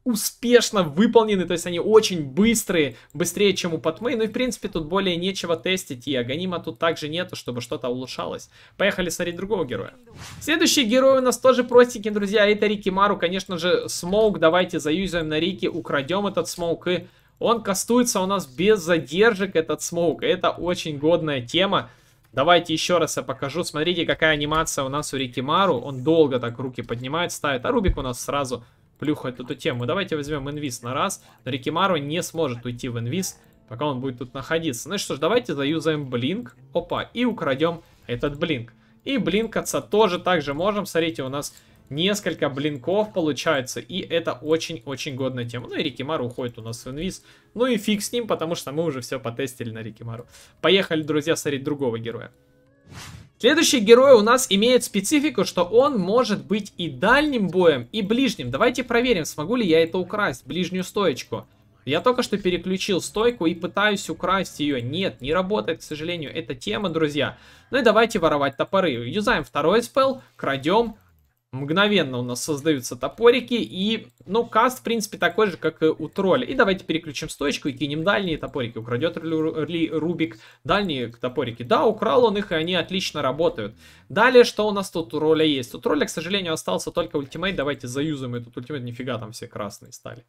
успешно выполнены, то есть они очень быстрые, быстрее, чем у Патмы, ну и в принципе тут более нечего тестить, и Аганима тут также нету, чтобы что-то улучшалось. Поехали смотреть другого героя. Следующий герой у нас тоже простенький, друзья, это Рикимару, конечно же, Смоук, давайте заюзаем на Рики, украдем этот Смоук и он кастуется у нас без задержек, этот смоук. Это очень годная тема. Давайте еще раз я покажу. Смотрите, какая анимация у нас у Рикимару. Он долго так руки поднимает, ставит. А Рубик у нас сразу плюхает эту тему. Давайте возьмем инвиз на раз. Но Рикимару не сможет уйти в инвиз, пока он будет тут находиться. Ну что ж, давайте заюзаем блинк. Опа, и украдем этот блинк. И блинкаться тоже так же можем. Смотрите, у нас несколько блинков получается, и это очень-очень годная тема. Ну и Рикимару уходит у нас в инвиз. Ну и фиг с ним, потому что мы уже все потестили на Рикимару. Поехали, друзья, сорить другого героя. Следующий герой у нас имеет специфику, что он может быть и дальним боем, и ближним. Давайте проверим, смогу ли я это украсть, ближнюю стоечку. Я только что переключил стойку и пытаюсь украсть ее. Нет, не работает, к сожалению, эта тема, друзья. Ну и давайте воровать топоры. Юзаем второй спел, крадем, Мгновенно у нас создаются топорики. И, ну, каст, в принципе, такой же, как и у тролля. И давайте переключим стоечку и кинем дальние топорики. Украдет ли Рубик дальние топорики? Да, украл он их, и они отлично работают. Далее, что у нас тут у тролля есть? У тролля, к сожалению, остался только ультимейт. Давайте заюзаем этот ультимейт. Нифига там все красные стали.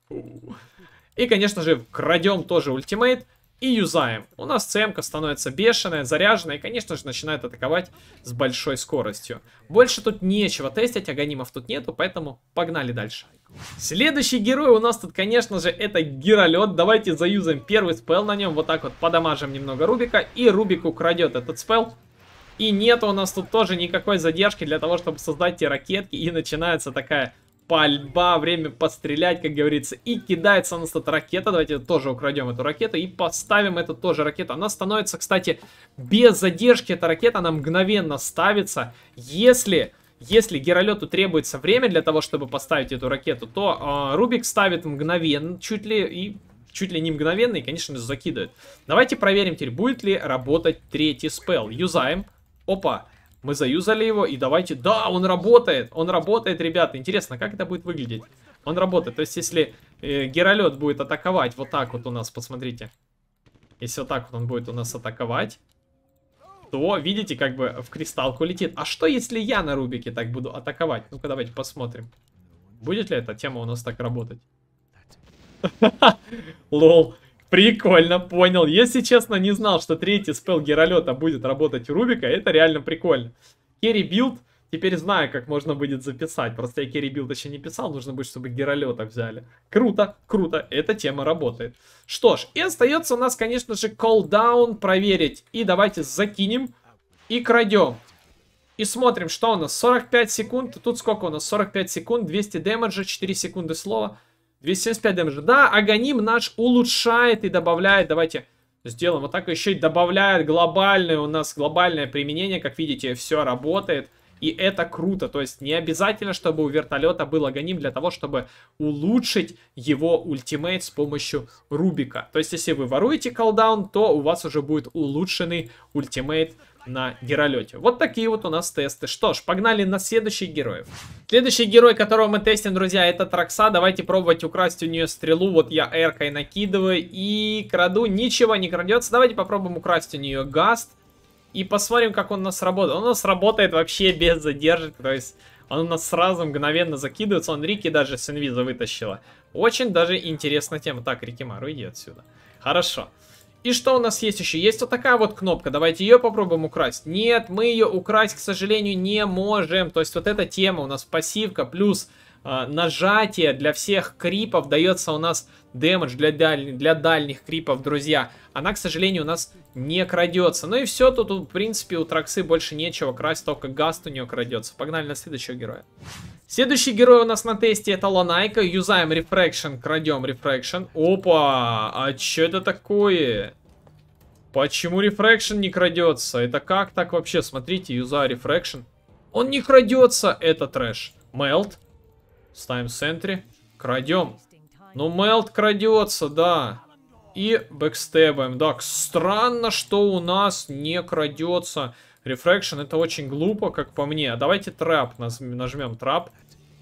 И, конечно же, крадем тоже ультимейт и юзаем. У нас ЦМ-ка становится бешеная, заряженная и, конечно же, начинает атаковать с большой скоростью. Больше тут нечего тестить, аганимов тут нету, поэтому погнали дальше. Следующий герой у нас тут, конечно же, это Гиролет. Давайте заюзаем первый спел на нем, вот так вот подамажим немного Рубика, и Рубик украдет этот спел. И нет у нас тут тоже никакой задержки для того, чтобы создать те ракетки, и начинается такая пальба, время пострелять, как говорится. И кидается у нас тут ракета. Давайте тоже украдем эту ракету и поставим эту тоже ракету. Она становится, кстати, без задержки. Эта ракета, она мгновенно ставится. Если... Если геролету требуется время для того, чтобы поставить эту ракету, то э, Рубик ставит мгновенно, чуть ли и чуть ли не мгновенный, конечно же, закидывает. Давайте проверим теперь, будет ли работать третий спел. Юзаем. Опа, мы заюзали его, и давайте... Да, он работает! Он работает, ребята! Интересно, как это будет выглядеть? Он работает. То есть, если э, геролет будет атаковать вот так вот у нас, посмотрите. Если вот так вот он будет у нас атаковать, то, видите, как бы в кристалку летит. А что, если я на Рубике так буду атаковать? Ну-ка, давайте посмотрим. Будет ли эта тема у нас так работать? [LAUGHS] Лол. Прикольно, понял. Если честно, не знал, что третий спел Геролета будет работать у Рубика. Это реально прикольно. Керри билд. Теперь знаю, как можно будет записать. Просто я керри билд еще не писал. Нужно будет, чтобы Геролета взяли. Круто, круто. Эта тема работает. Что ж, и остается у нас, конечно же, колдаун проверить. И давайте закинем и крадем. И смотрим, что у нас. 45 секунд. Тут сколько у нас? 45 секунд, 200 демеджа, 4 секунды слова. 275 дэмэджа. Да, агоним наш улучшает и добавляет. Давайте сделаем вот так. Еще и добавляет глобальное у нас глобальное применение. Как видите, все работает. И это круто. То есть не обязательно, чтобы у вертолета был агоним для того, чтобы улучшить его ультимейт с помощью Рубика. То есть если вы воруете колдаун, то у вас уже будет улучшенный ультимейт на геролете. Вот такие вот у нас тесты. Что ж, погнали на следующих героев. Следующий герой, которого мы тестим, друзья, это Тракса. Давайте пробовать украсть у нее стрелу. Вот я эркой накидываю и краду. Ничего не крадется. Давайте попробуем украсть у нее гаст. И посмотрим, как он у нас работает. Он у нас работает вообще без задержек. То есть он у нас сразу мгновенно закидывается. Он Рики даже с инвиза вытащила. Очень даже интересная тема. Так, Рикимар, иди отсюда. Хорошо. И что у нас есть еще? Есть вот такая вот кнопка. Давайте ее попробуем украсть. Нет, мы ее украсть, к сожалению, не можем. То есть вот эта тема у нас пассивка плюс э, нажатие для всех крипов дается у нас дэмэдж для, дальних, для дальних крипов, друзья. Она, к сожалению, у нас не крадется. Ну и все, тут, в принципе, у Траксы больше нечего красть, только гаст у нее крадется. Погнали на следующего героя. Следующий герой у нас на тесте это Ланайка. Юзаем Refraction, крадем Refraction. Опа, а что это такое? Почему Refraction не крадется? Это как так вообще? Смотрите, юза Refraction. Он не крадется, это трэш. Мелт. Ставим в центре. Крадем. Ну, мелт крадется, да. И бэкстебаем. Так, странно, что у нас не крадется Рефрекшн это очень глупо, как по мне. А Давайте трап нажмем трап.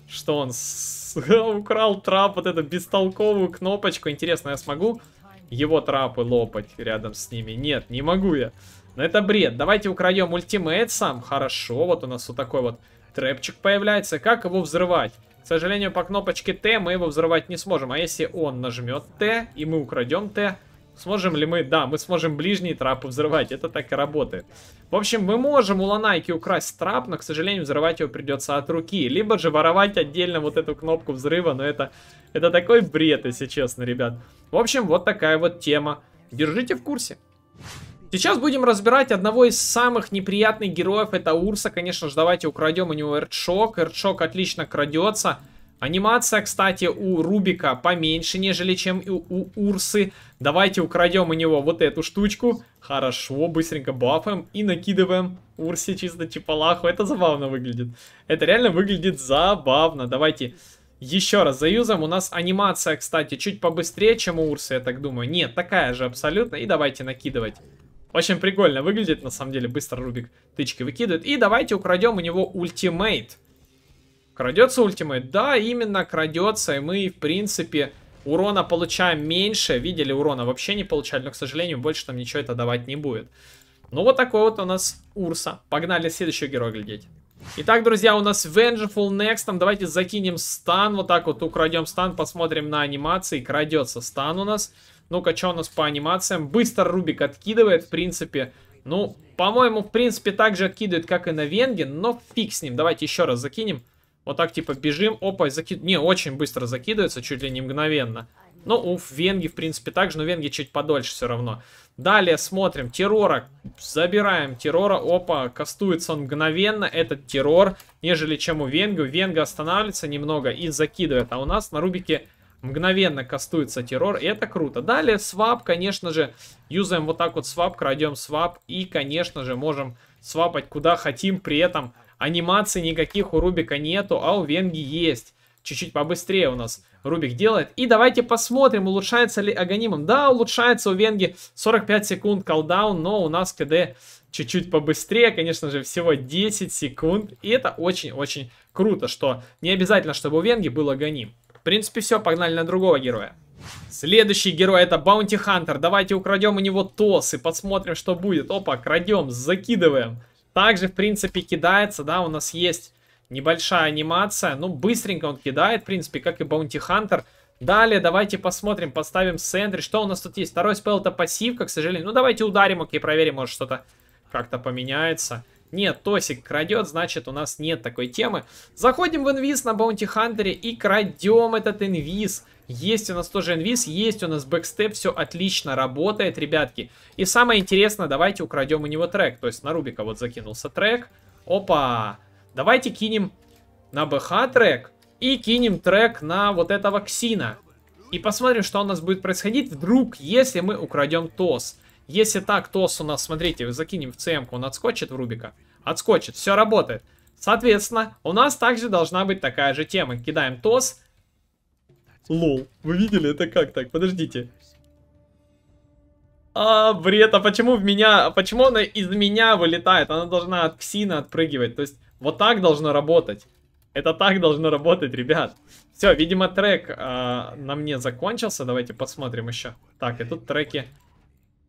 Что он с... [LAUGHS] украл трап, вот эту бестолковую кнопочку. Интересно, я смогу его трапы лопать рядом с ними? Нет, не могу я. Но это бред. Давайте украдем ультимейт сам. Хорошо, вот у нас вот такой вот трэпчик появляется. Как его взрывать? К сожалению, по кнопочке Т мы его взрывать не сможем. А если он нажмет Т, и мы украдем Т, Сможем ли мы... Да, мы сможем ближние трапы взрывать. Это так и работает. В общем, мы можем у Ланайки украсть трап, но, к сожалению, взрывать его придется от руки. Либо же воровать отдельно вот эту кнопку взрыва. Но это, это такой бред, если честно, ребят. В общем, вот такая вот тема. Держите в курсе. Сейчас будем разбирать одного из самых неприятных героев. Это Урса. Конечно же, давайте украдем у него Эрдшок. Эрдшок отлично крадется. Анимация, кстати, у Рубика поменьше, нежели чем у, у Урсы. Давайте украдем у него вот эту штучку. Хорошо, быстренько бафаем и накидываем Урсе чисто чипалаху. Это забавно выглядит. Это реально выглядит забавно. Давайте еще раз заюзом. У нас анимация, кстати, чуть побыстрее, чем у Урсы, я так думаю. Нет, такая же абсолютно. И давайте накидывать. Очень прикольно выглядит, на самом деле, быстро Рубик тычки выкидывает. И давайте украдем у него ультимейт. Крадется ультимейт? Да, именно крадется, и мы, в принципе, урона получаем меньше. Видели, урона вообще не получали, но, к сожалению, больше там ничего это давать не будет. Ну, вот такой вот у нас Урса. Погнали следующего героя глядеть. Итак, друзья, у нас Vengeful Next. Там давайте закинем стан, вот так вот украдем стан, посмотрим на анимации. Крадется стан у нас. Ну-ка, что у нас по анимациям? Быстро Рубик откидывает, в принципе. Ну, по-моему, в принципе, так же откидывает, как и на Венге, но фиг с ним. Давайте еще раз закинем. Вот так, типа, бежим, опа, закид... Не, очень быстро закидывается, чуть ли не мгновенно. Ну, у Венги, в принципе, также, но Венги чуть подольше все равно. Далее смотрим, террора, забираем террора, опа, кастуется он мгновенно, этот террор, нежели чем у Венги. Венга останавливается немного и закидывает, а у нас на Рубике мгновенно кастуется террор, и это круто. Далее свап, конечно же, юзаем вот так вот свап, крадем свап, и, конечно же, можем свапать куда хотим, при этом анимации никаких у Рубика нету, а у Венги есть. Чуть-чуть побыстрее у нас Рубик делает. И давайте посмотрим, улучшается ли Аганимом. Да, улучшается у Венги 45 секунд колдаун, но у нас КД чуть-чуть побыстрее, конечно же, всего 10 секунд. И это очень-очень круто, что не обязательно, чтобы у Венги был Аганим. В принципе, все, погнали на другого героя. Следующий герой это Баунти Хантер. Давайте украдем у него тос и посмотрим, что будет. Опа, крадем, закидываем. Также, в принципе, кидается, да, у нас есть небольшая анимация. Ну, быстренько он кидает, в принципе, как и Баунти Хантер. Далее давайте посмотрим, поставим сентри. Что у нас тут есть? Второй спел это пассивка, к сожалению. Ну, давайте ударим, окей, проверим, может что-то как-то поменяется. Нет, Тосик крадет, значит у нас нет такой темы. Заходим в инвиз на Баунти Хантере и крадем этот инвиз. Есть у нас тоже инвиз, есть у нас бэкстеп, все отлично работает, ребятки. И самое интересное, давайте украдем у него трек. То есть на Рубика вот закинулся трек. Опа! Давайте кинем на БХ трек и кинем трек на вот этого Ксина. И посмотрим, что у нас будет происходить вдруг, если мы украдем ТОС. Если так, ТОС у нас, смотрите, закинем в ЦМ, он отскочит в Рубика. Отскочит, все работает. Соответственно, у нас также должна быть такая же тема. Кидаем ТОС, Лол. Вы видели? Это как так? Подождите. А, бред, а почему в меня, а почему она из меня вылетает? Она должна от ксина отпрыгивать. То есть вот так должно работать. Это так должно работать, ребят. Все, видимо, трек э, на мне закончился. Давайте посмотрим еще. Так, и тут треки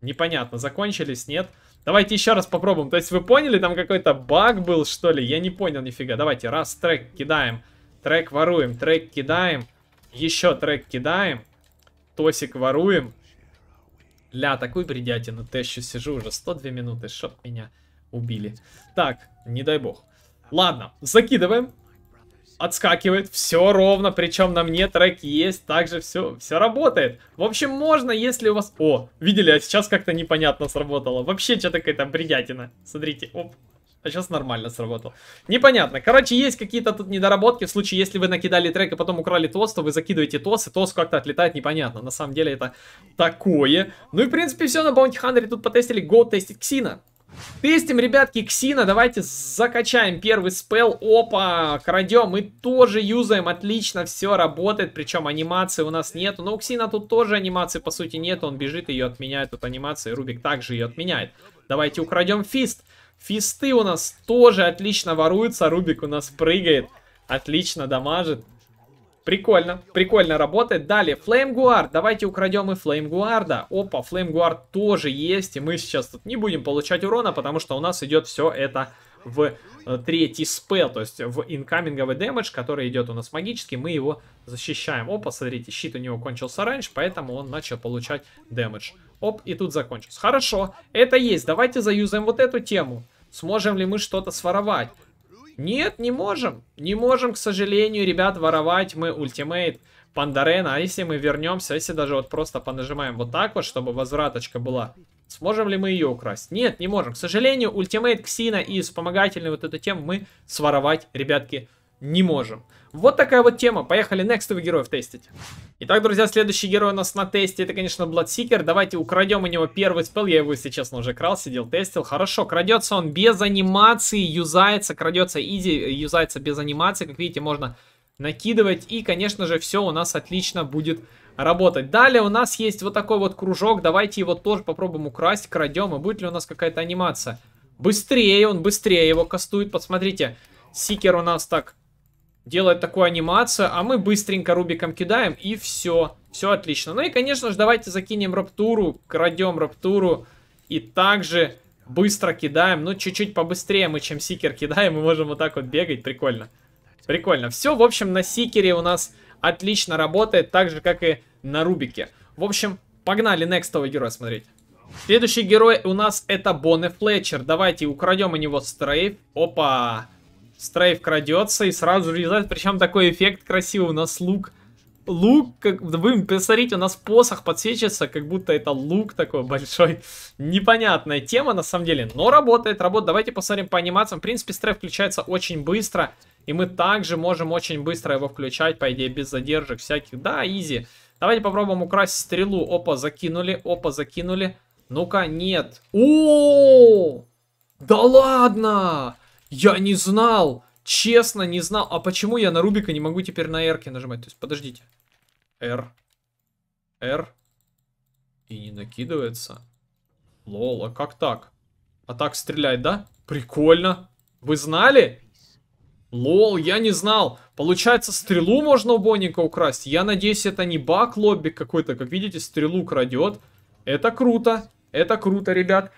непонятно, закончились, нет. Давайте еще раз попробуем. То есть вы поняли, там какой-то баг был, что ли? Я не понял нифига. Давайте, раз, трек кидаем, трек воруем, трек кидаем. Еще трек кидаем. Тосик воруем. Ля, такой бредятину. Ты еще сижу уже 102 минуты, чтоб меня убили. Так, не дай бог. Ладно, закидываем. Отскакивает, все ровно, причем на мне трек есть, также все, все работает. В общем, можно, если у вас... О, видели, а сейчас как-то непонятно сработало. Вообще, что-то какая-то бредятина. Смотрите, оп, а сейчас нормально сработал. Непонятно. Короче, есть какие-то тут недоработки. В случае, если вы накидали трек и потом украли тос, то вы закидываете тос, и тос как-то отлетает, непонятно. На самом деле это такое. Ну и, в принципе, все на Bounty Hunter тут потестили. Go тестит Ксина. Тестим, ребятки, Ксина. Давайте закачаем первый спел. Опа, крадем. Мы тоже юзаем. Отлично, все работает. Причем анимации у нас нету. Но у Ксина тут тоже анимации, по сути, нет. Он бежит, ее отменяет тут анимации. Рубик также ее отменяет. Давайте украдем фист. Фисты у нас тоже отлично воруются. Рубик у нас прыгает. Отлично дамажит. Прикольно, прикольно работает. Далее, Флеймгуард. Давайте украдем и Флеймгуарда. Опа, Флеймгуард тоже есть. И мы сейчас тут не будем получать урона, потому что у нас идет все это в э, третий спел, то есть в инкаминговый дэмэдж, который идет у нас магически, мы его защищаем. Опа, смотрите, щит у него кончился раньше, поэтому он начал получать дэмэдж. Оп, и тут закончился. Хорошо, это есть. Давайте заюзаем вот эту тему. Сможем ли мы что-то своровать? Нет, не можем. Не можем, к сожалению, ребят, воровать мы ультимейт Пандарена. А если мы вернемся, а если даже вот просто понажимаем вот так вот, чтобы возвраточка была, сможем ли мы ее украсть? Нет, не можем. К сожалению, ультимейт Ксина и вспомогательный вот эту тему мы своровать, ребятки, не можем. Вот такая вот тема. Поехали некстовых героев тестить. Итак, друзья, следующий герой у нас на тесте. Это, конечно, Bloodseeker. Давайте украдем у него первый спел. Я его, если честно, уже крал, сидел, тестил. Хорошо, крадется он без анимации, юзается, крадется изи, юзается без анимации. Как видите, можно накидывать. И, конечно же, все у нас отлично будет работать. Далее у нас есть вот такой вот кружок. Давайте его тоже попробуем украсть, крадем. И будет ли у нас какая-то анимация? Быстрее, он быстрее его кастует. Посмотрите, Сикер у нас так делает такую анимацию, а мы быстренько рубиком кидаем, и все. Все отлично. Ну и, конечно же, давайте закинем раптуру, крадем раптуру, и также быстро кидаем. Ну, чуть-чуть побыстрее мы, чем сикер кидаем, мы можем вот так вот бегать, прикольно. Прикольно. Все, в общем, на сикере у нас отлично работает, так же, как и на рубике. В общем, погнали некстового героя смотреть. Следующий герой у нас это Бонни Флетчер. Давайте украдем у него стрейф. Опа! Стрейф крадется и сразу же Причем такой эффект красивый у нас лук. Лук, как, вы посмотрите, у нас посох подсвечится, как будто это лук такой большой. Непонятная тема на самом деле, но работает, работает. Давайте посмотрим по анимациям. В принципе, стрейф включается очень быстро, и мы также можем очень быстро его включать, по идее, без задержек всяких. Да, изи. Давайте попробуем украсть стрелу. Опа, закинули, опа, закинули. Ну-ка, нет. О! Да ладно! Я не знал! Честно, не знал. А почему я на Рубика не могу теперь на R нажимать? То есть, подождите. R. R. И не накидывается. Лол, а как так? А так стрелять, да? Прикольно. Вы знали? Лол, я не знал. Получается, стрелу можно у Бонника украсть. Я надеюсь, это не баг лобби какой-то. Как видите, стрелу крадет. Это круто. Это круто, ребят.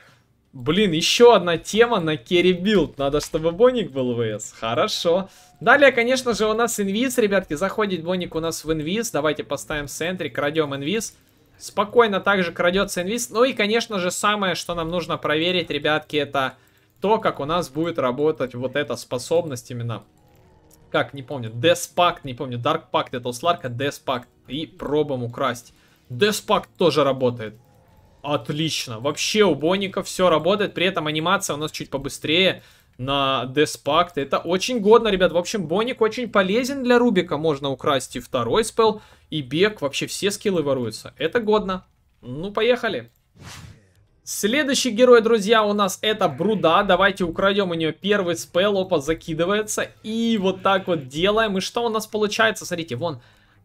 Блин, еще одна тема на керри билд. Надо, чтобы Боник был в ВС. Хорошо. Далее, конечно же, у нас инвиз, ребятки. Заходит Боник у нас в инвиз. Давайте поставим центре, крадем инвиз. Спокойно также крадется инвиз. Ну и, конечно же, самое, что нам нужно проверить, ребятки, это то, как у нас будет работать вот эта способность именно. Как, не помню, Деспакт, не помню, Дарк Пакт это у Сларка, Деспакт. И пробуем украсть. Деспакт тоже работает. Отлично. Вообще у Боника все работает. При этом анимация у нас чуть побыстрее на Деспакт. Это очень годно, ребят. В общем, Боник очень полезен для Рубика. Можно украсть и второй спел, и бег. Вообще все скиллы воруются. Это годно. Ну, поехали. Следующий герой, друзья, у нас это Бруда. Давайте украдем у нее первый спел. Опа, закидывается. И вот так вот делаем. И что у нас получается? Смотрите, вон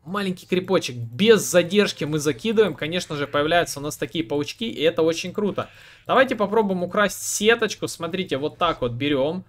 маленький крепочек. Без задержки мы закидываем. Конечно же, появляются у нас такие паучки, и это очень круто. Давайте попробуем украсть сеточку. Смотрите, вот так вот берем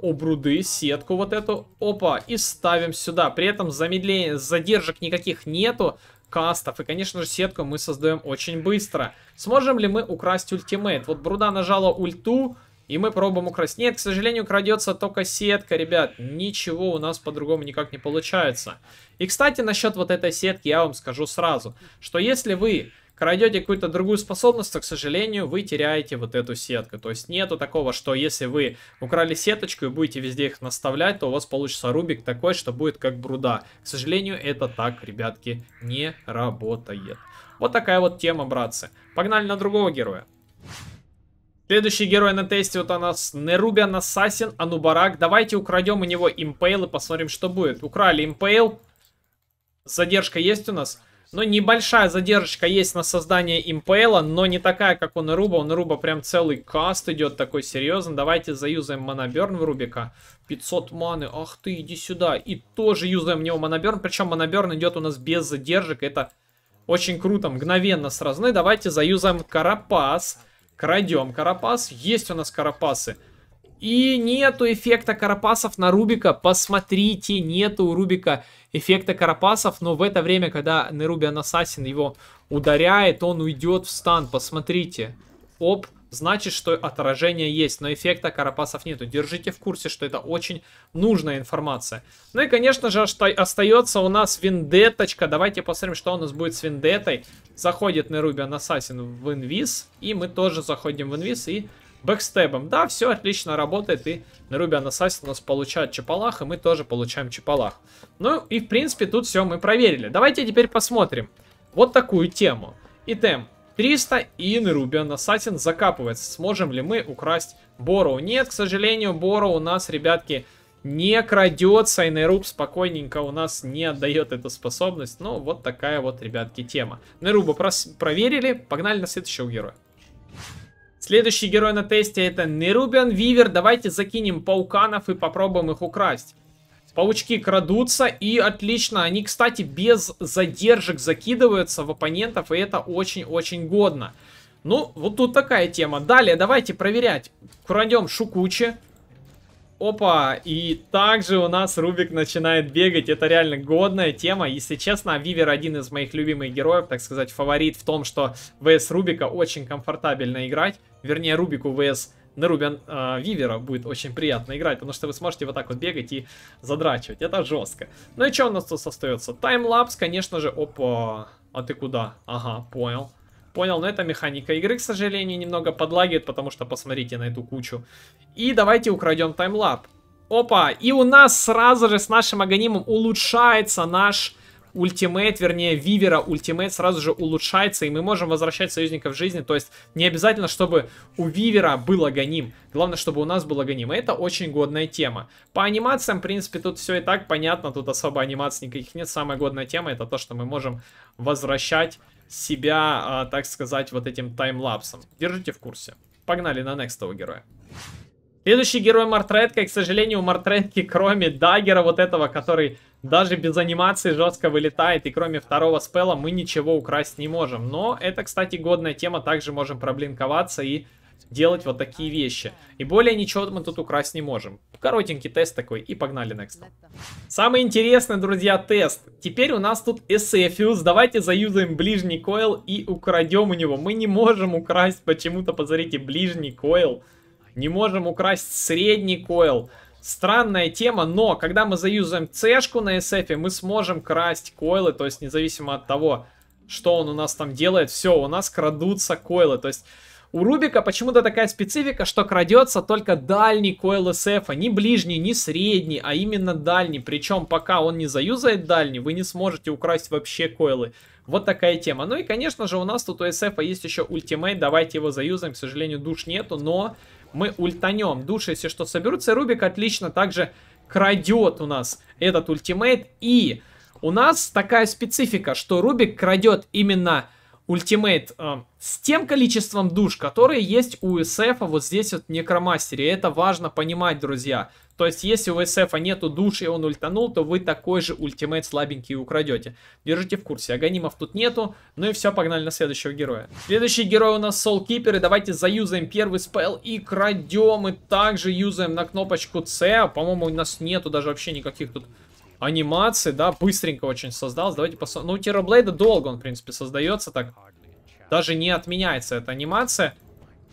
обруды, сетку вот эту. Опа, и ставим сюда. При этом замедление, задержек никаких нету кастов. И, конечно же, сетку мы создаем очень быстро. Сможем ли мы украсть ультимейт? Вот Бруда нажала ульту, и мы пробуем украсть. Нет, к сожалению, крадется только сетка, ребят. Ничего у нас по-другому никак не получается. И, кстати, насчет вот этой сетки я вам скажу сразу, что если вы крадете какую-то другую способность, то, к сожалению, вы теряете вот эту сетку. То есть нету такого, что если вы украли сеточку и будете везде их наставлять, то у вас получится рубик такой, что будет как бруда. К сожалению, это так, ребятки, не работает. Вот такая вот тема, братцы. Погнали на другого героя. Следующий герой на тесте вот у нас Нерубиан Ассасин Анубарак. Давайте украдем у него импейл и посмотрим, что будет. Украли импейл. Задержка есть у нас. Но небольшая задержка есть на создание импейла, но не такая, как у Неруба. У Неруба прям целый каст идет такой серьезный. Давайте заюзаем моноберн в Рубика. 500 маны, ах ты, иди сюда. И тоже юзаем в него моноберн. Причем моноберн идет у нас без задержек. Это очень круто, мгновенно сразу. Ну и давайте заюзаем Карапас. Карапас. Крадем карапас. Есть у нас карапасы. И нету эффекта карапасов на Рубика. Посмотрите, нету у Рубика эффекта карапасов. Но в это время, когда Нерубиан Ассасин его ударяет, он уйдет в стан. Посмотрите. Оп значит, что отражение есть, но эффекта карапасов нету. Держите в курсе, что это очень нужная информация. Ну и, конечно же, остается у нас вендеточка. Давайте посмотрим, что у нас будет с вендетой. Заходит Неруби Ассасин в инвиз, и мы тоже заходим в инвиз и бэкстебом. Да, все отлично работает, и Неруби Ассасин у нас получает чапалах, и мы тоже получаем чапалах. Ну и, в принципе, тут все мы проверили. Давайте теперь посмотрим вот такую тему. Итем 300 и Нерубиан Ассасин закапывается. Сможем ли мы украсть Бору? Нет, к сожалению, Бору у нас, ребятки, не крадется, и спокойненько у нас не отдает эту способность. Ну, вот такая вот, ребятки, тема. Неруба проверили, погнали на следующего героя. Следующий герой на тесте это Нерубиан Вивер. Давайте закинем пауканов и попробуем их украсть. Паучки крадутся, и отлично, они, кстати, без задержек закидываются в оппонентов, и это очень-очень годно. Ну, вот тут такая тема. Далее, давайте проверять. Крадем Шукучи. Опа, и также у нас Рубик начинает бегать, это реально годная тема, если честно, Вивер один из моих любимых героев, так сказать, фаворит в том, что ВС Рубика очень комфортабельно играть, вернее Рубику ВС на Рубен э, а, Вивера будет очень приятно играть, потому что вы сможете вот так вот бегать и задрачивать. Это жестко. Ну и что у нас тут остается? Таймлапс, конечно же. Опа, а ты куда? Ага, понял. Понял, но это механика игры, к сожалению, немного подлагивает, потому что посмотрите на эту кучу. И давайте украдем таймлап. Опа, и у нас сразу же с нашим агонимом улучшается наш ультимейт, вернее, Вивера ультимейт сразу же улучшается, и мы можем возвращать союзников в жизни. То есть не обязательно, чтобы у Вивера был агоним. Главное, чтобы у нас был агоним. И это очень годная тема. По анимациям, в принципе, тут все и так понятно. Тут особо анимаций никаких нет. Самая годная тема это то, что мы можем возвращать себя, а, так сказать, вот этим таймлапсом. Держите в курсе. Погнали на некстового героя. Следующий герой Мартредка, и, к сожалению, у Мартретки, кроме даггера вот этого, который даже без анимации жестко вылетает, и кроме второго спела мы ничего украсть не можем. Но это, кстати, годная тема, также можем проблинковаться и делать вот такие вещи. И более ничего мы тут украсть не можем. Коротенький тест такой, и погнали next. Самый интересный, друзья, тест. Теперь у нас тут Эсефиус. Давайте заюзаем ближний койл и украдем у него. Мы не можем украсть почему-то, позорите, ближний койл не можем украсть средний койл. Странная тема, но когда мы заюзаем цешку на SF, мы сможем красть койлы, то есть независимо от того, что он у нас там делает, все, у нас крадутся койлы, то есть... У Рубика почему-то такая специфика, что крадется только дальний койл SF, а не ближний, не средний, а именно дальний. Причем пока он не заюзает дальний, вы не сможете украсть вообще койлы. Вот такая тема. Ну и, конечно же, у нас тут у SF есть еще ультимейт, давайте его заюзаем. К сожалению, душ нету, но мы ультанем. Души, если что, соберутся. Рубик отлично также крадет у нас этот ультимейт. И у нас такая специфика, что Рубик крадет именно ультимейт э, с тем количеством душ, которые есть у СФ вот здесь вот в Некромастере. Это важно понимать, друзья. То есть, если у SF нету души и он ультанул, то вы такой же ультимейт слабенький украдете. Держите в курсе. Аганимов тут нету. Ну и все, погнали на следующего героя. Следующий герой у нас Soul Keeper. И давайте заюзаем первый спел и крадем. И также юзаем на кнопочку C. По-моему, у нас нету даже вообще никаких тут анимаций. Да, быстренько очень создался. Давайте посмотрим. Ну, у долго он, в принципе, создается так. Даже не отменяется эта анимация.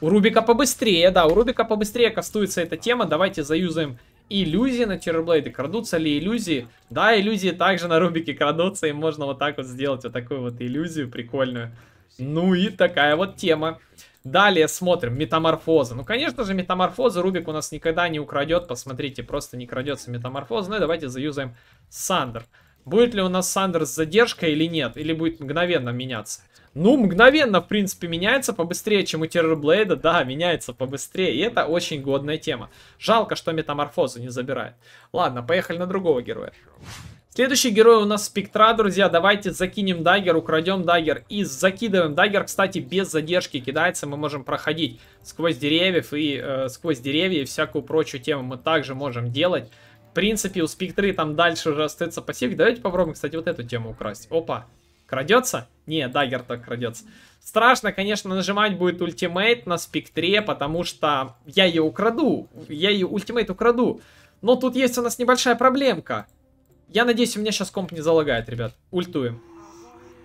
У Рубика побыстрее, да, у Рубика побыстрее кастуется эта тема. Давайте заюзаем иллюзии на Террорблейде. Крадутся ли иллюзии? Да, иллюзии также на Рубике крадутся, и можно вот так вот сделать вот такую вот иллюзию прикольную. Ну и такая вот тема. Далее смотрим, метаморфоза. Ну, конечно же, метаморфоза Рубик у нас никогда не украдет. Посмотрите, просто не крадется метаморфоза. Ну и давайте заюзаем Сандер. Будет ли у нас Сандер с задержкой или нет? Или будет мгновенно меняться? ну, мгновенно, в принципе, меняется побыстрее, чем у Террорблейда. Да, меняется побыстрее, и это очень годная тема. Жалко, что метаморфозу не забирает. Ладно, поехали на другого героя. Следующий герой у нас Спектра, друзья. Давайте закинем дагер, украдем дагер и закидываем. Дагер, кстати, без задержки кидается. Мы можем проходить сквозь деревьев и э, сквозь деревья и всякую прочую тему мы также можем делать. В принципе, у Спектры там дальше уже остается пассивик. Давайте попробуем, кстати, вот эту тему украсть. Опа. Крадется? Не, дагер так крадется. Страшно, конечно, нажимать будет ультимейт на спектре, потому что я ее украду. Я ее ультимейт украду. Но тут есть у нас небольшая проблемка. Я надеюсь, у меня сейчас комп не залагает, ребят. Ультуем.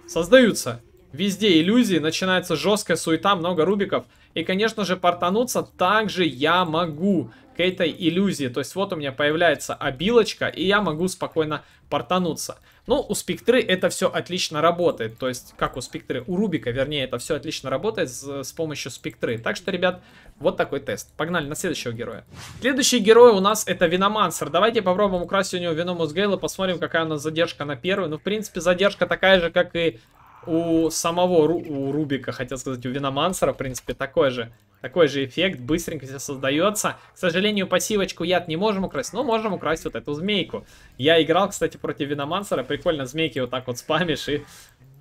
Создаются везде иллюзии, начинается жесткая суета, много рубиков. И, конечно же, портануться также я могу к этой иллюзии. То есть вот у меня появляется обилочка, и я могу спокойно портануться. Ну, у спектры это все отлично работает. То есть, как у спектры, у Рубика, вернее, это все отлично работает с, с помощью спектры. Так что, ребят, вот такой тест. Погнали на следующего героя. Следующий герой у нас это Виномансер. Давайте попробуем украсть у него вино Музгейла, посмотрим, какая у нас задержка на первую. Ну, в принципе, задержка такая же, как и у самого Ру, у Рубика, хотел сказать, у Виномансера, в принципе, такой же. Такой же эффект, быстренько все создается. К сожалению, пассивочку яд не можем украсть, но можем украсть вот эту змейку. Я играл, кстати, против Виномансера, прикольно, змейки вот так вот спамишь, и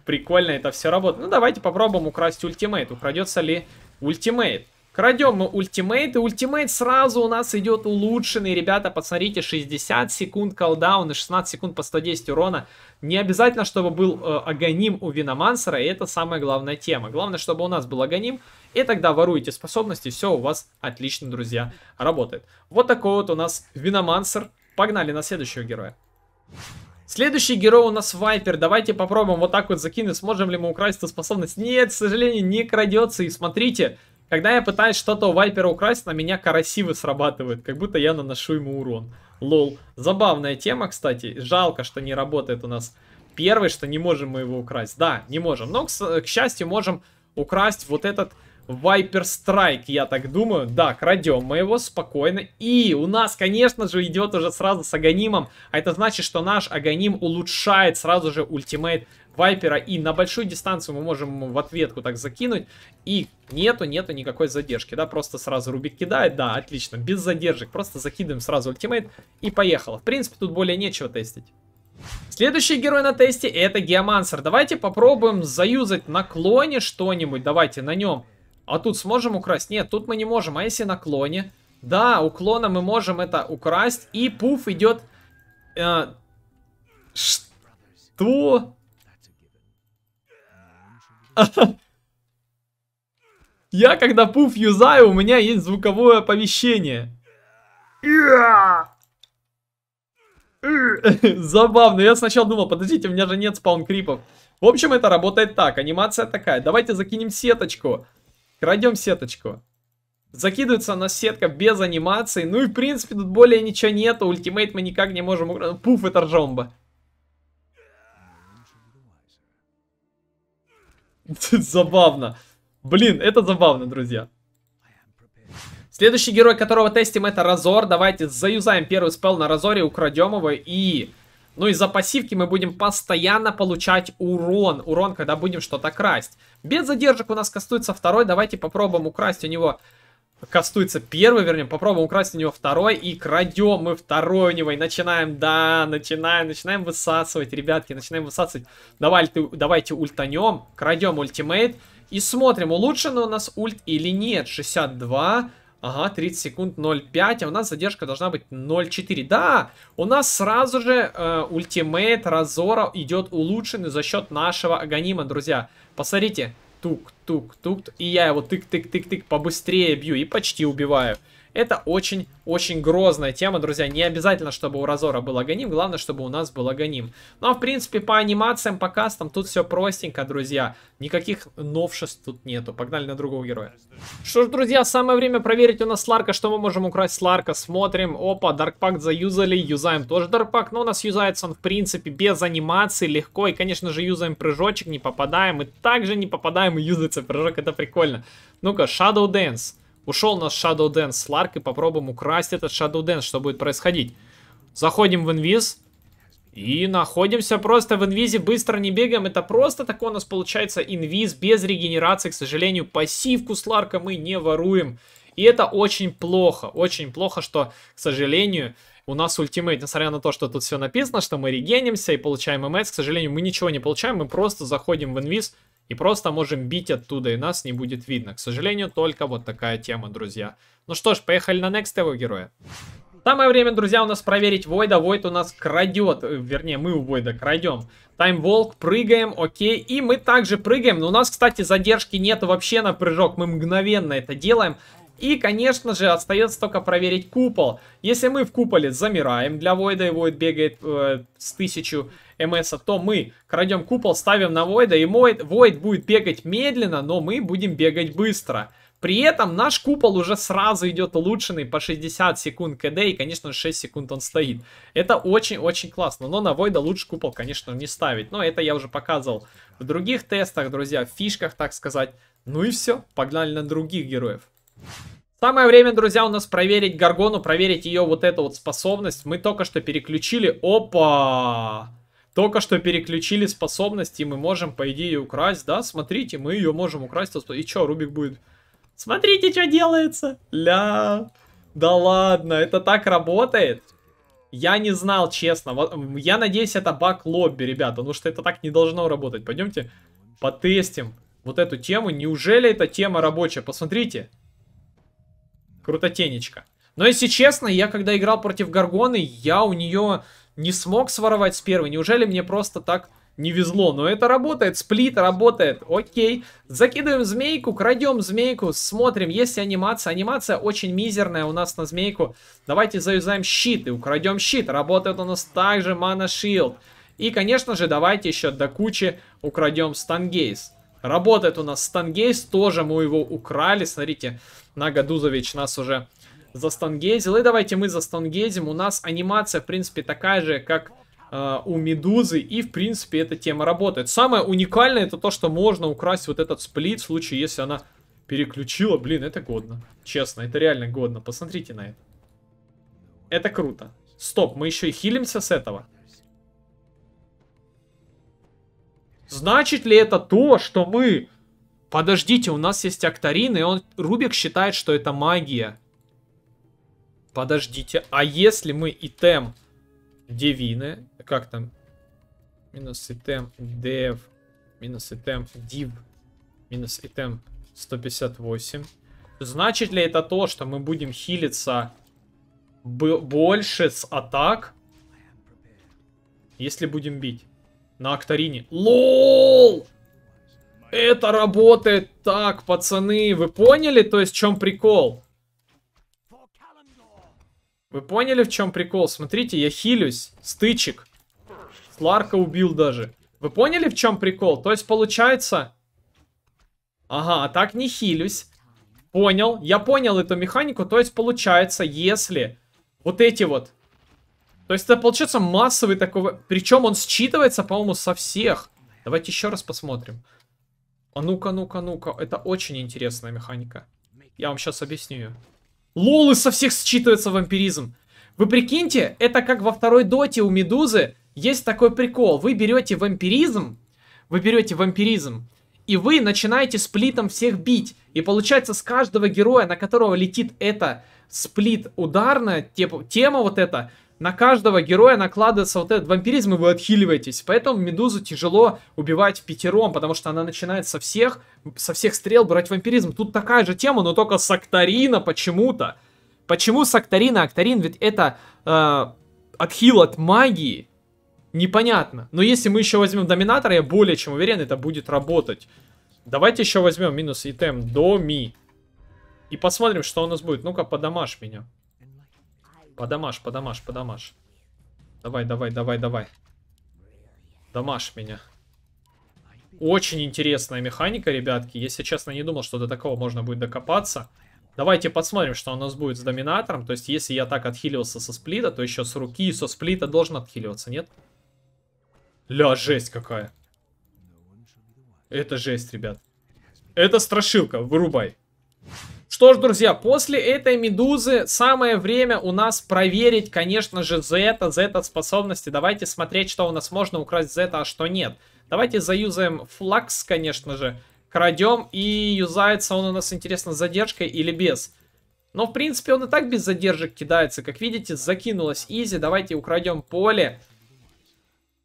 прикольно это все работает. Ну, давайте попробуем украсть ультимейт, украдется ли ультимейт. Крадем мы ультимейт, и ультимейт сразу у нас идет улучшенный. Ребята, посмотрите, 60 секунд колдаун и 16 секунд по 110 урона. Не обязательно, чтобы был э, аганим у виномансера, и это самая главная тема. Главное, чтобы у нас был аганим, и тогда воруете способности, все у вас отлично, друзья, работает. Вот такой вот у нас виномансер. Погнали на следующего героя. Следующий герой у нас Вайпер. Давайте попробуем вот так вот закинуть, сможем ли мы украсть эту способность. Нет, к сожалению, не крадется. И смотрите, когда я пытаюсь что-то у Вайпера украсть, на меня карасивы срабатывают, как будто я наношу ему урон. Лол. Забавная тема, кстати. Жалко, что не работает у нас первый, что не можем мы его украсть. Да, не можем. Но, к, к счастью, можем украсть вот этот Вайпер Страйк, я так думаю. Да, крадем мы его спокойно. И у нас, конечно же, идет уже сразу с Аганимом. А это значит, что наш Аганим улучшает сразу же ультимейт вайпера, и на большую дистанцию мы можем в ответку так закинуть, и нету, нету никакой задержки, да, просто сразу Рубик кидает, да, отлично, без задержек, просто закидываем сразу ультимейт, и поехало. В принципе, тут более нечего тестить. Следующий герой на тесте это Геомансер. Давайте попробуем заюзать на клоне что-нибудь. Давайте на нем. А тут сможем украсть? Нет, тут мы не можем. А если на клоне? Да, у клона мы можем это украсть. И пуф идет... Э, что? [LAUGHS] Я, когда пуф юзаю, у меня есть звуковое оповещение. [LAUGHS] Забавно. Я сначала думал, подождите, у меня же нет спаун крипов. В общем, это работает так. Анимация такая. Давайте закинем сеточку. Крадем сеточку. Закидывается у нас сетка без анимации. Ну и в принципе тут более ничего нету. Ультимейт мы никак не можем... Пуф, это ржомба. [LAUGHS] Забавно. Блин, это забавно, друзья. Следующий герой, которого тестим, это Разор. Давайте заюзаем первый спел на Разоре, украдем его и... Ну и за пассивки мы будем постоянно получать урон. Урон, когда будем что-то красть. Без задержек у нас кастуется второй. Давайте попробуем украсть у него кастуется первый, вернем, попробуем украсть у него второй, и крадем мы второй у него, и начинаем, да, начинаем, начинаем высасывать, ребятки, начинаем высасывать. Давай, ты, давайте ультанем, крадем ультимейт, и смотрим, улучшен у нас ульт или нет, 62, ага, 30 секунд, 0,5, а у нас задержка должна быть 0,4, да, у нас сразу же э, ультимейт Разора идет улучшенный за счет нашего Аганима, друзья, посмотрите, тук-тук-тук. И я его тык-тык-тык-тык побыстрее бью и почти убиваю. Это очень-очень грозная тема, друзья. Не обязательно, чтобы у Разора был Аганим, главное, чтобы у нас был Аганим. Ну, а в принципе, по анимациям, по кастам тут все простенько, друзья. Никаких новшеств тут нету. Погнали на другого героя. Что ж, друзья, самое время проверить у нас Сларка, что мы можем украсть Сларка. Смотрим. Опа, Даркпакт заюзали, юзаем тоже Даркпакт, но у нас юзается он, в принципе, без анимации, легко. И, конечно же, юзаем прыжочек, не попадаем. И также не попадаем и юзается прыжок, это прикольно. Ну-ка, Shadow Dance. Ушел нас Shadow Dance с Ларк и попробуем украсть этот Shadow Dance, что будет происходить. Заходим в инвиз. И находимся просто в инвизе, быстро не бегаем. Это просто такой у нас получается инвиз без регенерации. К сожалению, пассивку с Ларка мы не воруем. И это очень плохо, очень плохо, что, к сожалению, у нас ультимейт, несмотря на то, что тут все написано, что мы регенимся и получаем МС, к сожалению, мы ничего не получаем, мы просто заходим в инвиз, и просто можем бить оттуда, и нас не будет видно. К сожалению, только вот такая тема, друзья. Ну что ж, поехали на next его героя. Самое время, друзья, у нас проверить Войда. Войд у нас крадет, э, вернее, мы у Войда крадем. Таймволк, прыгаем, окей. И мы также прыгаем. Но у нас, кстати, задержки нет вообще на прыжок. Мы мгновенно это делаем. И, конечно же, остается только проверить купол. Если мы в куполе замираем для Войда, и Войд бегает э, с тысячу. МС, то мы крадем купол, ставим на Войда, и Войд будет бегать медленно, но мы будем бегать быстро. При этом наш купол уже сразу идет улучшенный по 60 секунд КД, и, конечно, 6 секунд он стоит. Это очень-очень классно, но на Войда лучше купол, конечно, не ставить. Но это я уже показывал в других тестах, друзья, в фишках, так сказать. Ну и все, погнали на других героев. Самое время, друзья, у нас проверить Гаргону, проверить ее вот эту вот способность. Мы только что переключили. Опа! Только что переключили способность, и мы можем, по идее, украсть. Да, смотрите, мы ее можем украсть. И что, Рубик будет... Смотрите, что делается. Ля. Да ладно, это так работает. Я не знал, честно. Я надеюсь, это баг лобби, ребята. Ну что это так не должно работать. Пойдемте потестим вот эту тему. Неужели эта тема рабочая? Посмотрите. Крутотенечка. Но если честно, я когда играл против Гаргоны, я у нее не смог своровать с первой. Неужели мне просто так не везло? Но это работает, сплит работает, окей. Закидываем змейку, крадем змейку, смотрим, есть ли анимация. Анимация очень мизерная у нас на змейку. Давайте заюзаем щит и украдем щит. Работает у нас также мана шилд. И, конечно же, давайте еще до кучи украдем стангейс. Работает у нас стангейс, тоже мы его украли. Смотрите, на Гадузович нас уже застангезил. И давайте мы застангезим. У нас анимация, в принципе, такая же, как э, у Медузы. И, в принципе, эта тема работает. Самое уникальное, это то, что можно украсть вот этот сплит, в случае, если она переключила. Блин, это годно. Честно, это реально годно. Посмотрите на это. Это круто. Стоп, мы еще и хилимся с этого. Значит ли это то, что мы... Подождите, у нас есть Акторин, и он... Рубик считает, что это магия. Подождите, а если мы итем девины, как там? Минус итем дев, минус итем тем див, минус и тем 158. Значит ли это то, что мы будем хилиться больше с атак, если будем бить на Акторине? ЛОЛ! Это работает так, пацаны, вы поняли, то есть в чем прикол? Вы поняли, в чем прикол? Смотрите, я хилюсь. Стычек. Сларка убил даже. Вы поняли, в чем прикол? То есть, получается... Ага, а так не хилюсь. Понял. Я понял эту механику. То есть, получается, если вот эти вот... То есть, это получается массовый такого... Причем он считывается, по-моему, со всех. Давайте еще раз посмотрим. А ну-ка, ну-ка, ну-ка. Это очень интересная механика. Я вам сейчас объясню ее. Лолы со всех считывается вампиризм. Вы прикиньте, это как во второй доте у Медузы есть такой прикол. Вы берете вампиризм, вы берете вампиризм, и вы начинаете сплитом всех бить. И получается, с каждого героя, на которого летит эта сплит ударная тема, типа, тема вот эта, на каждого героя накладывается вот этот вампиризм, и вы отхиливаетесь. Поэтому Медузу тяжело убивать пятером, потому что она начинает со всех, со всех стрел брать вампиризм. Тут такая же тема, но только Сактарина почему-то. Почему Сактарина? Актарин ведь это э, отхил от магии. Непонятно. Но если мы еще возьмем Доминатора, я более чем уверен, это будет работать. Давайте еще возьмем минус итем доми И посмотрим, что у нас будет. Ну-ка, подамажь меня. Подамаш, подамаш, подамаш. Давай, давай, давай, давай. Дамаш меня. Очень интересная механика, ребятки. Если честно, не думал, что до такого можно будет докопаться. Давайте посмотрим, что у нас будет с доминатором. То есть, если я так отхилился со сплита, то еще с руки и со сплита должен отхиливаться, нет? Ля, жесть какая. Это жесть, ребят. Это страшилка, вырубай. Что ж, друзья, после этой медузы самое время у нас проверить, конечно же, зета, зета способности. Давайте смотреть, что у нас можно украсть зета, а что нет. Давайте заюзаем флакс, конечно же. Крадем и юзается он у нас, интересно, с задержкой или без. Но, в принципе, он и так без задержек кидается. Как видите, закинулось изи. Давайте украдем поле.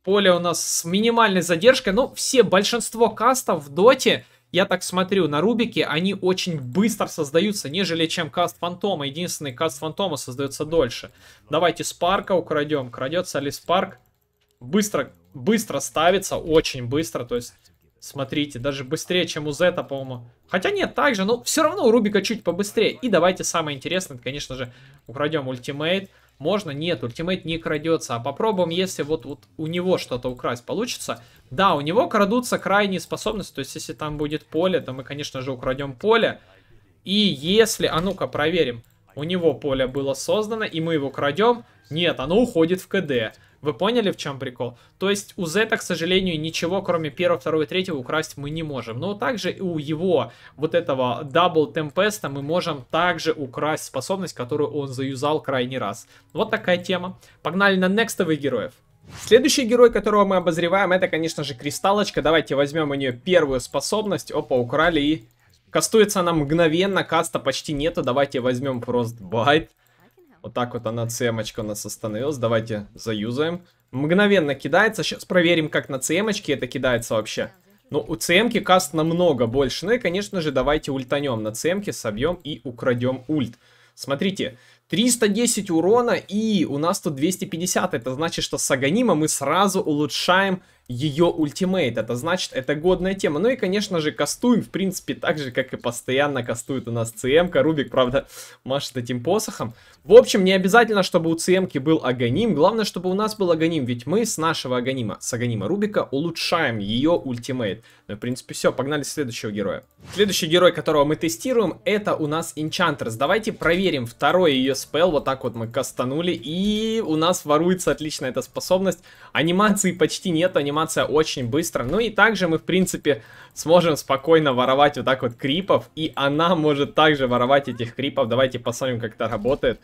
Поле у нас с минимальной задержкой. Ну, все, большинство кастов в доте я так смотрю, на Рубике они очень быстро создаются, нежели чем каст Фантома. Единственный каст Фантома создается дольше. Давайте Спарка украдем. Крадется ли Спарк? Быстро, быстро ставится, очень быстро. То есть, смотрите, даже быстрее, чем у Зета, по-моему. Хотя нет, так же, но все равно у Рубика чуть побыстрее. И давайте самое интересное, конечно же, украдем ультимейт. Можно? Нет, ультимейт не крадется. А попробуем, если вот, вот у него что-то украсть получится. Да, у него крадутся крайние способности. То есть, если там будет поле, то мы, конечно же, украдем поле. И если... А ну-ка, проверим. У него поле было создано, и мы его крадем. Нет, оно уходит в КД. Вы поняли, в чем прикол? То есть у Зета, к сожалению, ничего, кроме первого, второго и третьего, украсть мы не можем. Но также у его вот этого дабл темпеста мы можем также украсть способность, которую он заюзал крайний раз. Вот такая тема. Погнали на некстовых героев. Следующий герой, которого мы обозреваем, это, конечно же, Кристалочка. Давайте возьмем у нее первую способность. Опа, украли и... Кастуется она мгновенно, каста почти нету. Давайте возьмем Frostbite. Вот так вот она, цемочка у нас остановилась. Давайте заюзаем. Мгновенно кидается. Сейчас проверим, как на цемочке это кидается вообще. Ну, у цемки каст намного больше. Ну и, конечно же, давайте ультанем на цемке, собьем и украдем ульт. Смотрите, 310 урона и у нас тут 250. Это значит, что с Аганима мы сразу улучшаем ее ультимейт. Это значит, это годная тема. Ну и, конечно же, кастуем, в принципе, так же, как и постоянно кастует у нас ЦМ. Рубик, правда, [LAUGHS] машет этим посохом. В общем, не обязательно, чтобы у ЦМ был Аганим. Главное, чтобы у нас был Аганим, ведь мы с нашего Аганима, с Аганима Рубика улучшаем ее ультимейт. Ну, в принципе, все, погнали следующего героя. Следующий герой, которого мы тестируем, это у нас Enchantress. Давайте проверим второй ее спел. Вот так вот мы кастанули, и у нас воруется отлично эта способность. Анимации почти нет, анимации трансформация очень быстро. Ну и также мы, в принципе, сможем спокойно воровать вот так вот крипов. И она может также воровать этих крипов. Давайте посмотрим, как это работает.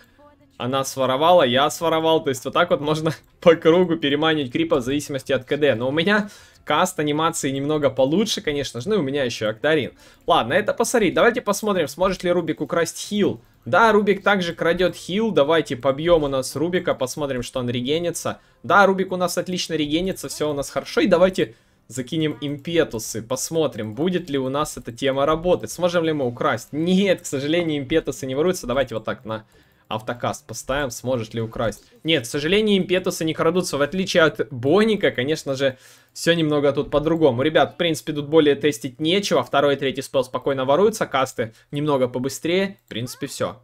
Она своровала, я своровал. То есть вот так вот можно [LAUGHS] по кругу переманить крипов в зависимости от КД. Но у меня каст анимации немного получше, конечно же. Ну и у меня еще Акдарин. Ладно, это посмотри. Давайте посмотрим, сможет ли Рубик украсть хил. Да, Рубик также крадет хил. Давайте побьем у нас Рубика, посмотрим, что он регенится. Да, Рубик у нас отлично регенится, все у нас хорошо. И давайте закинем импетусы, посмотрим, будет ли у нас эта тема работать. Сможем ли мы украсть? Нет, к сожалению, импетусы не воруются. Давайте вот так на автокаст поставим, сможет ли украсть. Нет, к сожалению, импетусы не крадутся. В отличие от Бойника, конечно же, все немного тут по-другому. Ребят, в принципе, тут более тестить нечего. Второй и третий спел спокойно воруются, касты немного побыстрее. В принципе, все.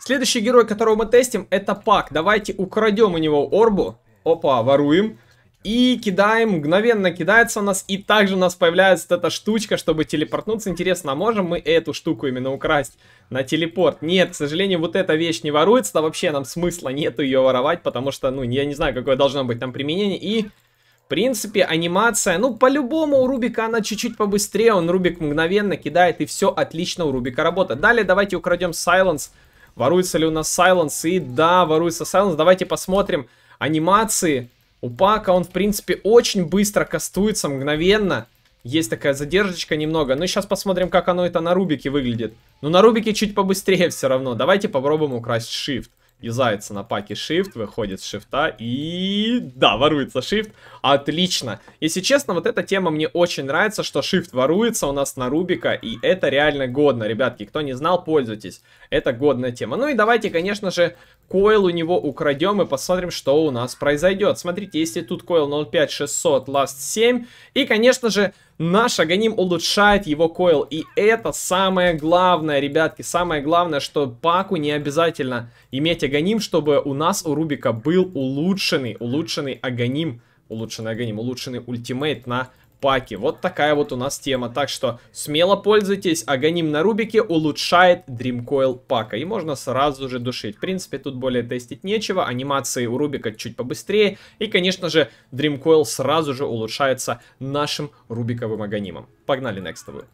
Следующий герой, которого мы тестим, это Пак. Давайте украдем у него орбу. Опа, воруем. И кидаем, мгновенно кидается у нас, и также у нас появляется эта штучка, чтобы телепортнуться. Интересно, а можем мы эту штуку именно украсть? на телепорт. Нет, к сожалению, вот эта вещь не воруется, да вообще нам смысла нету ее воровать, потому что, ну, я не знаю, какое должно быть там применение. И, в принципе, анимация, ну, по-любому у Рубика она чуть-чуть побыстрее, он Рубик мгновенно кидает, и все отлично у Рубика работает. Далее давайте украдем Silence. Воруется ли у нас Silence? И да, воруется Silence. Давайте посмотрим анимации. У Пака он, в принципе, очень быстро кастуется, мгновенно. Есть такая задержечка немного. Ну, сейчас посмотрим, как оно это на Рубике выглядит. Ну, на Рубике чуть побыстрее все равно. Давайте попробуем украсть Shift. Юзается на паке Shift, выходит с Shift, и... Да, воруется Shift. Отлично. Если честно, вот эта тема мне очень нравится, что Shift воруется у нас на Рубика, и это реально годно, ребятки. Кто не знал, пользуйтесь. Это годная тема. Ну и давайте, конечно же, койл у него украдем и посмотрим, что у нас произойдет. Смотрите, если тут койл 05600, last 7. И, конечно же, наш Аганим улучшает его койл. И это самое главное, ребятки. Самое главное, что паку не обязательно иметь Аганим, чтобы у нас у Рубика был улучшенный, улучшенный Аганим. Улучшенный Аганим, улучшенный ультимейт на паки. Вот такая вот у нас тема. Так что смело пользуйтесь. Аганим на Рубике улучшает Dreamcoil пака. И можно сразу же душить. В принципе, тут более тестить нечего. Анимации у Рубика чуть побыстрее. И, конечно же, Dreamcoil сразу же улучшается нашим Рубиковым Аганимом. Погнали некстовую.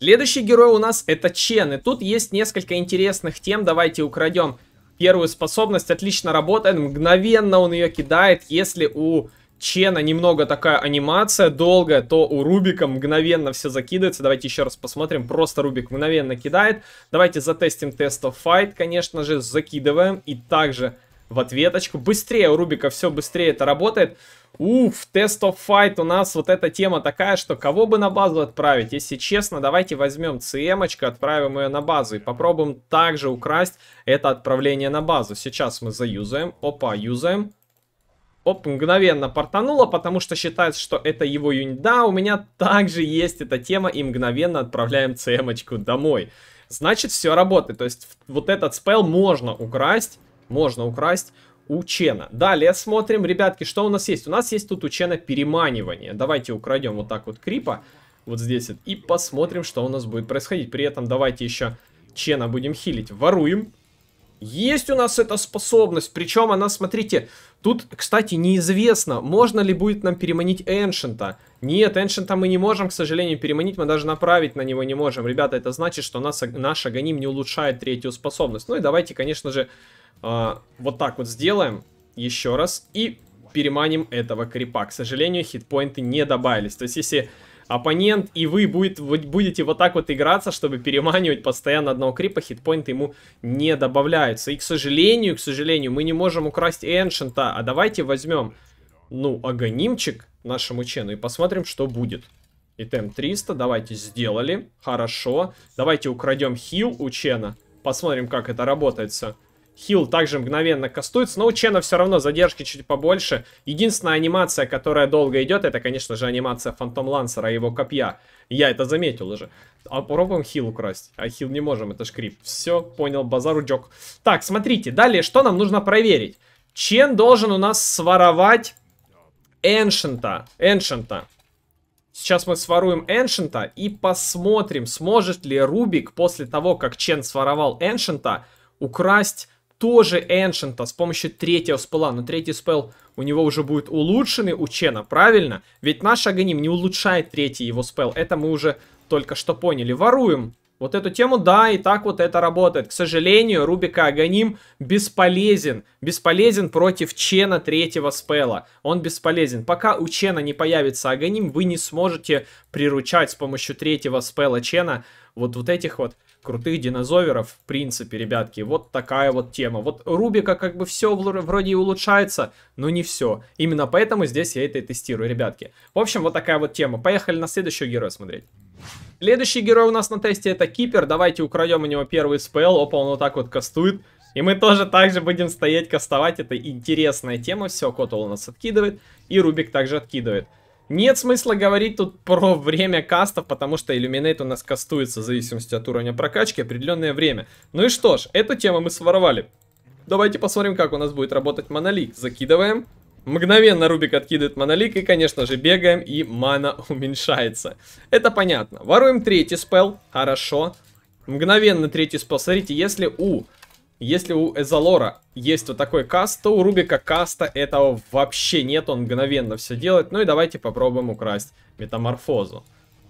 Следующий герой у нас это Чен. И тут есть несколько интересных тем. Давайте украдем первую способность. Отлично работает. Мгновенно он ее кидает. Если у Чена немного такая анимация долгая, то у Рубика мгновенно все закидывается. Давайте еще раз посмотрим. Просто Рубик мгновенно кидает. Давайте затестим тест of fight, конечно же, закидываем. И также в ответочку. Быстрее у Рубика все быстрее это работает. Уф, в of Fight у нас вот эта тема такая, что кого бы на базу отправить? Если честно, давайте возьмем cm отправим ее на базу и попробуем также украсть это отправление на базу. Сейчас мы заюзаем. Опа, юзаем. Оп, мгновенно портануло, потому что считается, что это его юнит. Да, у меня также есть эта тема, и мгновенно отправляем ЦМочку домой. Значит, все работает. То есть вот этот спел можно украсть, можно украсть у Чена. Далее смотрим, ребятки, что у нас есть. У нас есть тут у Чена переманивание. Давайте украдем вот так вот крипа, вот здесь вот, и посмотрим, что у нас будет происходить. При этом давайте еще Чена будем хилить. Воруем. Есть у нас эта способность, причем она, смотрите, Тут, кстати, неизвестно, можно ли будет нам переманить Эншента. Нет, Эншента мы не можем, к сожалению, переманить. Мы даже направить на него не можем. Ребята, это значит, что нас, наш Аганим не улучшает третью способность. Ну и давайте, конечно же, э, вот так вот сделаем еще раз. И переманим этого крипа. К сожалению, хитпоинты не добавились. То есть, если оппонент, и вы будет, будете вот так вот играться, чтобы переманивать постоянно одного крипа, хитпоинты ему не добавляются. И, к сожалению, к сожалению, мы не можем украсть Эншента, а давайте возьмем, ну, агонимчик нашему Чену и посмотрим, что будет. И тем 300 давайте сделали, хорошо. Давайте украдем хил у Чена, посмотрим, как это работается. Хил также мгновенно кастуется, но у Чена все равно задержки чуть побольше. Единственная анимация, которая долго идет, это, конечно же, анимация Фантом Лансера и его копья. Я это заметил уже. А попробуем хил украсть. А хил не можем, это шкрип. Все, понял, базар уджок. Так, смотрите, далее что нам нужно проверить? Чен должен у нас своровать Эншента. Эншента. Сейчас мы своруем Эншента и посмотрим, сможет ли Рубик после того, как Чен своровал Эншента, украсть тоже Эншента с помощью третьего спела. Но третий спел у него уже будет улучшенный у Чена, правильно? Ведь наш Аганим не улучшает третий его спел. Это мы уже только что поняли. Воруем. Вот эту тему, да, и так вот это работает. К сожалению, Рубика Аганим бесполезен. Бесполезен против Чена третьего спела. Он бесполезен. Пока у Чена не появится Аганим, вы не сможете приручать с помощью третьего спела Чена вот, вот этих вот крутых динозавров, в принципе, ребятки. Вот такая вот тема. Вот Рубика как бы все вроде и улучшается, но не все. Именно поэтому здесь я это и тестирую, ребятки. В общем, вот такая вот тема. Поехали на следующего героя смотреть. Следующий герой у нас на тесте это Кипер. Давайте украдем у него первый спел. Опа, он вот так вот кастует. И мы тоже также будем стоять кастовать. Это интересная тема. Все, Котл у нас откидывает. И Рубик также откидывает. Нет смысла говорить тут про время кастов, потому что Illuminate у нас кастуется в зависимости от уровня прокачки определенное время. Ну и что ж, эту тему мы своровали. Давайте посмотрим, как у нас будет работать монолик. Закидываем. Мгновенно Рубик откидывает монолик и, конечно же, бегаем, и мана [LAUGHS] уменьшается. Это понятно. Воруем третий спел. Хорошо. Мгновенно третий спел. Смотрите, если у если у Эзолора есть вот такой каст, то у Рубика каста этого вообще нет, он мгновенно все делает. Ну и давайте попробуем украсть метаморфозу.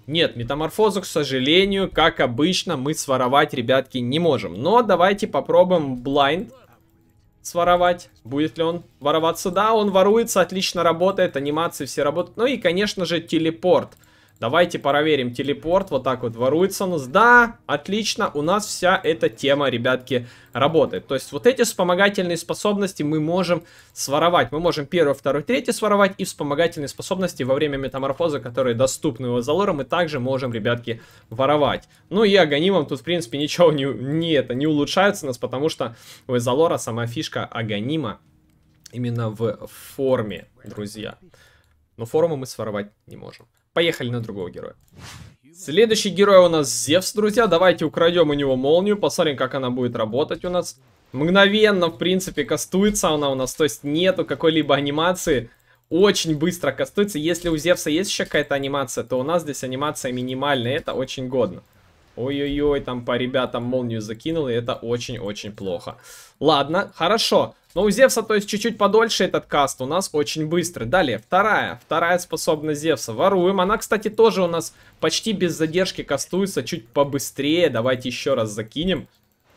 Нет, метаморфозу, к сожалению, как обычно, мы своровать, ребятки, не можем. Но давайте попробуем блайнд своровать. Будет ли он вороваться? Да, он воруется, отлично работает, анимации все работают. Ну и, конечно же, телепорт. Телепорт. Давайте проверим телепорт. Вот так вот воруется у нас. Да, отлично. У нас вся эта тема, ребятки, работает. То есть вот эти вспомогательные способности мы можем своровать. Мы можем первый, второй, третий своровать. И вспомогательные способности во время метаморфоза, которые доступны у Азалора, мы также можем, ребятки, воровать. Ну и агонимом тут, в принципе, ничего не, не, это, не улучшается у нас, потому что у Азалора сама фишка агонима именно в форме, друзья. Но форму мы своровать не можем. Поехали на другого героя. Следующий герой у нас Зевс, друзья. Давайте украдем у него молнию. Посмотрим, как она будет работать у нас. Мгновенно, в принципе, кастуется она у нас. То есть нету какой-либо анимации. Очень быстро кастуется. Если у Зевса есть еще какая-то анимация, то у нас здесь анимация минимальная. Это очень годно. Ой-ой-ой, там по ребятам молнию закинул, и это очень-очень плохо. Ладно, хорошо. Но у Зевса, то есть, чуть-чуть подольше этот каст у нас очень быстрый. Далее, вторая. Вторая способность Зевса. Воруем. Она, кстати, тоже у нас почти без задержки кастуется. Чуть побыстрее. Давайте еще раз закинем.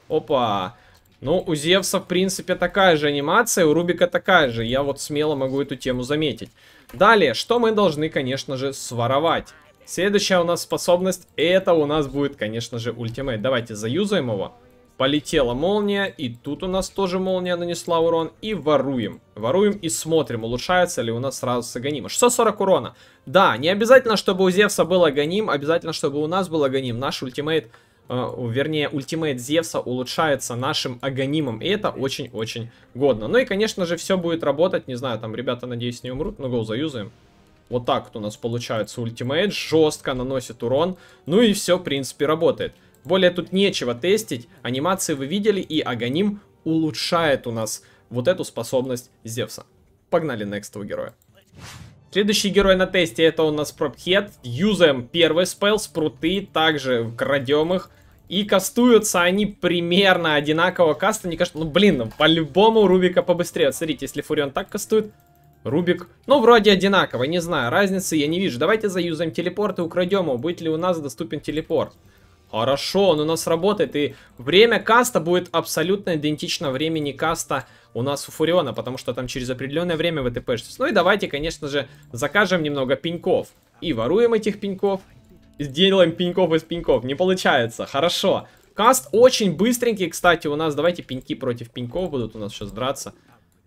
Опа. Ну, у Зевса, в принципе, такая же анимация. У Рубика такая же. Я вот смело могу эту тему заметить. Далее, что мы должны, конечно же, своровать. Следующая у нас способность, это у нас будет, конечно же, ультимейт. Давайте заюзаем его. Полетела молния, и тут у нас тоже молния нанесла урон, и воруем. Воруем и смотрим, улучшается ли у нас сразу с Аганима. 640 урона. Да, не обязательно, чтобы у Зевса был Аганим, обязательно, чтобы у нас был Аганим. Наш ультимейт, э, вернее, ультимейт Зевса улучшается нашим Аганимом, и это очень-очень годно. Ну и, конечно же, все будет работать, не знаю, там ребята, надеюсь, не умрут, но гоу заюзаем. Вот так вот у нас получается ультимейт, жестко наносит урон, ну и все, в принципе, работает. Более тут нечего тестить, анимации вы видели, и Аганим улучшает у нас вот эту способность Зевса. Погнали некстового героя. Следующий герой на тесте это у нас Пропхед, Юзаем первый спел, спруты, также крадем их. И кастуются они примерно одинаково каста. Не кажется, ну блин, по-любому Рубика побыстрее. Вот смотрите, если Фурион так кастует, Рубик, ну вроде одинаково, не знаю, разницы я не вижу. Давайте заюзаем телепорт и украдем его, будет ли у нас доступен телепорт. Хорошо, он у нас работает, и время каста будет абсолютно идентично времени каста у нас у Фуриона, потому что там через определенное время ВТП. Ну и давайте, конечно же, закажем немного пеньков. И воруем этих пеньков, сделаем пеньков из пеньков. Не получается, хорошо. Каст очень быстренький, кстати, у нас, давайте пеньки против пеньков будут у нас сейчас драться.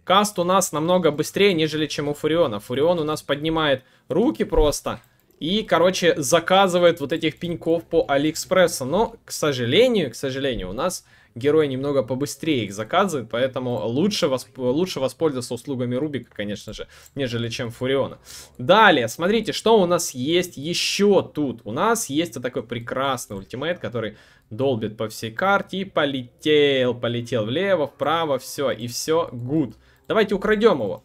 Каст у нас намного быстрее, нежели чем у Фуриона. Фурион у нас поднимает руки просто, и, короче, заказывает вот этих пеньков по Алиэкспрессу. Но, к сожалению, к сожалению, у нас герой немного побыстрее их заказывает, поэтому лучше, восп... лучше воспользоваться услугами Рубика, конечно же, нежели чем Фуриона. Далее, смотрите, что у нас есть еще тут. У нас есть вот такой прекрасный ультимейт, который долбит по всей карте и полетел, полетел влево, вправо, все, и все, гуд. Давайте украдем его.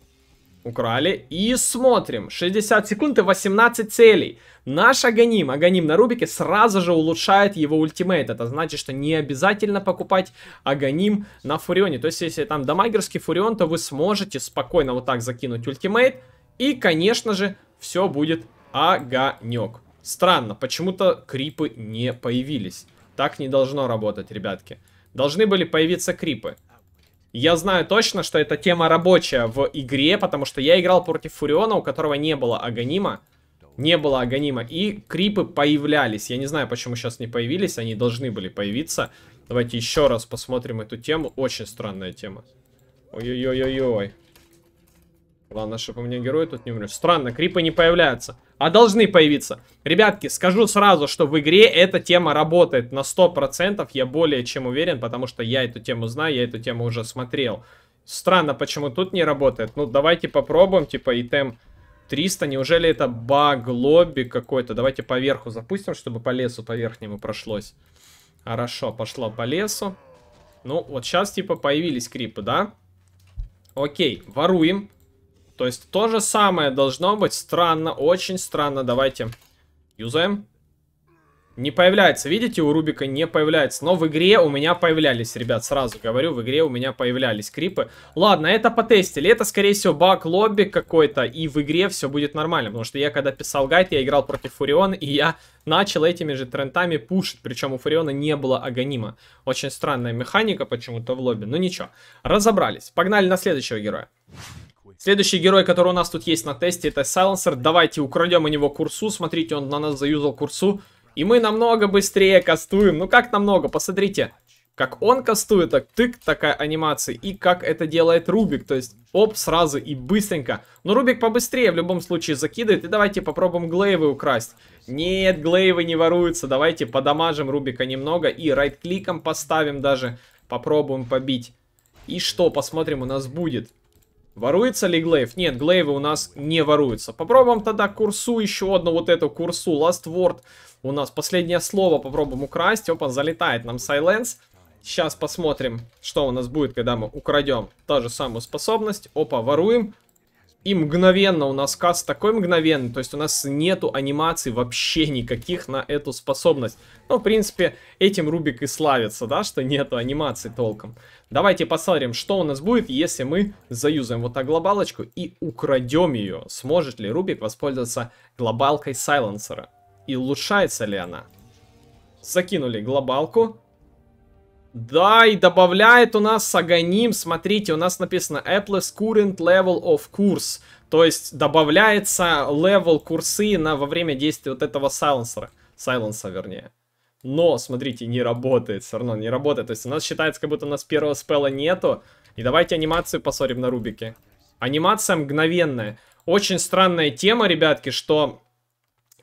Украли. И смотрим. 60 секунд и 18 целей. Наш Аганим, Аганим на Рубике, сразу же улучшает его ультимейт. Это значит, что не обязательно покупать Аганим на Фурионе. То есть, если там дамагерский Фурион, то вы сможете спокойно вот так закинуть ультимейт. И, конечно же, все будет огонек. Странно, почему-то крипы не появились. Так не должно работать, ребятки. Должны были появиться крипы. Я знаю точно, что эта тема рабочая в игре, потому что я играл против Фуриона, у которого не было Аганима. Не было Аганима. И крипы появлялись. Я не знаю, почему сейчас не появились. Они должны были появиться. Давайте еще раз посмотрим эту тему. Очень странная тема. Ой-ой-ой-ой-ой. Главное, чтобы у меня герой тут не умер. Странно, крипы не появляются. А должны появиться. Ребятки, скажу сразу, что в игре эта тема работает на 100%. Я более чем уверен, потому что я эту тему знаю, я эту тему уже смотрел. Странно, почему тут не работает. Ну, давайте попробуем, типа, итем 300. Неужели это баг, лобби какой-то? Давайте по верху запустим, чтобы по лесу по верхнему прошлось. Хорошо, пошло по лесу. Ну, вот сейчас, типа, появились крипы, да? Окей, воруем. То есть то же самое должно быть. Странно, очень странно. Давайте юзаем. Не появляется. Видите, у Рубика не появляется. Но в игре у меня появлялись, ребят. Сразу говорю, в игре у меня появлялись крипы. Ладно, это потестили. Это, скорее всего, баг лобби какой-то. И в игре все будет нормально. Потому что я, когда писал гайд, я играл против Фуриона. И я начал этими же трендами пушить. Причем у Фуриона не было агонима. Очень странная механика почему-то в лобби. Но ну, ничего. Разобрались. Погнали на следующего героя. Следующий герой, который у нас тут есть на тесте, это Сайленсер. Давайте украдем у него курсу. Смотрите, он на нас заюзал курсу. И мы намного быстрее кастуем. Ну как намного? Посмотрите. Как он кастует, так тык, такая анимация. И как это делает Рубик. То есть, оп, сразу и быстренько. Но Рубик побыстрее в любом случае закидывает. И давайте попробуем Глейвы украсть. Нет, Глейвы не воруются. Давайте подамажим Рубика немного. И райт-кликом поставим даже. Попробуем побить. И что, посмотрим, у нас будет. Воруется ли Глейв? Нет, Глейвы у нас не воруются. Попробуем тогда курсу, еще одну вот эту курсу. Last Word у нас последнее слово попробуем украсть. Опа, залетает нам Silence. Сейчас посмотрим, что у нас будет, когда мы украдем та же самую способность. Опа, воруем. И мгновенно у нас каст такой мгновенный, то есть у нас нету анимаций вообще никаких на эту способность. Ну, в принципе, этим Рубик и славится, да, что нету анимаций толком. Давайте посмотрим, что у нас будет, если мы заюзаем вот так глобалочку и украдем ее. Сможет ли Рубик воспользоваться глобалкой Сайленсера? И улучшается ли она? Закинули глобалку. Да, и добавляет у нас аганим, смотрите, у нас написано Apple's current level of course, то есть добавляется level курсы на, во время действия вот этого сайленсера, сайленса вернее. Но, смотрите, не работает, все равно не работает, то есть у нас считается, как будто у нас первого спела нету. И давайте анимацию посмотрим на Рубике. Анимация мгновенная. Очень странная тема, ребятки, что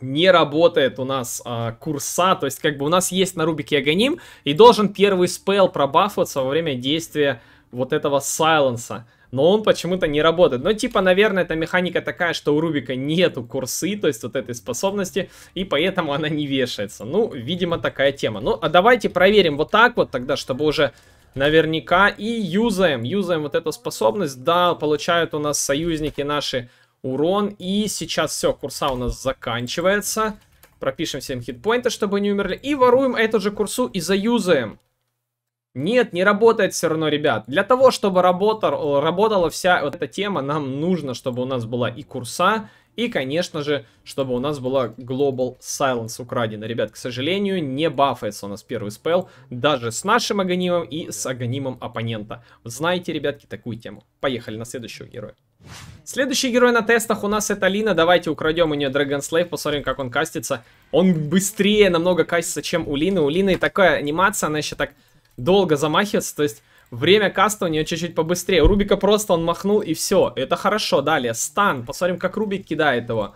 не работает у нас а, курса, то есть как бы у нас есть на Рубике Аганим, и должен первый спел пробафаться во время действия вот этого сайленса. Но он почему-то не работает. Но типа, наверное, эта механика такая, что у Рубика нету курсы, то есть вот этой способности, и поэтому она не вешается. Ну, видимо, такая тема. Ну, а давайте проверим вот так вот тогда, чтобы уже наверняка. И юзаем, юзаем вот эту способность. Да, получают у нас союзники наши урон. И сейчас все, курса у нас заканчивается. Пропишем всем хитпоинты, чтобы не умерли. И воруем эту же курсу и заюзаем. Нет, не работает все равно, ребят. Для того, чтобы работал, работала вся вот эта тема, нам нужно, чтобы у нас была и курса, и, конечно же, чтобы у нас была Global Silence украдена. Ребят, к сожалению, не бафается у нас первый спел, даже с нашим агонимом и с аганимом оппонента. Знаете, ребятки, такую тему. Поехали на следующего героя. Следующий герой на тестах у нас это Лина. Давайте украдем у нее Dragon Slave, посмотрим, как он кастится. Он быстрее намного кастится, чем у Лины. У Лины такая анимация, она еще так долго замахивается, то есть время каста у нее чуть-чуть побыстрее. У Рубика просто он махнул и все. Это хорошо. Далее, стан. Посмотрим, как Рубик кидает его.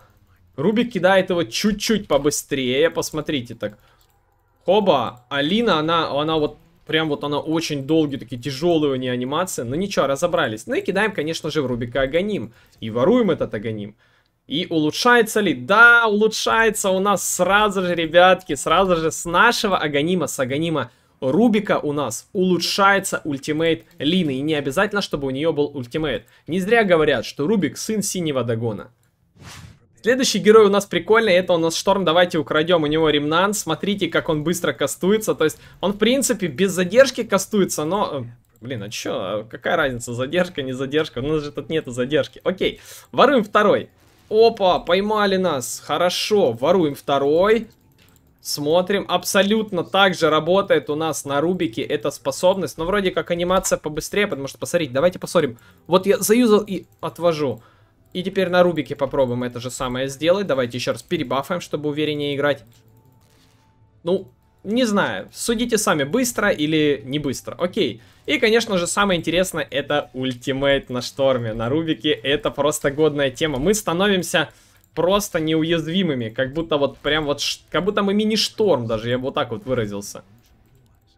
Рубик кидает его чуть-чуть побыстрее. Посмотрите так. Хоба, Алина, она, она вот Прям вот она очень долгие, такие тяжелые у нее анимации. Но ничего, разобрались. Ну и кидаем, конечно же, в Рубика Аганим. И воруем этот Аганим. И улучшается ли? Да, улучшается у нас сразу же, ребятки, сразу же с нашего Аганима, с Аганима Рубика у нас улучшается ультимейт Лины. И не обязательно, чтобы у нее был ультимейт. Не зря говорят, что Рубик сын синего дагона. Следующий герой у нас прикольный, это у нас Шторм, давайте украдем у него Ремнан. смотрите, как он быстро кастуется, то есть он, в принципе, без задержки кастуется, но... Э, блин, а чё, а какая разница, задержка, не задержка, у нас же тут нету задержки. Окей, воруем второй. Опа, поймали нас, хорошо, воруем второй. Смотрим, абсолютно так же работает у нас на Рубике эта способность. Но вроде как анимация побыстрее, потому что, посмотрите, давайте посмотрим. Вот я заюзал и отвожу. И теперь на Рубике попробуем это же самое сделать. Давайте еще раз перебафаем, чтобы увереннее играть. Ну, не знаю, судите сами, быстро или не быстро. Окей. И, конечно же, самое интересное, это ультимейт на шторме. На Рубике это просто годная тема. Мы становимся просто неуязвимыми, как будто вот прям вот, как будто мы мини-шторм даже, я бы вот так вот выразился.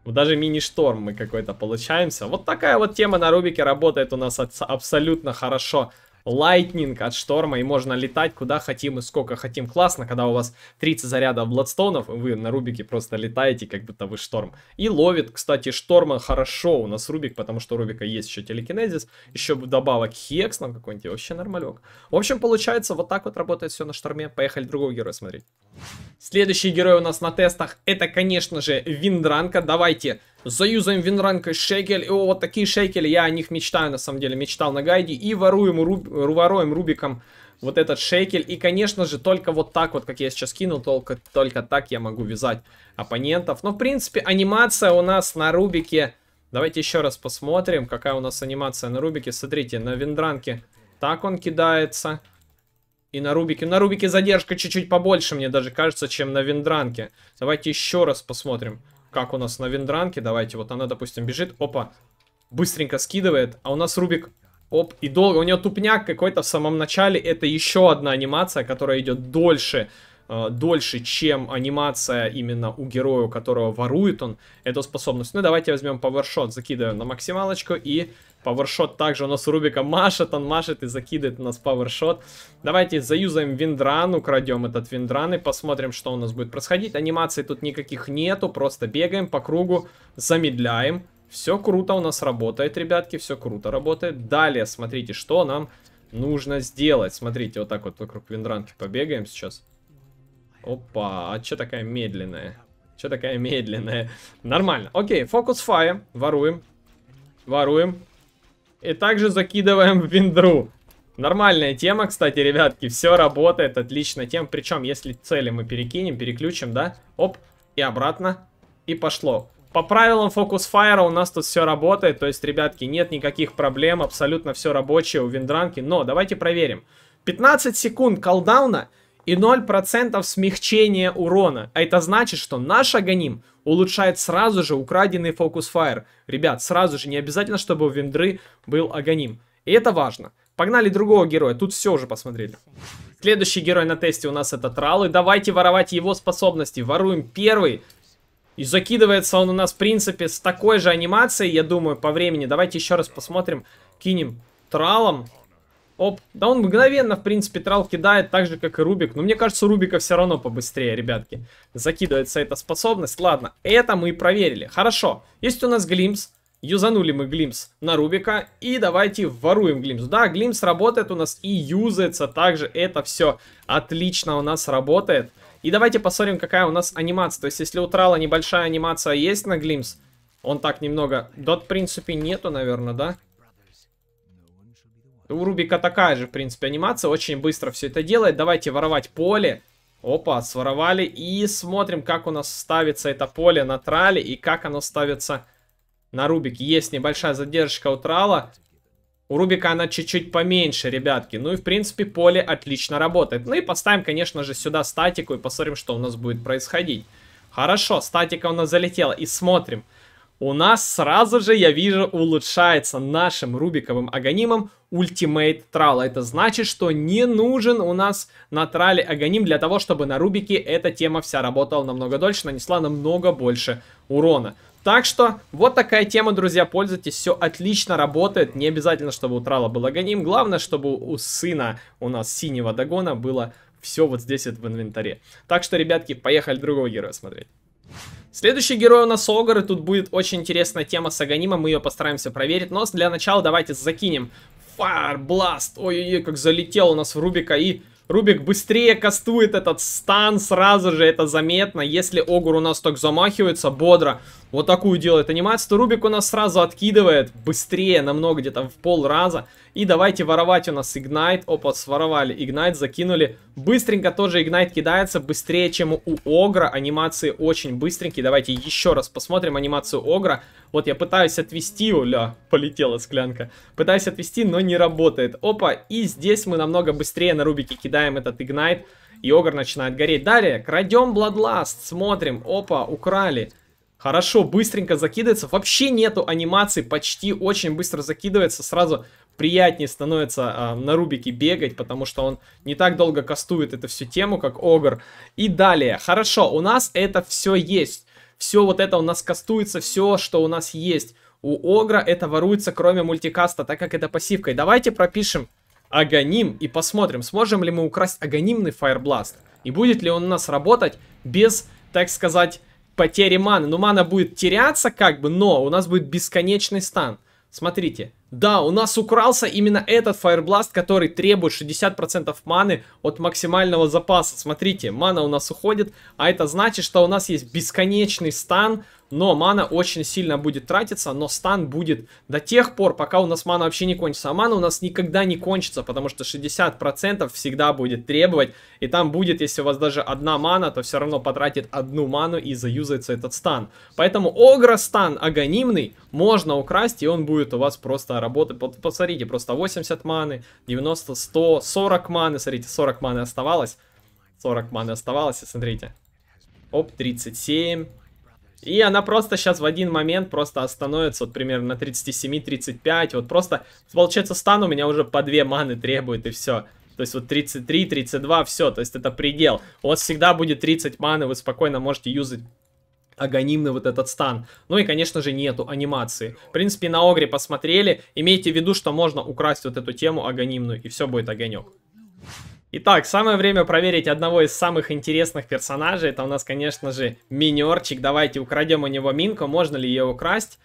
Даже мини-шторм мы какой-то получаемся. Вот такая вот тема на Рубике работает у нас абсолютно хорошо лайтнинг от шторма, и можно летать куда хотим и сколько хотим. Классно, когда у вас 30 зарядов бладстонов, вы на Рубике просто летаете, как будто вы шторм. И ловит, кстати, шторма хорошо у нас Рубик, потому что у Рубика есть еще телекинезис, еще добавок хекс нам какой-нибудь, вообще нормалек. В общем, получается, вот так вот работает все на шторме. Поехали другого героя смотреть. Следующий герой у нас на тестах, это, конечно же, Виндранка. Давайте Заюзаем винранка шекель. И о, вот такие шекели, я о них мечтаю, на самом деле, мечтал на гайде. И воруем, руб, воруем рубиком вот этот шекель. И, конечно же, только вот так вот, как я сейчас кинул, только, только так я могу вязать оппонентов. Но, в принципе, анимация у нас на рубике... Давайте еще раз посмотрим, какая у нас анимация на рубике. Смотрите, на винранке так он кидается. И на рубике. На рубике задержка чуть-чуть побольше, мне даже кажется, чем на виндранке. Давайте еще раз посмотрим как у нас на виндранке. Давайте, вот она, допустим, бежит. Опа, быстренько скидывает. А у нас Рубик, оп, и долго. У нее тупняк какой-то в самом начале. Это еще одна анимация, которая идет дольше, э, дольше, чем анимация именно у героя, у которого ворует он эту способность. Ну, давайте возьмем повершот, закидываем на максималочку и Павершот также у нас у Рубика машет, он машет и закидывает у нас павершот. Давайте заюзаем Виндран, украдем этот Виндран и посмотрим, что у нас будет происходить. Анимаций тут никаких нету, просто бегаем по кругу, замедляем. Все круто у нас работает, ребятки, все круто работает. Далее, смотрите, что нам нужно сделать. Смотрите, вот так вот вокруг Виндранки побегаем сейчас. Опа, а че такая медленная? Че такая медленная? Нормально. Окей, фокус фая, воруем. Воруем. И также закидываем в виндру. Нормальная тема, кстати, ребятки. Все работает отлично. Тем, причем, если цели мы перекинем, переключим, да? Оп, и обратно. И пошло. По правилам фокус файра у нас тут все работает. То есть, ребятки, нет никаких проблем. Абсолютно все рабочее у виндранки. Но давайте проверим. 15 секунд колдауна и 0% смягчения урона. А это значит, что наш Аганим улучшает сразу же украденный фокус Fire. Ребят, сразу же, не обязательно, чтобы у Вендры был Аганим. И это важно. Погнали другого героя, тут все уже посмотрели. Следующий герой на тесте у нас это Трал, и давайте воровать его способности. Воруем первый. И закидывается он у нас, в принципе, с такой же анимацией, я думаю, по времени. Давайте еще раз посмотрим, кинем Тралом. Оп. Да он мгновенно, в принципе, трал кидает, так же, как и Рубик. Но мне кажется, у Рубика все равно побыстрее, ребятки. Закидывается эта способность. Ладно, это мы и проверили. Хорошо. Есть у нас Глимс. Юзанули мы Глимс на Рубика. И давайте воруем Глимс. Да, Глимс работает у нас и юзается также. Это все отлично у нас работает. И давайте посмотрим, какая у нас анимация. То есть, если у Трала небольшая анимация есть на Глимс, он так немного... Да, в принципе, нету, наверное, да? У Рубика такая же, в принципе, анимация. Очень быстро все это делает. Давайте воровать поле. Опа, своровали. И смотрим, как у нас ставится это поле на трале и как оно ставится на Рубик. Есть небольшая задержка у трала. У Рубика она чуть-чуть поменьше, ребятки. Ну и, в принципе, поле отлично работает. Ну и поставим, конечно же, сюда статику и посмотрим, что у нас будет происходить. Хорошо, статика у нас залетела. И смотрим у нас сразу же, я вижу, улучшается нашим рубиковым агонимом ультимейт трала. Это значит, что не нужен у нас на трале агоним для того, чтобы на рубике эта тема вся работала намного дольше, нанесла намного больше урона. Так что вот такая тема, друзья, пользуйтесь, все отлично работает. Не обязательно, чтобы у трала был агоним, главное, чтобы у сына у нас синего догона было все вот здесь вот в инвентаре. Так что, ребятки, поехали другого героя смотреть. Следующий герой у нас Огар, и тут будет очень интересная тема с Аганимом, мы ее постараемся проверить, но для начала давайте закинем фарбласт. ой-ой-ой, как залетел у нас в Рубика, и Рубик быстрее кастует этот стан сразу же, это заметно, если Огур у нас так замахивается бодро, вот такую делает анимацию. Рубик у нас сразу откидывает быстрее, намного где-то в пол раза. И давайте воровать у нас Игнайт. Опа, своровали Игнайт, закинули. Быстренько тоже Игнайт кидается, быстрее, чем у Огра. Анимации очень быстренькие. Давайте еще раз посмотрим анимацию Огра. Вот я пытаюсь отвести его. [LAUGHS] полетела склянка. Пытаюсь отвести, но не работает. Опа, и здесь мы намного быстрее на Рубике кидаем этот Игнайт. И Огр начинает гореть. Далее, крадем Бладласт, смотрим. Опа, украли. Украли. Хорошо, быстренько закидывается. Вообще нету анимации, почти очень быстро закидывается. Сразу приятнее становится э, на Рубике бегать, потому что он не так долго кастует эту всю тему, как Огр. И далее. Хорошо, у нас это все есть. Все вот это у нас кастуется, все, что у нас есть. У Огра это воруется, кроме мультикаста, так как это пассивка. И давайте пропишем Агоним и посмотрим, сможем ли мы украсть агонимный Фаербласт. И будет ли он у нас работать без, так сказать, потери маны. Ну, мана будет теряться как бы, но у нас будет бесконечный стан. Смотрите. Да, у нас укрался именно этот Fireblast, который требует 60% маны от максимального запаса. Смотрите, мана у нас уходит, а это значит, что у нас есть бесконечный стан но мана очень сильно будет тратиться, но стан будет до тех пор, пока у нас мана вообще не кончится. А мана у нас никогда не кончится, потому что 60% всегда будет требовать, и там будет, если у вас даже одна мана, то все равно потратит одну ману и заюзается этот стан. Поэтому стан агонимный можно украсть, и он будет у вас просто работать. Посмотрите, просто 80 маны, 90, 100, 40 маны, смотрите, 40 маны оставалось. 40 маны оставалось, и смотрите. Оп, 37, и она просто сейчас в один момент просто остановится, вот примерно на 37-35, вот просто, получается, стан у меня уже по 2 маны требует, и все. То есть вот 33, 32, все, то есть это предел. У вас всегда будет 30 маны, вы спокойно можете юзать агонимный вот этот стан. Ну и, конечно же, нету анимации. В принципе, на Огре посмотрели. Имейте в виду, что можно украсть вот эту тему агонимную, и все будет огонек. Итак, самое время проверить одного из самых интересных персонажей. Это у нас, конечно же, минерчик. Давайте украдем у него минку. Можно ли ее украсть?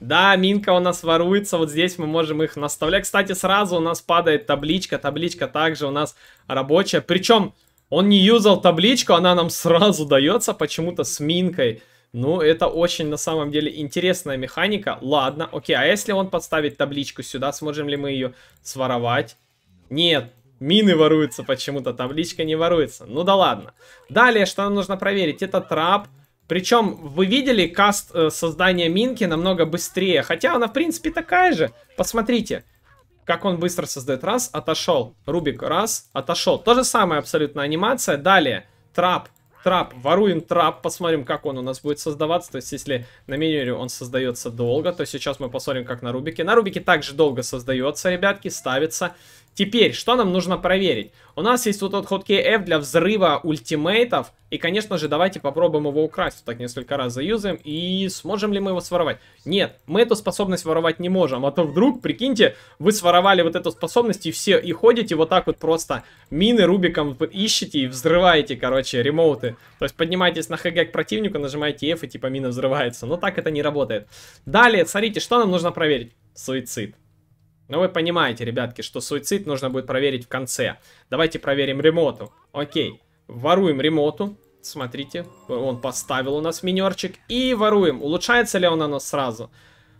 Да, минка у нас воруется, вот здесь мы можем их наставлять. Кстати, сразу у нас падает табличка, табличка также у нас рабочая. Причем он не юзал табличку, она нам сразу дается почему-то с минкой. Ну, это очень, на самом деле, интересная механика. Ладно, окей, а если он подставит табличку сюда, сможем ли мы ее своровать? Нет, Мины воруются почему-то, табличка не воруется. Ну да ладно. Далее, что нам нужно проверить, это трап. Причем, вы видели, каст э, создания минки намного быстрее. Хотя она, в принципе, такая же. Посмотрите, как он быстро создает. Раз, отошел. Рубик, раз, отошел. То же самое абсолютно анимация. Далее, трап. Трап, воруем трап, посмотрим, как он у нас будет создаваться. То есть, если на меню он создается долго, то сейчас мы посмотрим, как на Рубике. На Рубике также долго создается, ребятки, ставится. Теперь, что нам нужно проверить? У нас есть вот этот хоткей F для взрыва ультимейтов. И, конечно же, давайте попробуем его украсть. Вот так несколько раз заюзаем. И сможем ли мы его своровать? Нет, мы эту способность воровать не можем. А то вдруг, прикиньте, вы своровали вот эту способность и все. И ходите вот так вот просто мины рубиком ищете и взрываете, короче, ремоуты. То есть поднимаетесь на хг к противнику, нажимаете F и типа мина взрывается. Но так это не работает. Далее, смотрите, что нам нужно проверить? Суицид. Но вы понимаете, ребятки, что суицид нужно будет проверить в конце. Давайте проверим ремоту. Окей, воруем ремоту. Смотрите, он поставил у нас минерчик. И воруем. Улучшается ли он у нас сразу?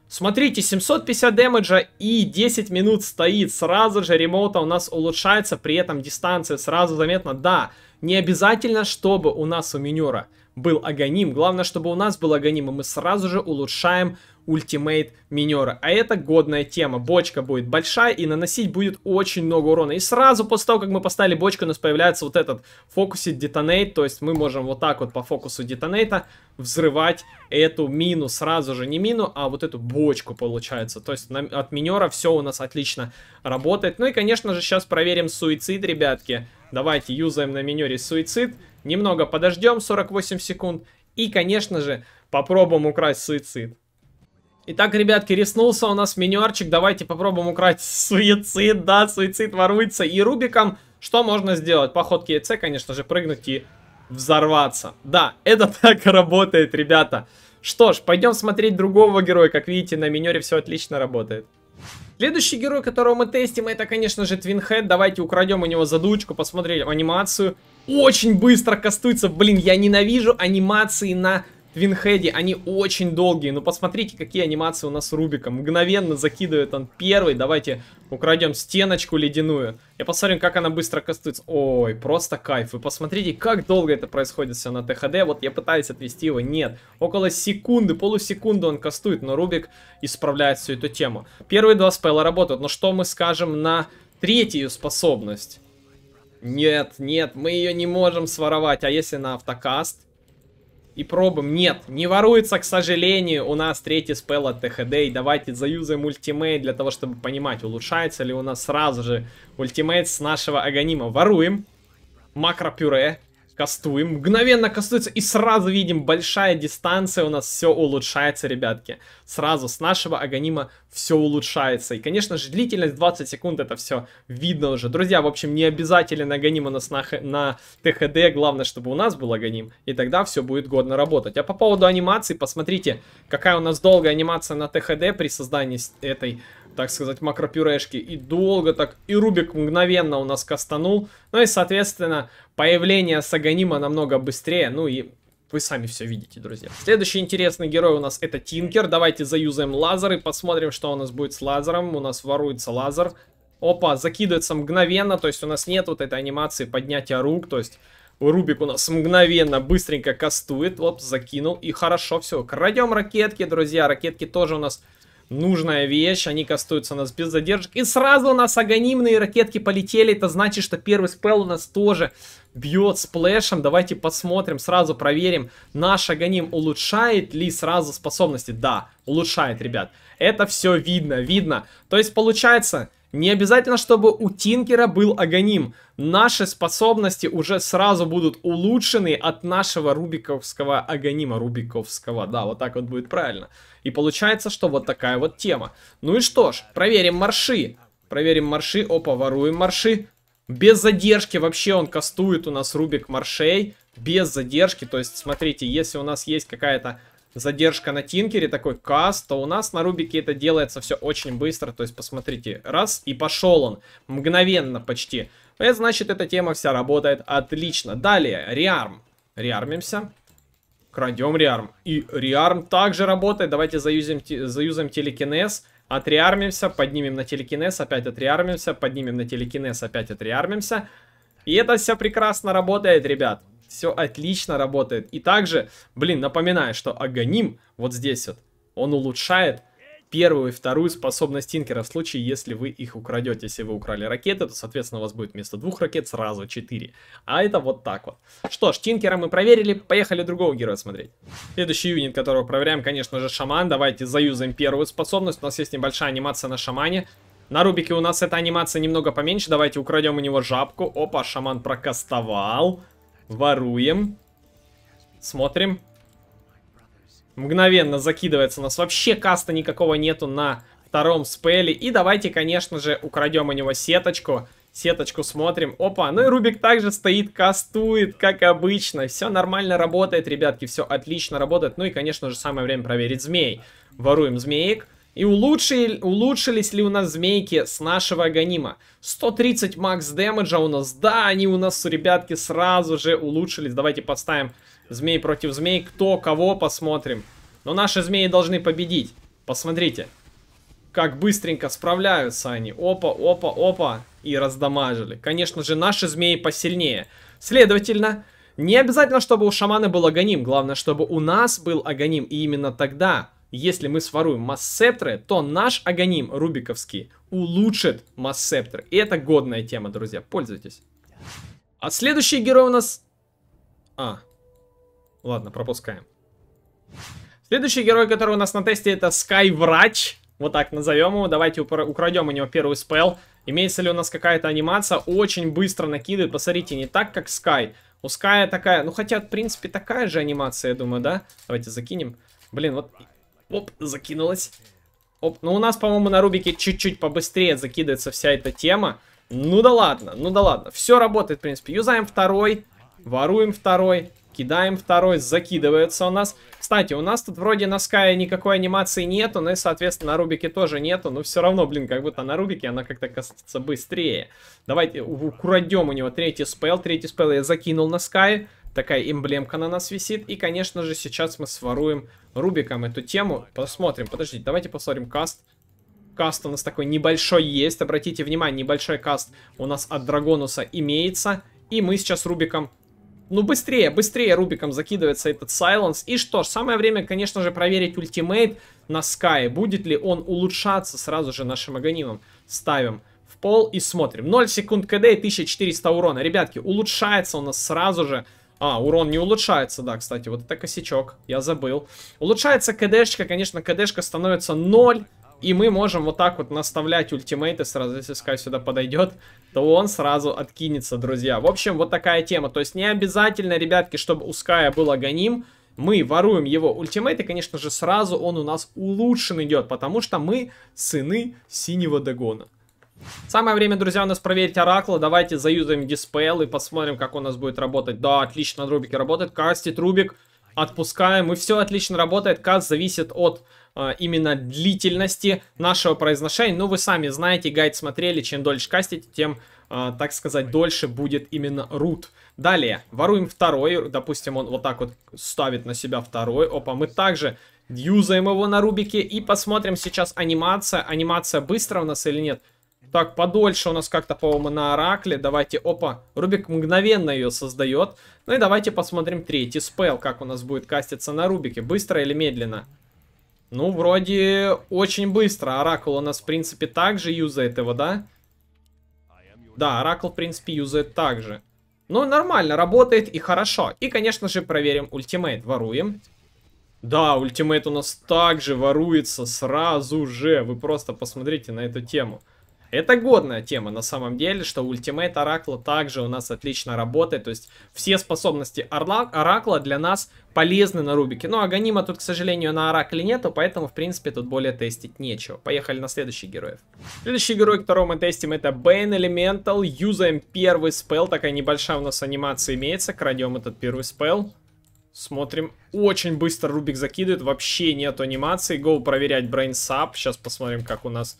Смотрите, 750 демеджа и 10 минут стоит. Сразу же ремота у нас улучшается, при этом дистанция сразу заметна. Да, не обязательно, чтобы у нас у минера был агоним. Главное, чтобы у нас был агоним, и мы сразу же улучшаем ультимейт минера. А это годная тема. Бочка будет большая и наносить будет очень много урона. И сразу после того, как мы поставили бочку, у нас появляется вот этот фокусит детонейт. То есть мы можем вот так вот по фокусу детонейта взрывать эту мину. Сразу же не мину, а вот эту бочку получается. То есть от минера все у нас отлично работает. Ну и, конечно же, сейчас проверим суицид, ребятки. Давайте юзаем на минере суицид. Немного подождем, 48 секунд. И, конечно же, попробуем украсть суицид. Итак, ребятки, реснулся у нас менюарчик. Давайте попробуем украсть суицид. Да, суицид воруется. И Рубиком что можно сделать? По ходке яйца, конечно же, прыгнуть и взорваться. Да, это [LAUGHS] так работает, ребята. Что ж, пойдем смотреть другого героя. Как видите, на минере все отлично работает. Следующий герой, которого мы тестим, это, конечно же, Твинхед. Давайте украдем у него задучку, посмотрим анимацию. Очень быстро кастуется. Блин, я ненавижу анимации на Винхеди, они очень долгие. Ну, посмотрите, какие анимации у нас у Рубика. Мгновенно закидывает он первый. Давайте украдем стеночку ледяную. Я посмотрю, как она быстро кастуется. Ой, просто кайф. Вы посмотрите, как долго это происходит все на ТХД. Вот я пытаюсь отвести его. Нет. Около секунды, полусекунды он кастует, но Рубик исправляет всю эту тему. Первые два спелла работают. Но что мы скажем на третью способность? Нет, нет, мы ее не можем своровать. А если на автокаст? И пробуем. Нет, не воруется, к сожалению. У нас третий спел от ТХД. И давайте заюзаем ультимейт для того, чтобы понимать, улучшается ли у нас сразу же ультимейт с нашего Аганима. Воруем. Макропюре кастуем, мгновенно кастуется, и сразу видим, большая дистанция у нас, все улучшается, ребятки. Сразу с нашего Аганима все улучшается. И, конечно же, длительность 20 секунд, это все видно уже. Друзья, в общем, не обязательно Аганим у нас на, на ТХД, главное, чтобы у нас был Аганим, и тогда все будет годно работать. А по поводу анимации, посмотрите, какая у нас долгая анимация на ТХД при создании этой так сказать, макропюрешки. И долго так, и Рубик мгновенно у нас кастанул. Ну и, соответственно, появление Саганима намного быстрее. Ну и вы сами все видите, друзья. Следующий интересный герой у нас это Тинкер. Давайте заюзаем лазер и посмотрим, что у нас будет с лазером. У нас воруется лазер. Опа, закидывается мгновенно, то есть у нас нет вот этой анимации поднятия рук, то есть Рубик у нас мгновенно, быстренько кастует, оп, закинул, и хорошо, все, крадем ракетки, друзья, ракетки тоже у нас нужная вещь, они кастуются у нас без задержек. И сразу у нас аганимные ракетки полетели, это значит, что первый спел у нас тоже бьет сплэшем. Давайте посмотрим, сразу проверим, наш аганим улучшает ли сразу способности. Да, улучшает, ребят. Это все видно, видно. То есть получается... Не обязательно, чтобы у Тинкера был Аганим. Наши способности уже сразу будут улучшены от нашего Рубиковского Аганима. Рубиковского, да, вот так вот будет правильно. И получается, что вот такая вот тема. Ну и что ж, проверим марши. Проверим марши, опа, воруем марши. Без задержки вообще он кастует у нас Рубик маршей. Без задержки, то есть смотрите, если у нас есть какая-то задержка на тинкере, такой каст, то у нас на Рубике это делается все очень быстро. То есть, посмотрите, раз, и пошел он. Мгновенно почти. Это значит, эта тема вся работает отлично. Далее, реарм. Реармимся. Крадем реарм. И реарм также работает. Давайте заюзим, заюзаем телекинез. Отреармимся, поднимем на телекинез, опять отреармимся, поднимем на телекинез, опять отреармимся. И это все прекрасно работает, ребят. Все отлично работает. И также, блин, напоминаю, что Аганим вот здесь вот, он улучшает первую и вторую способность Тинкера в случае, если вы их украдете. Если вы украли ракеты, то, соответственно, у вас будет вместо двух ракет сразу четыре. А это вот так вот. Что ж, Тинкера мы проверили, поехали другого героя смотреть. Следующий юнит, которого проверяем, конечно же, Шаман. Давайте заюзаем первую способность. У нас есть небольшая анимация на Шамане. На Рубике у нас эта анимация немного поменьше. Давайте украдем у него жабку. Опа, Шаман прокастовал. Воруем. Смотрим. Мгновенно закидывается. У нас вообще каста никакого нету на втором спеле. И давайте, конечно же, украдем у него сеточку. Сеточку смотрим. Опа, ну и Рубик также стоит, кастует, как обычно. Все нормально работает, ребятки, все отлично работает. Ну и, конечно же, самое время проверить змей. Воруем змеек. И улучшили, улучшились ли у нас змейки с нашего Аганима? 130 макс дэмэджа у нас. Да, они у нас, ребятки, сразу же улучшились. Давайте поставим змей против змей. Кто кого, посмотрим. Но наши змеи должны победить. Посмотрите, как быстренько справляются они. Опа, опа, опа. И раздамажили. Конечно же, наши змеи посильнее. Следовательно, не обязательно, чтобы у шамана был агоним, Главное, чтобы у нас был агоним И именно тогда если мы своруем массепторы, то наш агоним рубиковский улучшит массептор. И это годная тема, друзья. Пользуйтесь. А следующий герой у нас... А. Ладно, пропускаем. Следующий герой, который у нас на тесте, это Врач. Вот так назовем его. Давайте украдем у него первый спел. Имеется ли у нас какая-то анимация? Очень быстро накидывает. Посмотрите, не так, как Скай. У Ская такая... Ну, хотя, в принципе, такая же анимация, я думаю, да? Давайте закинем. Блин, вот Оп, закинулась. Оп, ну у нас, по-моему, на Рубике чуть-чуть побыстрее закидывается вся эта тема. Ну да ладно, ну да ладно. Все работает, в принципе. Юзаем второй, воруем второй, кидаем второй, закидывается у нас. Кстати, у нас тут вроде на Скай никакой анимации нету, ну и, соответственно, на Рубике тоже нету, но все равно, блин, как будто на Рубике она как-то кастится быстрее. Давайте украдем у него третий спел, третий спел я закинул на Скай, такая эмблемка на нас висит. И, конечно же, сейчас мы своруем Рубиком эту тему. Посмотрим, подождите, давайте посмотрим каст. Каст у нас такой небольшой есть. Обратите внимание, небольшой каст у нас от Драгонуса имеется. И мы сейчас Рубиком... Ну, быстрее, быстрее Рубиком закидывается этот Сайленс. И что ж, самое время, конечно же, проверить ультимейт на Скае. Будет ли он улучшаться сразу же нашим агонимом. Ставим в пол и смотрим. 0 секунд КД и 1400 урона. Ребятки, улучшается у нас сразу же а, урон не улучшается, да, кстати, вот это косячок, я забыл. Улучшается КДшка, конечно, КДшка становится 0, и мы можем вот так вот наставлять ультимейты сразу, если Скай сюда подойдет, то он сразу откинется, друзья. В общем, вот такая тема. То есть не обязательно, ребятки, чтобы у Ская был гоним, мы воруем его ультимейт, и, конечно же, сразу он у нас улучшен идет, потому что мы сыны синего догона. Самое время, друзья, у нас проверить Оракла. Давайте заюзаем диспел и посмотрим, как у нас будет работать. Да, отлично на Рубике работает. Кастит Рубик. Отпускаем. И все отлично работает. Каст зависит от э, именно длительности нашего произношения. Ну, вы сами знаете, гайд смотрели. Чем дольше кастить, тем, э, так сказать, дольше будет именно рут. Далее, воруем второй. Допустим, он вот так вот ставит на себя второй. Опа, мы также юзаем его на Рубике. И посмотрим сейчас анимация. Анимация быстро у нас или нет. Так, подольше у нас как-то, по-моему, на Оракле. Давайте, опа, Рубик мгновенно ее создает. Ну и давайте посмотрим третий спел, как у нас будет каститься на Рубике. Быстро или медленно? Ну, вроде очень быстро. Оракул у нас, в принципе, также юзает его, да? Да, Оракул, в принципе, юзает также. Ну, нормально, работает и хорошо. И, конечно же, проверим ультимейт. Воруем. Да, ультимейт у нас также воруется сразу же. Вы просто посмотрите на эту тему. Это годная тема на самом деле, что ультимейт Оракла также у нас отлично работает. То есть все способности Орла, Оракла для нас полезны на Рубике. Но Аганима тут, к сожалению, на Оракле нету, поэтому, в принципе, тут более тестить нечего. Поехали на следующих героев. Следующий герой, которого мы тестим, это Бэйн Элементал. Юзаем первый спел. Такая небольшая у нас анимация имеется. Крадем этот первый спел. Смотрим. Очень быстро Рубик закидывает. Вообще нет анимации. Гоу проверять брейнсап. Сейчас посмотрим, как у нас...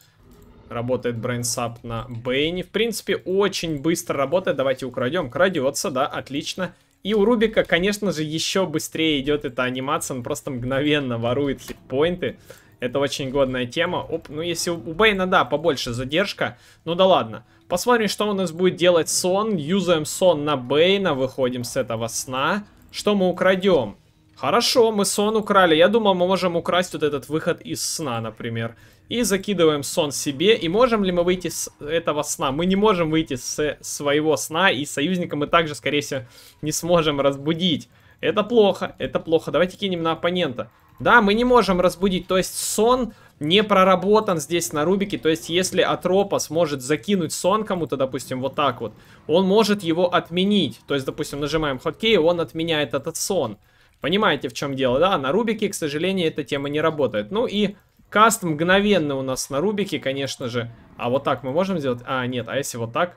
Работает брейнсап на Бейне. В принципе, очень быстро работает. Давайте украдем. Крадется, да, отлично. И у Рубика, конечно же, еще быстрее идет эта анимация. Он просто мгновенно ворует хитпоинты. Это очень годная тема. Оп, ну если у Бейна, да, побольше задержка. Ну да ладно. Посмотрим, что у нас будет делать сон. Юзаем сон на Бейна. Выходим с этого сна. Что мы украдем? Хорошо, мы сон украли. Я думал, мы можем украсть вот этот выход из сна, например и закидываем сон себе. И можем ли мы выйти с этого сна? Мы не можем выйти с своего сна, и союзника мы также, скорее всего, не сможем разбудить. Это плохо, это плохо. Давайте кинем на оппонента. Да, мы не можем разбудить, то есть сон не проработан здесь на Рубике, то есть если Атропа сможет закинуть сон кому-то, допустим, вот так вот, он может его отменить, то есть, допустим, нажимаем хоткей, он отменяет этот сон. Понимаете, в чем дело, да? На Рубике, к сожалению, эта тема не работает. Ну и Каст мгновенно у нас на Рубике, конечно же. А вот так мы можем сделать? А, нет, а если вот так?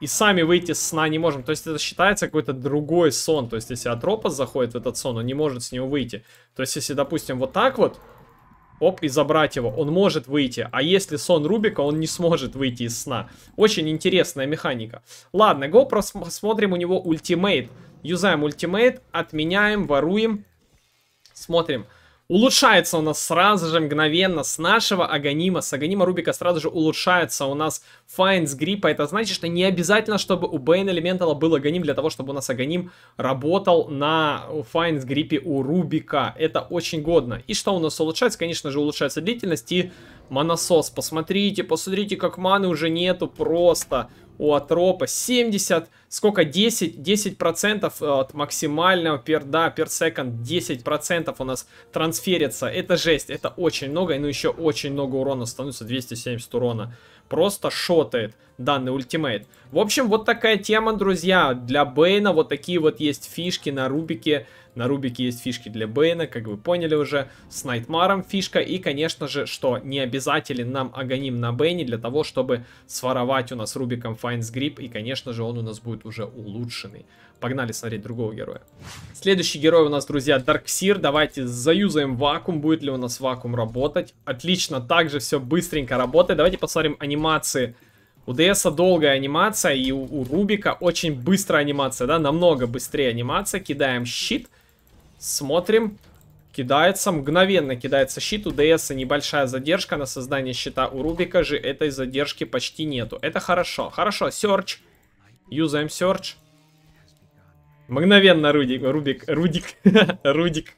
И сами выйти с сна не можем. То есть это считается какой-то другой сон. То есть если Атропос заходит в этот сон, он не может с него выйти. То есть если, допустим, вот так вот, оп, и забрать его, он может выйти. А если сон Рубика, он не сможет выйти из сна. Очень интересная механика. Ладно, го посмотрим у него ультимейт. Юзаем ультимейт, отменяем, воруем, смотрим. Смотрим. Улучшается у нас сразу же, мгновенно, с нашего Аганима, с Аганима Рубика сразу же улучшается у нас Find с гриппа. Это значит, что не обязательно, чтобы у Бейн Элементала был Аганим, для того, чтобы у нас Аганим работал на Find с гриппе у Рубика. Это очень годно. И что у нас улучшается? Конечно же, улучшается длительность и моносос. Посмотрите, посмотрите, как маны уже нету просто у Атропа. 70 сколько 10 10 процентов э, от максимального per да per second 10 процентов у нас трансферится это жесть это очень много и ну еще очень много урона становится 270 урона просто шотает данный ультимейт в общем вот такая тема друзья для бейна вот такие вот есть фишки на рубике на Рубике есть фишки для Бейна, как вы поняли уже. С Найтмаром фишка. И, конечно же, что не обязателен нам Аганим на Бейне для того, чтобы своровать у нас Рубиком Файнс Грип. И, конечно же, он у нас будет уже улучшенный. Погнали смотреть другого героя. Следующий герой у нас, друзья, Дарксир. Давайте заюзаем вакуум. Будет ли у нас вакуум работать? Отлично, также все быстренько работает. Давайте посмотрим анимации. У ДСа долгая анимация, и у, у Рубика очень быстрая анимация, да, намного быстрее анимация. Кидаем Щит. Смотрим. Кидается, мгновенно кидается щит. У ДСа небольшая задержка на создание щита. У Рубика же этой задержки почти нету. Это хорошо. Хорошо, серч. Юзаем серч. Мгновенно Рудик, Рубик, Рудик, [LAUGHS] Рудик,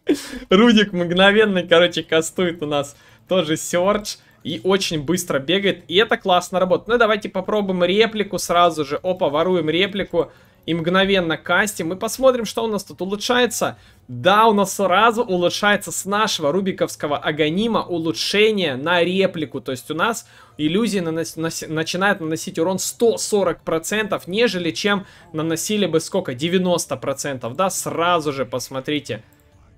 Рудик мгновенно, короче, кастует у нас тоже серч и очень быстро бегает, и это классно работает. Ну, давайте попробуем реплику сразу же. Опа, воруем реплику и мгновенно кастим. И посмотрим, что у нас тут улучшается. Да, у нас сразу улучшается с нашего рубиковского агонима улучшение на реплику. То есть у нас иллюзии нанос... нас... начинают наносить урон 140%, нежели чем наносили бы сколько? 90%, да? Сразу же, посмотрите.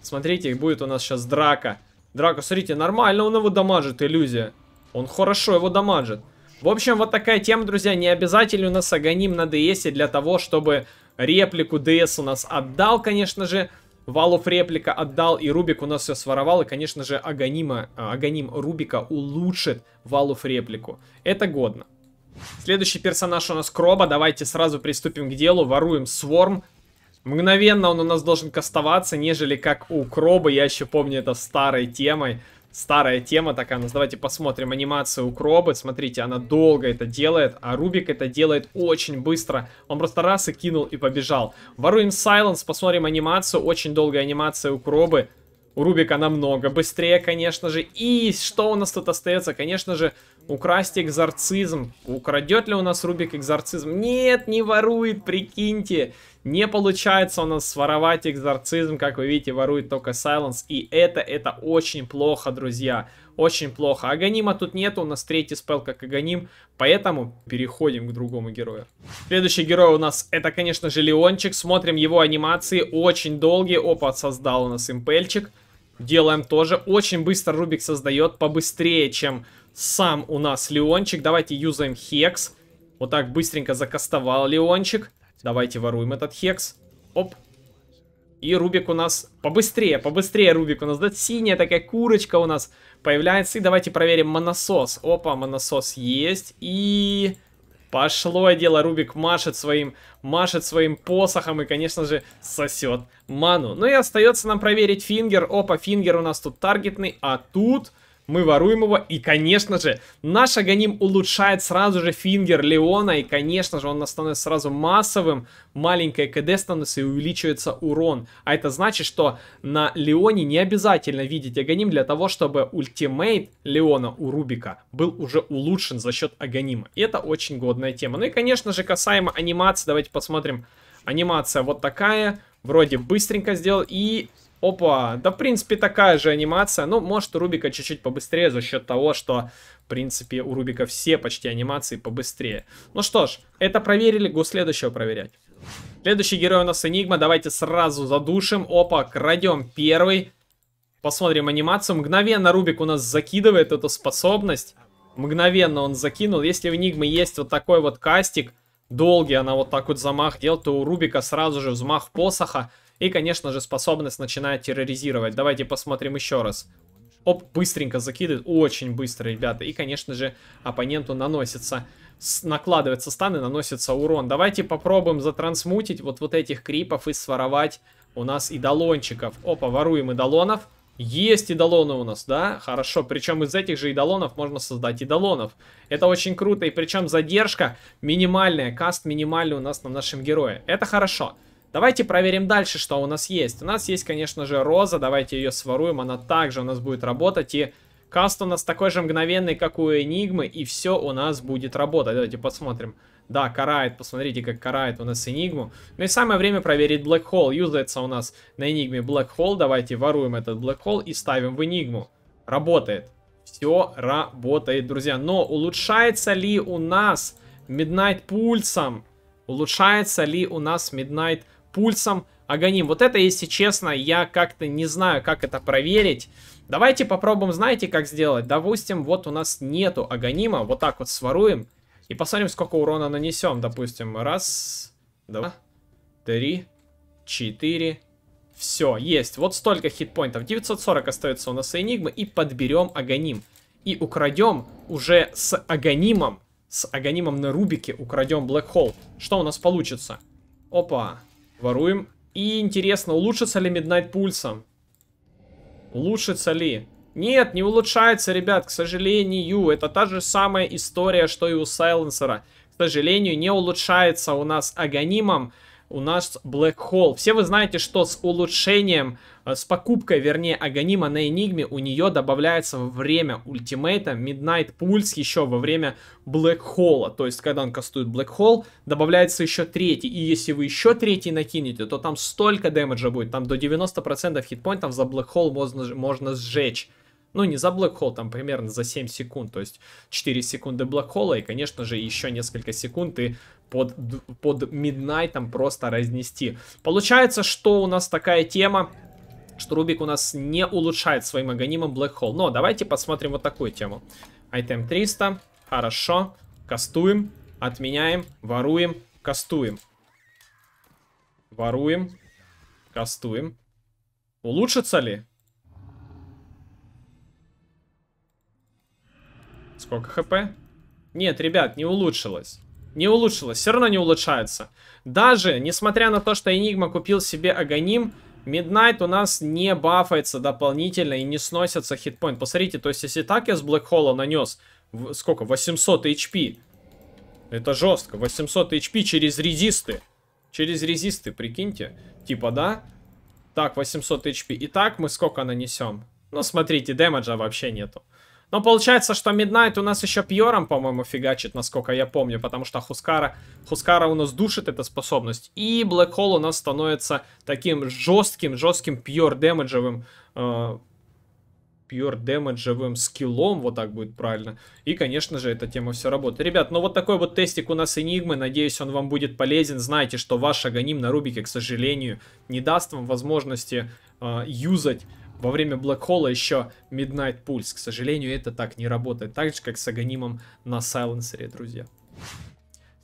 Смотрите, будет у нас сейчас драка. Драко, смотрите, нормально он его дамажит, иллюзия. Он хорошо его дамажит. В общем, вот такая тема, друзья. Не обязательно у нас Агоним на ДСе для того, чтобы реплику ДС у нас отдал, конечно же. Валов реплика отдал, и Рубик у нас все своровал. И, конечно же, Агонима, Агоним э, Рубика улучшит Валов реплику. Это годно. Следующий персонаж у нас Кроба. Давайте сразу приступим к делу. Воруем Сворм. Мгновенно он у нас должен кастоваться, нежели как у Кроба. Я еще помню это старой темой. Старая тема такая Ну, Давайте посмотрим анимацию у Кробы. Смотрите, она долго это делает, а Рубик это делает очень быстро. Он просто раз и кинул и побежал. Воруем Сайленс, посмотрим анимацию. Очень долгая анимация у Кробы. У Рубика намного быстрее, конечно же. И что у нас тут остается? Конечно же, украсть экзорцизм. Украдет ли у нас Рубик экзорцизм? Нет, не ворует, прикиньте. Не получается у нас своровать экзорцизм, как вы видите, ворует только Silence. И это, это очень плохо, друзья. Очень плохо. Аганима тут нет, у нас третий спел как Аганим, поэтому переходим к другому герою. Следующий герой у нас это, конечно же, Леончик. Смотрим его анимации, очень долгие. Опа, создал у нас импельчик. Делаем тоже. Очень быстро Рубик создает, побыстрее, чем сам у нас Леончик. Давайте юзаем Хекс. Вот так быстренько закастовал Леончик. Давайте воруем этот хекс. Оп. И Рубик у нас... Побыстрее, побыстрее Рубик у нас. Да, синяя такая курочка у нас появляется. И давайте проверим моносос. Опа, моносос есть. И... Пошло дело, Рубик машет своим, машет своим посохом и, конечно же, сосет ману. Ну и остается нам проверить фингер. Опа, фингер у нас тут таргетный, а тут мы воруем его, и, конечно же, наш Аганим улучшает сразу же фингер Леона, и, конечно же, он становится сразу массовым, маленькое КД становится и увеличивается урон. А это значит, что на Леоне не обязательно видеть Аганим для того, чтобы ультимейт Леона у Рубика был уже улучшен за счет Аганима. И это очень годная тема. Ну и, конечно же, касаемо анимации, давайте посмотрим. Анимация вот такая, вроде быстренько сделал, и Опа, да в принципе такая же анимация. Ну, может у Рубика чуть-чуть побыстрее за счет того, что в принципе у Рубика все почти анимации побыстрее. Ну что ж, это проверили, гу следующего проверять. Следующий герой у нас Энигма, давайте сразу задушим. Опа, крадем первый. Посмотрим анимацию. Мгновенно Рубик у нас закидывает эту способность. Мгновенно он закинул. Если у Энигмы есть вот такой вот кастик, долгий она вот так вот замах делает, то у Рубика сразу же взмах посоха. И, конечно же, способность начинает терроризировать. Давайте посмотрим еще раз. Оп, быстренько закидывает, очень быстро, ребята. И, конечно же, оппоненту наносится, накладывается стан и наносится урон. Давайте попробуем затрансмутить вот, вот этих крипов и своровать у нас идолончиков. Опа, воруем идолонов. Есть идолоны у нас, да? Хорошо, причем из этих же идолонов можно создать идолонов. Это очень круто, и причем задержка минимальная, каст минимальный у нас на нашем герое. Это хорошо. Давайте проверим дальше, что у нас есть. У нас есть, конечно же, роза. Давайте ее своруем. Она также у нас будет работать. И каст у нас такой же мгновенный, как у Энигмы. И все у нас будет работать. Давайте посмотрим. Да, карает, посмотрите, как карает у нас Энигму. Ну и самое время проверить Black Hole. Юзается у нас на Энигме Black Hole. Давайте воруем этот Black Hole и ставим в Энигму. Работает. Все работает, друзья. Но улучшается ли у нас Midnight пульсом? Улучшается ли у нас Midnight пульсом? пульсом Аганим. Вот это, если честно, я как-то не знаю, как это проверить. Давайте попробуем, знаете, как сделать? Допустим, вот у нас нету Аганима. Вот так вот своруем. И посмотрим, сколько урона нанесем. Допустим, раз, два, три, четыре. Все, есть. Вот столько хитпоинтов. 940 остается у нас Энигмы. И подберем Аганим. И украдем уже с Аганимом. С Аганимом на Рубике украдем Блэк Холл. Что у нас получится? Опа. Воруем. И интересно, улучшится ли Midnight пульсом? Улучшится ли? Нет, не улучшается, ребят, к сожалению. Это та же самая история, что и у Сайленсера. К сожалению, не улучшается у нас агонимом у нас Black Hole. Все вы знаете, что с улучшением, э, с покупкой, вернее, Аганима на Энигме у нее добавляется во время ультимейта Midnight Pulse еще во время Black Hole. То есть, когда он кастует Black Hole, добавляется еще третий. И если вы еще третий накинете, то там столько дэмэджа будет. Там до 90% хитпоинтов за Black Hole можно, можно сжечь ну не за Black Hole, там примерно за 7 секунд, то есть 4 секунды Black Hole, и, конечно же, еще несколько секунд, и под, под Midnight там просто разнести. Получается, что у нас такая тема, что Рубик у нас не улучшает своим агонимом Black Hole. Но давайте посмотрим вот такую тему. Айтем 300, хорошо, кастуем, отменяем, воруем, кастуем. Воруем, кастуем. Улучшится ли? Сколько хп? Нет, ребят, не улучшилось. Не улучшилось, все равно не улучшается. Даже несмотря на то, что Enigma купил себе Аганим, Midnight у нас не бафается дополнительно и не сносится хитпоинт. Посмотрите, то есть если так я с Black Hole нанес, сколько, 800 HP. Это жестко, 800 HP через резисты. Через резисты, прикиньте. Типа, да? Так, 800 HP. Итак, мы сколько нанесем? Ну, смотрите, дэмэджа вообще нету. Но получается, что Миднайт у нас еще Пьором, по-моему, фигачит, насколько я помню, потому что Хускара, Хускара у нас душит эта способность. И Black Hole у нас становится таким жестким, жестким пьор-демеджевым э, пьюр демеджевым скиллом, вот так будет правильно. И, конечно же, эта тема все работает. Ребят, ну вот такой вот тестик у нас Энигмы, надеюсь, он вам будет полезен. Знаете, что ваш Аганим на Рубике, к сожалению, не даст вам возможности э, юзать во время Black Hole еще Midnight Pulse. К сожалению, это так не работает. Так же, как с Аганимом на Сайленсере, друзья.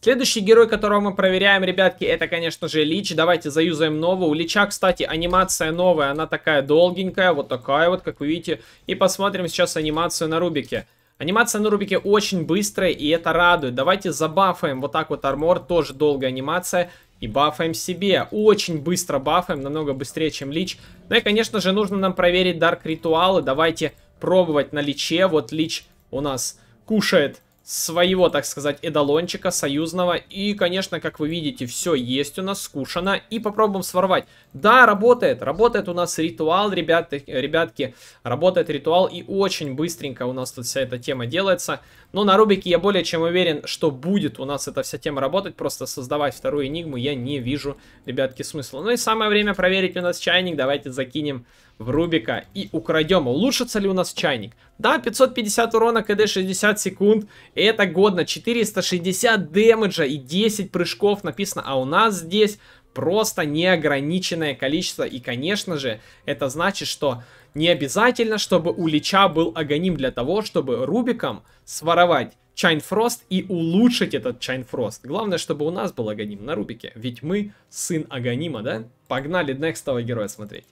Следующий герой, которого мы проверяем, ребятки, это, конечно же, Лич. Давайте заюзаем нового. У Лича, кстати, анимация новая. Она такая долгенькая, вот такая вот, как вы видите. И посмотрим сейчас анимацию на Рубике. Анимация на Рубике очень быстрая, и это радует. Давайте забафаем вот так вот армор, тоже долгая анимация и бафаем себе. Очень быстро бафаем, намного быстрее, чем Лич. Ну и, конечно же, нужно нам проверить дарк ритуалы. Давайте пробовать на Личе. Вот Лич у нас кушает своего, так сказать, эдалончика союзного. И, конечно, как вы видите, все есть у нас, скушано. И попробуем сворвать. Да, работает. Работает у нас ритуал, ребят, ребятки. Работает ритуал и очень быстренько у нас тут вся эта тема делается. Но на Рубике я более чем уверен, что будет у нас эта вся тема работать. Просто создавать вторую энигму я не вижу, ребятки, смысла. Ну и самое время проверить у нас чайник. Давайте закинем в Рубика и украдем. Улучшится ли у нас чайник? Да, 550 урона, КД 60 секунд. Это годно. 460 дэмэджа и 10 прыжков написано. А у нас здесь просто неограниченное количество. И, конечно же, это значит, что не обязательно, чтобы у Лича был агоним для того, чтобы Рубиком своровать Чайнфрост и улучшить этот Чайнфрост. Главное, чтобы у нас был агоним на Рубике, ведь мы сын агонима, да? Погнали некстового героя смотреть.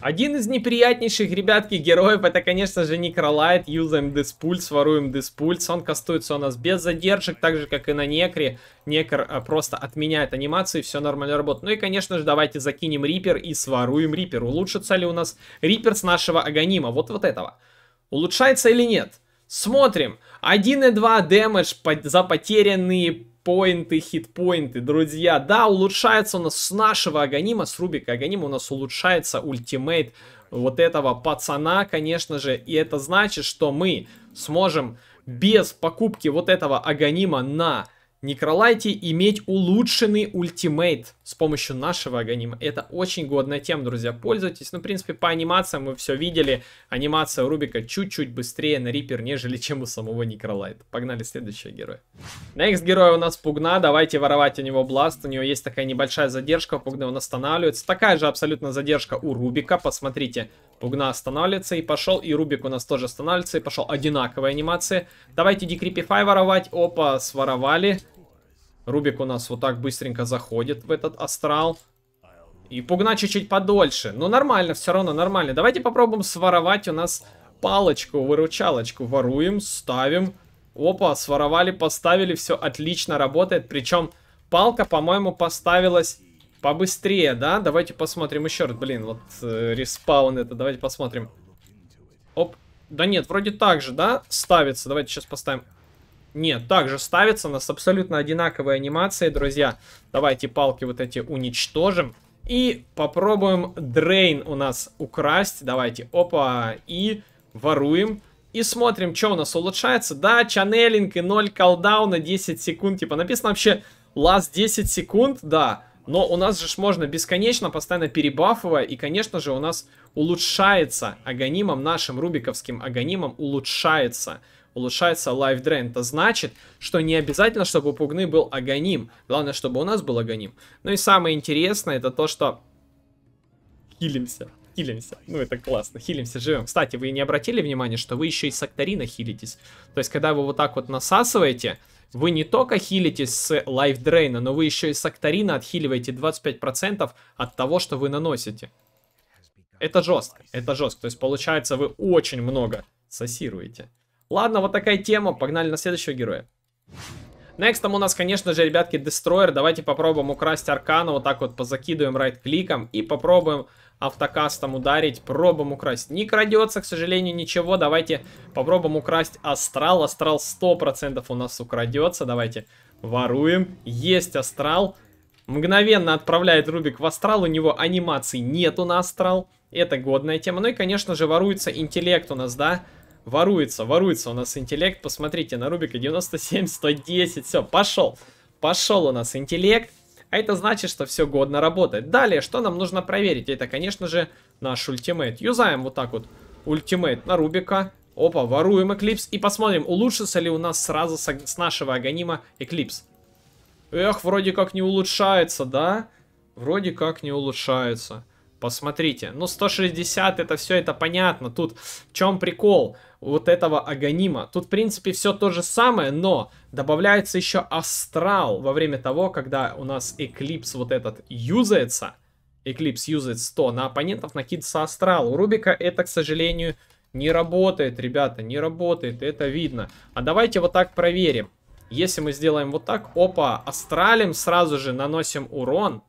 Один из неприятнейших, ребятки, героев, это, конечно же, Некролайт. Юзаем Диспульс, воруем Диспульс. Он кастуется у нас без задержек, так же, как и на Некре. Некр а, просто отменяет анимации, все нормально работает. Ну и, конечно же, давайте закинем Рипер и своруем Рипер. Улучшится ли у нас Рипер с нашего Аганима? Вот вот этого. Улучшается или нет? Смотрим. 1,2 дэмэдж за потерянные поинты, хитпоинты, друзья. Да, улучшается у нас с нашего Аганима, с Рубика Аганима у нас улучшается ультимейт вот этого пацана, конечно же. И это значит, что мы сможем без покупки вот этого Аганима на Некролайте иметь улучшенный ультимейт с помощью нашего аганима. Это очень годная тема, друзья. Пользуйтесь. Ну, в принципе, по анимациям мы все видели. Анимация Рубика чуть-чуть быстрее на Риппер, нежели чем у самого Некролайта. Погнали, следующий герой. Next герой у нас Пугна. Давайте воровать у него Бласт. У него есть такая небольшая задержка. Пугна он останавливается. Такая же абсолютно задержка у Рубика. Посмотрите. Пугна останавливается и пошел. И Рубик у нас тоже останавливается и пошел. Одинаковые анимации. Давайте Декрипифай воровать. Опа, своровали. Рубик у нас вот так быстренько заходит в этот астрал. И пугна чуть-чуть подольше. Но ну, нормально, все равно нормально. Давайте попробуем своровать у нас палочку-выручалочку. Воруем, ставим. Опа, своровали, поставили, все отлично работает. Причем палка, по-моему, поставилась побыстрее, да? Давайте посмотрим еще раз. Блин, вот э, респаун это, давайте посмотрим. Оп. Да нет, вроде так же, да, ставится. Давайте сейчас поставим нет, также ставится у нас абсолютно одинаковые анимации, друзья. Давайте палки вот эти уничтожим. И попробуем дрейн у нас украсть. Давайте, опа, и воруем. И смотрим, что у нас улучшается. Да, чанелинг и 0 колдауна, 10 секунд. Типа написано вообще last 10 секунд, да. Но у нас же можно бесконечно, постоянно перебафывая. И, конечно же, у нас улучшается агонимом, нашим рубиковским агонимом улучшается. Улучшается Life Drain. Это значит, что не обязательно, чтобы у Пугны был агоним, Главное, чтобы у нас был агоним. Ну и самое интересное, это то, что... Хилимся хилимся. Ну, это классно. Хилимся, живем. Кстати, вы не обратили внимания, что вы еще и с Актарина хилитесь? То есть, когда вы вот так вот насасываете, вы не только хилитесь с лайфдрейна, но вы еще и с Актарина отхиливаете 25% от того, что вы наносите. Это жестко, это жестко. То есть, получается, вы очень много сосируете. Ладно, вот такая тема. Погнали на следующего героя. Next там у нас, конечно же, ребятки, Destroyer. Давайте попробуем украсть Аркана. Вот так вот позакидываем райт-кликом и попробуем автокастом ударить. Пробуем украсть. Не крадется, к сожалению, ничего. Давайте попробуем украсть Астрал. Астрал 100% у нас украдется. Давайте воруем. Есть Астрал. Мгновенно отправляет Рубик в Астрал. У него анимации нету на Астрал. Это годная тема. Ну и, конечно же, воруется интеллект у нас, да? Да. Воруется, воруется у нас интеллект. Посмотрите, на Рубика 97, 110. Все, пошел. Пошел у нас интеллект. А это значит, что все годно работает. Далее, что нам нужно проверить? Это, конечно же, наш ультимейт. Юзаем вот так вот ультимейт на Рубика. Опа, воруем Эклипс. И посмотрим, улучшится ли у нас сразу с, с нашего Аганима Эклипс. Эх, вроде как не улучшается, да? Вроде как не улучшается. Посмотрите. Ну, 160 это все, это понятно. Тут в чем прикол? вот этого агонима. Тут, в принципе, все то же самое, но добавляется еще астрал во время того, когда у нас эклипс вот этот юзается. Эклипс юзает 100, на оппонентов накидывается астрал. У Рубика это, к сожалению, не работает, ребята, не работает, это видно. А давайте вот так проверим. Если мы сделаем вот так, опа, астралем сразу же наносим урон.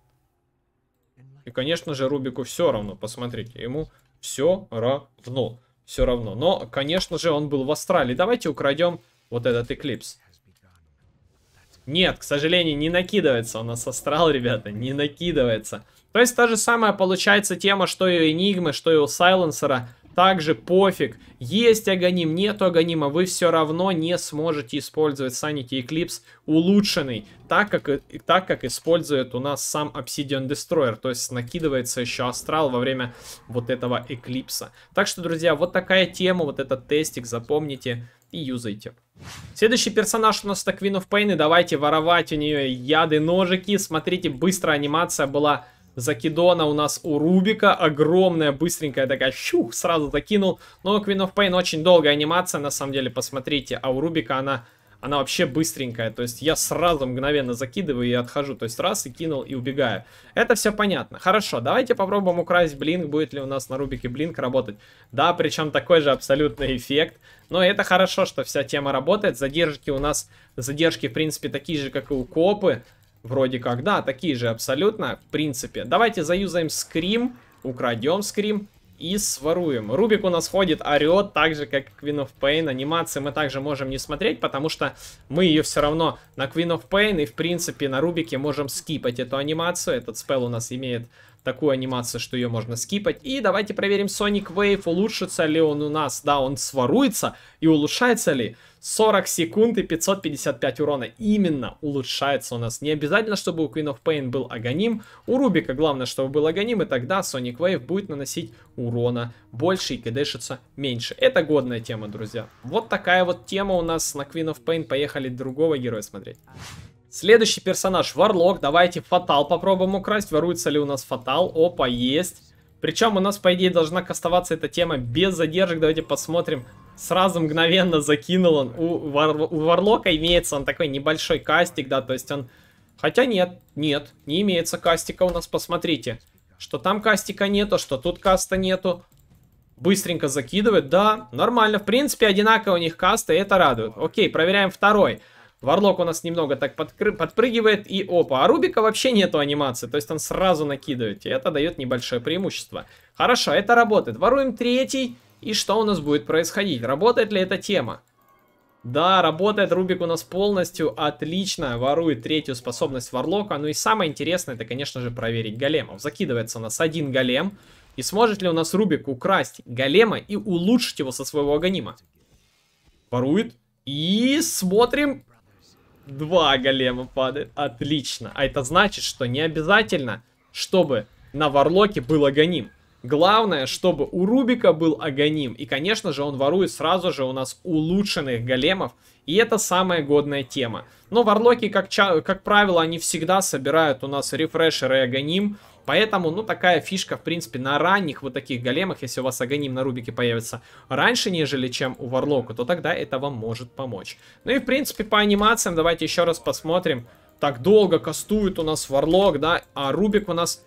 И, конечно же, Рубику все равно, посмотрите, ему все равно все равно. Но, конечно же, он был в Австралии. Давайте украдем вот этот Эклипс. Нет, к сожалению, не накидывается у нас астрал, ребята, не накидывается. То есть та же самая получается тема, что и у Энигмы, что и у Сайленсера также пофиг, есть аганим, нет аганима, вы все равно не сможете использовать Sanity Eclipse улучшенный, так как, так как использует у нас сам Obsidian Destroyer, то есть накидывается еще астрал во время вот этого эклипса. Так что, друзья, вот такая тема, вот этот тестик, запомните и юзайте. Следующий персонаж у нас это Queen of Pain, и давайте воровать у нее яды, ножики. Смотрите, быстро анимация была закидона у нас у Рубика. Огромная, быстренькая такая, щух, сразу закинул. Но у Queen of Pain очень долгая анимация, на самом деле, посмотрите. А у Рубика она, она вообще быстренькая. То есть я сразу мгновенно закидываю и отхожу. То есть раз и кинул и убегаю. Это все понятно. Хорошо, давайте попробуем украсть блинк. Будет ли у нас на Рубике блинк работать? Да, причем такой же абсолютный эффект. Но это хорошо, что вся тема работает. Задержки у нас, задержки, в принципе, такие же, как и у Копы. Вроде как, да, такие же абсолютно, в принципе. Давайте заюзаем скрим, украдем скрим и своруем. Рубик у нас ходит, орет, так же, как и Queen of Pain. Анимации мы также можем не смотреть, потому что мы ее все равно на Queen of Pain и, в принципе, на Рубике можем скипать эту анимацию. Этот спел у нас имеет такую анимацию, что ее можно скипать. И давайте проверим Sonic Wave, улучшится ли он у нас. Да, он своруется. И улучшается ли? 40 секунд и 555 урона. Именно улучшается у нас. Не обязательно, чтобы у Queen of Pain был агоним. У Рубика главное, чтобы был агоним. И тогда Sonic Wave будет наносить урона больше и кдэшится меньше. Это годная тема, друзья. Вот такая вот тема у нас на Queen of Pain. Поехали другого героя смотреть. Следующий персонаж Варлок. Давайте Фатал попробуем украсть. Воруется ли у нас Фатал? Опа, есть. Причем у нас, по идее, должна кастоваться эта тема без задержек. Давайте посмотрим. Сразу мгновенно закинул он. У, вар, у Варлока имеется он такой небольшой кастик, да, то есть он... Хотя нет, нет, не имеется кастика у нас, посмотрите. Что там кастика нету, что тут каста нету. Быстренько закидывает, да, нормально. В принципе, одинаково у них касты, это радует. Окей, проверяем Второй. Варлок у нас немного так подкры... подпрыгивает и опа. А Рубика вообще нету анимации, то есть он сразу накидывает. И это дает небольшое преимущество. Хорошо, это работает. Воруем третий. И что у нас будет происходить? Работает ли эта тема? Да, работает Рубик у нас полностью, отлично, ворует третью способность Варлока. Ну и самое интересное, это, конечно же, проверить големов. Закидывается у нас один голем, и сможет ли у нас Рубик украсть голема и улучшить его со своего аганима? Ворует. И смотрим, Два голема падает. Отлично. А это значит, что не обязательно, чтобы на варлоке был агоним. Главное, чтобы у Рубика был агоним. И, конечно же, он ворует сразу же у нас улучшенных големов. И это самая годная тема. Но варлоки, как, как правило, они всегда собирают у нас рефрешеры и агоним. Поэтому, ну, такая фишка, в принципе, на ранних вот таких големах, если у вас аганим на рубике появится раньше, нежели чем у варлока, то тогда это вам может помочь. Ну и, в принципе, по анимациям давайте еще раз посмотрим. Так долго кастует у нас варлок, да, а рубик у нас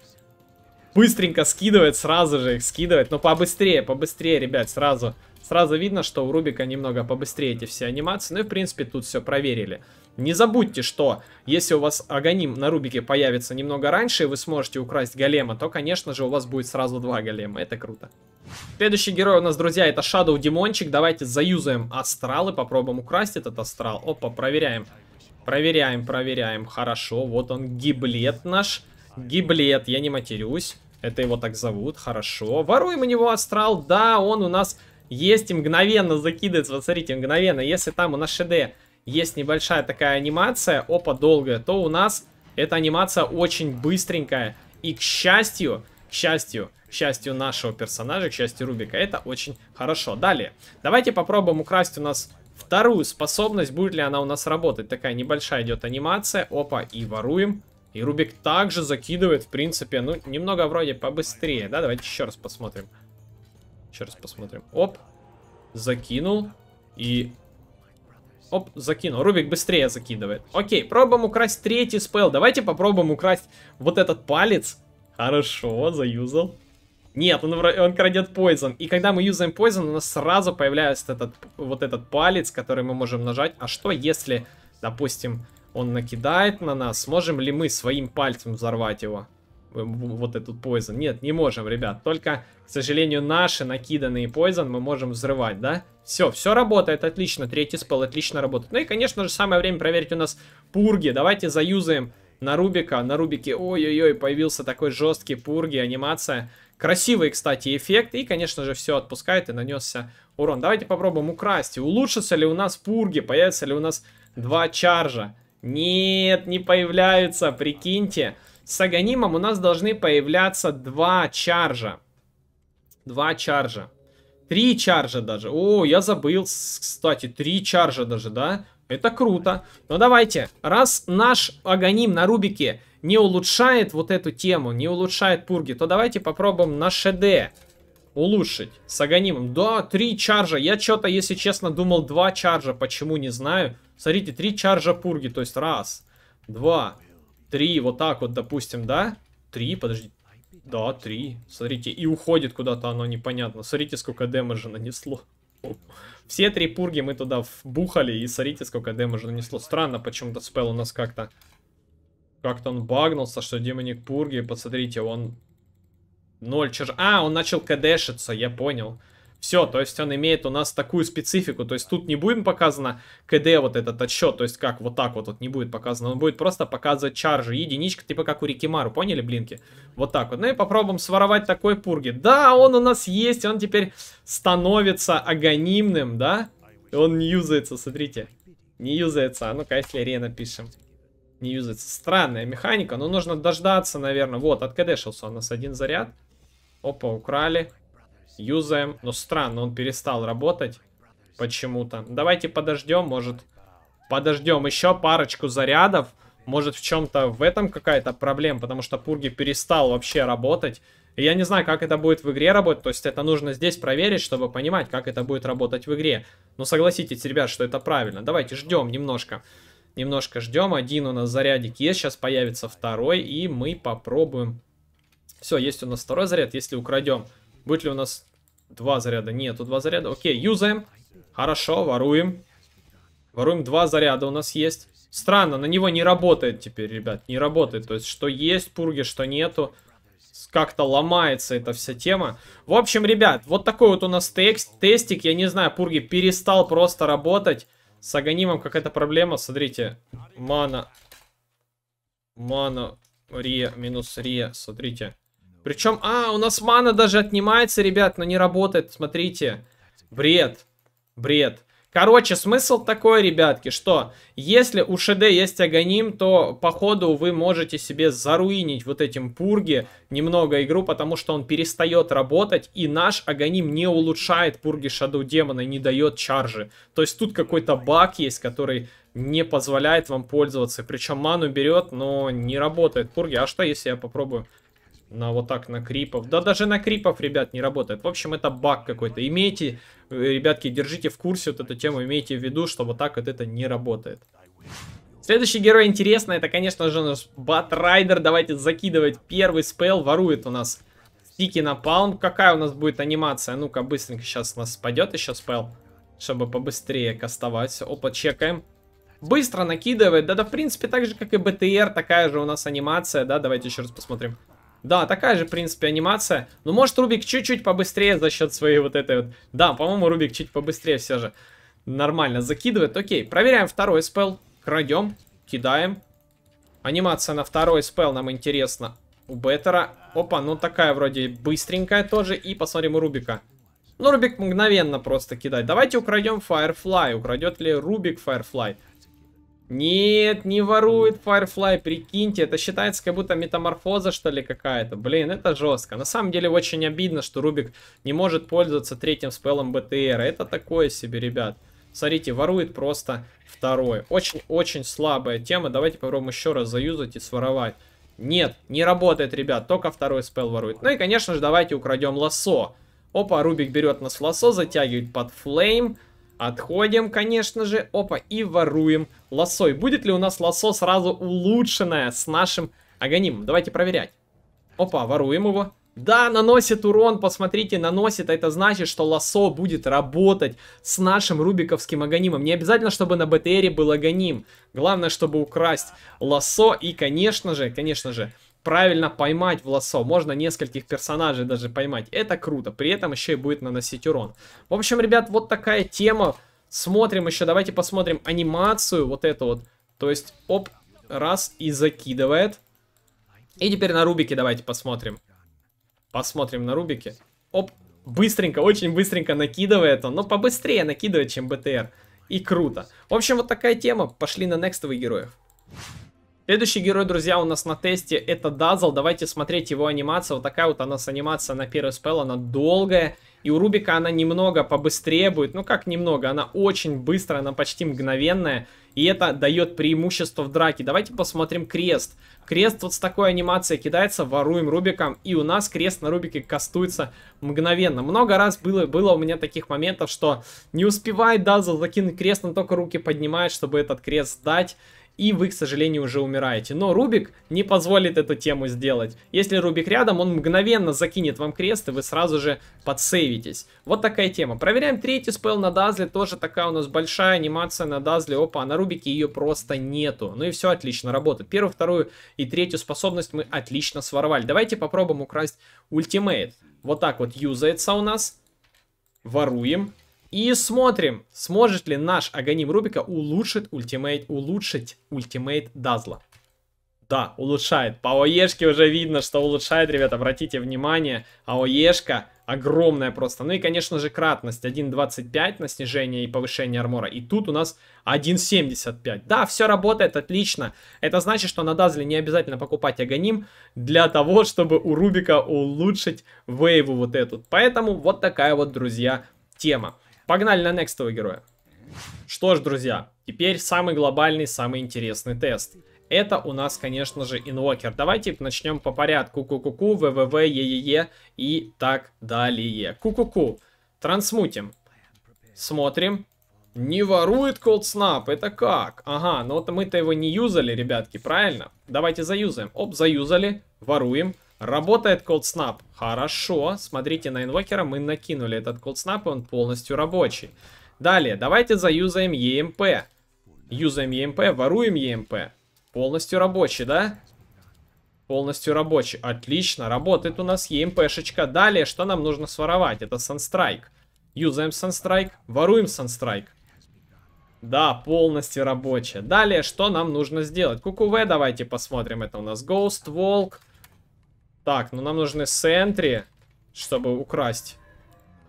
быстренько скидывает, сразу же их скидывает. Но побыстрее, побыстрее, ребят, сразу. Сразу видно, что у Рубика немного побыстрее эти все анимации. Ну и, в принципе, тут все проверили. Не забудьте, что если у вас Аганим на Рубике появится немного раньше, и вы сможете украсть голема, то, конечно же, у вас будет сразу два голема. Это круто. Следующий герой у нас, друзья, это Shadow Димончик. Давайте заюзаем астрал и попробуем украсть этот астрал. Опа, проверяем. Проверяем, проверяем. Хорошо, вот он, гиблет наш. Гиблет, я не матерюсь. Это его так зовут, хорошо. Воруем у него астрал. Да, он у нас есть и мгновенно закидывается. Вот смотрите, мгновенно. Если там у нас ШД есть небольшая такая анимация, опа, долгая, то у нас эта анимация очень быстренькая. И, к счастью, к счастью, к счастью нашего персонажа, к счастью Рубика, это очень хорошо. Далее, давайте попробуем украсть у нас вторую способность, будет ли она у нас работать. Такая небольшая идет анимация, опа, и воруем. И Рубик также закидывает, в принципе, ну, немного вроде побыстрее, да? Давайте еще раз посмотрим. Еще раз посмотрим. Оп, закинул. И Оп, закинул. Рубик быстрее закидывает. Окей, пробуем украсть третий спел. Давайте попробуем украсть вот этот палец. Хорошо, заюзал. Нет, он, он крадет Poison. И когда мы юзаем Poison, у нас сразу появляется этот, вот этот палец, который мы можем нажать. А что если, допустим, он накидает на нас? Сможем ли мы своим пальцем взорвать его? вот этот Poison. Нет, не можем, ребят. Только, к сожалению, наши накиданные Poison мы можем взрывать, да? Все, все работает отлично. Третий спел отлично работает. Ну и, конечно же, самое время проверить у нас пурги. Давайте заюзаем на Рубика. На Рубике, ой-ой-ой, появился такой жесткий пурги, анимация. Красивый, кстати, эффект. И, конечно же, все отпускает и нанесся урон. Давайте попробуем украсть. Улучшится ли у нас пурги? Появится ли у нас два чаржа? Нет, не появляются, Прикиньте. С Аганимом у нас должны появляться два чаржа. Два чаржа. Три чаржа даже. О, я забыл, кстати, три чаржа даже, да? Это круто. Но давайте, раз наш Аганим на Рубике не улучшает вот эту тему, не улучшает пурги, то давайте попробуем на ШД улучшить с Аганимом. Да, три чаржа. Я что-то, если честно, думал два чаржа. Почему, не знаю. Смотрите, три чаржа пурги. То есть раз, два, Три, вот так вот, допустим, да? Три, подожди. Да, три. Смотрите, и уходит куда-то оно непонятно. Смотрите, сколько демеджа нанесло. Все три пурги мы туда вбухали, и смотрите, сколько демеджа нанесло. Странно, почему-то спел у нас как-то... Как-то он багнулся, что демоник пурги, посмотрите, он... Ноль чаж... А, он начал кдэшиться, я понял. Все, то есть он имеет у нас такую специфику. То есть тут не будет показано КД вот этот отсчет, то есть как вот так вот, вот не будет показано. Он будет просто показывать чаржи, единичка, типа как у Рикимару, поняли, блинки? Вот так вот. Ну и попробуем своровать такой пурги. Да, он у нас есть, он теперь становится агонимным, да? Он не юзается, смотрите. Не юзается. А ну-ка, если Рена пишем. Не юзается. Странная механика, но нужно дождаться, наверное. Вот, от КДшился у нас один заряд. Опа, украли. Юзаем. Но странно, он перестал работать почему-то. Давайте подождем, может... Подождем еще парочку зарядов. Может, в чем-то в этом какая-то проблема, потому что Пурги перестал вообще работать. И я не знаю, как это будет в игре работать, то есть это нужно здесь проверить, чтобы понимать, как это будет работать в игре. Но согласитесь, ребят, что это правильно. Давайте ждем немножко. Немножко ждем. Один у нас зарядик есть, сейчас появится второй, и мы попробуем. Все, есть у нас второй заряд, если украдем Будет ли у нас два заряда? Нету два заряда. Окей, юзаем. Хорошо, воруем. Воруем два заряда у нас есть. Странно, на него не работает теперь, ребят. Не работает. То есть, что есть пурги, что нету. Как-то ломается эта вся тема. В общем, ребят, вот такой вот у нас текст, тестик. Я не знаю, пурги перестал просто работать. С аганимом, какая-то проблема. Смотрите. Мана. Мана. Рия. Минус Рия. Смотрите. Причем, а, у нас мана даже отнимается, ребят, но не работает, смотрите. Бред. Бред. Короче, смысл такой, ребятки, что если у ШД есть агоним, то походу вы можете себе заруинить вот этим пурги немного игру, потому что он перестает работать, и наш агоним не улучшает пурги Шаду Демона, и не дает чаржи. То есть тут какой-то баг есть, который не позволяет вам пользоваться. Причем ману берет, но не работает пурги. А что, если я попробую на вот так, на крипов. Да даже на крипов, ребят, не работает. В общем, это баг какой-то. Имейте, э, ребятки, держите в курсе вот эту тему, имейте в виду, что вот так вот это не работает. Следующий герой интересный, это, конечно же, наш Батрайдер. Давайте закидывать первый спел. Ворует у нас стики на паун. Какая у нас будет анимация? Ну-ка, быстренько сейчас у нас спадет еще спел, чтобы побыстрее кастовать. Опа, чекаем. Быстро накидывает. Да-да, в принципе, так же, как и БТР, такая же у нас анимация. Да, давайте еще раз посмотрим. Да, такая же, в принципе, анимация. Но ну, может Рубик чуть-чуть побыстрее за счет своей вот этой вот... Да, по-моему, Рубик чуть побыстрее все же нормально закидывает. Окей, проверяем второй спел. Крадем, кидаем. Анимация на второй спел нам интересна у Беттера. Опа, ну такая вроде быстренькая тоже. И посмотрим у Рубика. Ну, Рубик мгновенно просто кидает. Давайте украдем Firefly. Украдет ли Рубик Firefly? Нет, не ворует Firefly, прикиньте, это считается как будто метаморфоза что ли какая-то. Блин, это жестко. На самом деле очень обидно, что Рубик не может пользоваться третьим спеллом БТР. Это такое себе, ребят. Смотрите, ворует просто второй, Очень-очень слабая тема. Давайте попробуем еще раз заюзать и своровать. Нет, не работает, ребят, только второй спел ворует. Ну и, конечно же, давайте украдем лосо. Опа, Рубик берет нас в лосо, затягивает под флейм. Отходим, конечно же. Опа, и воруем лосо. будет ли у нас лосо сразу улучшенное с нашим агонимом? Давайте проверять. Опа, воруем его. Да, наносит урон, посмотрите, наносит. Это значит, что лосо будет работать с нашим рубиковским агонимом. Не обязательно, чтобы на БТРе был агоним. Главное, чтобы украсть лосо и, конечно же, конечно же, правильно поймать в лосо. Можно нескольких персонажей даже поймать. Это круто. При этом еще и будет наносить урон. В общем, ребят, вот такая тема. Смотрим еще. Давайте посмотрим анимацию вот эту вот. То есть, оп, раз и закидывает. И теперь на Рубике давайте посмотрим. Посмотрим на Рубике. Оп, быстренько, очень быстренько накидывает он. Но побыстрее накидывает, чем БТР. И круто. В общем, вот такая тема. Пошли на некстовых героев. Следующий герой, друзья, у нас на тесте это Дазл. Давайте смотреть его анимацию. Вот такая вот она с анимация на первый спел, она долгая. И у Рубика она немного побыстрее будет. Ну как немного, она очень быстрая, она почти мгновенная. И это дает преимущество в драке. Давайте посмотрим крест. Крест вот с такой анимацией кидается, воруем Рубиком. И у нас крест на Рубике кастуется мгновенно. Много раз было, было у меня таких моментов, что не успевает Дазл закинуть крест, но только руки поднимает, чтобы этот крест дать и вы, к сожалению, уже умираете. Но Рубик не позволит эту тему сделать. Если Рубик рядом, он мгновенно закинет вам крест, и вы сразу же подсейвитесь. Вот такая тема. Проверяем третий спел на Дазле, тоже такая у нас большая анимация на Дазле. Опа, а на Рубике ее просто нету. Ну и все, отлично работает. Первую, вторую и третью способность мы отлично своровали. Давайте попробуем украсть ультимейт. Вот так вот юзается у нас. Воруем. И смотрим, сможет ли наш Аганим Рубика улучшить ультимейт, улучшить ультимейт Дазла. Да, улучшает. По ОЕшке уже видно, что улучшает, ребят, обратите внимание. а оешка огромная просто. Ну и, конечно же, кратность 1.25 на снижение и повышение армора. И тут у нас 1.75. Да, все работает отлично. Это значит, что на Дазле не обязательно покупать Аганим для того, чтобы у Рубика улучшить вейву вот эту. Поэтому вот такая вот, друзья, тема. Погнали на некстового героя. Что ж, друзья, теперь самый глобальный, самый интересный тест. Это у нас, конечно же, инвокер. Давайте начнем по порядку. Ку-ку-ку, ВВВ, ЕЕЕ и так далее. Ку-ку-ку. Трансмутим. Смотрим. Не ворует Cold Snap, это как? Ага, ну вот мы-то его не юзали, ребятки, правильно? Давайте заюзаем. Оп, заюзали, воруем. Работает Cold Snap. Хорошо. Смотрите, на инвокера мы накинули этот Cold Snap, и он полностью рабочий. Далее, давайте заюзаем EMP. Юзаем EMP, e воруем EMP. Полностью рабочий, да? Полностью рабочий. Отлично, работает у нас EMP-шечка. Далее, что нам нужно своровать? Это Sunstrike. Юзаем Sunstrike, воруем Sunstrike. Да, полностью рабочая. Далее, что нам нужно сделать? КУКУВ давайте посмотрим. Это у нас Ghost, Волк. Волк. Так, ну нам нужны сентри, чтобы украсть.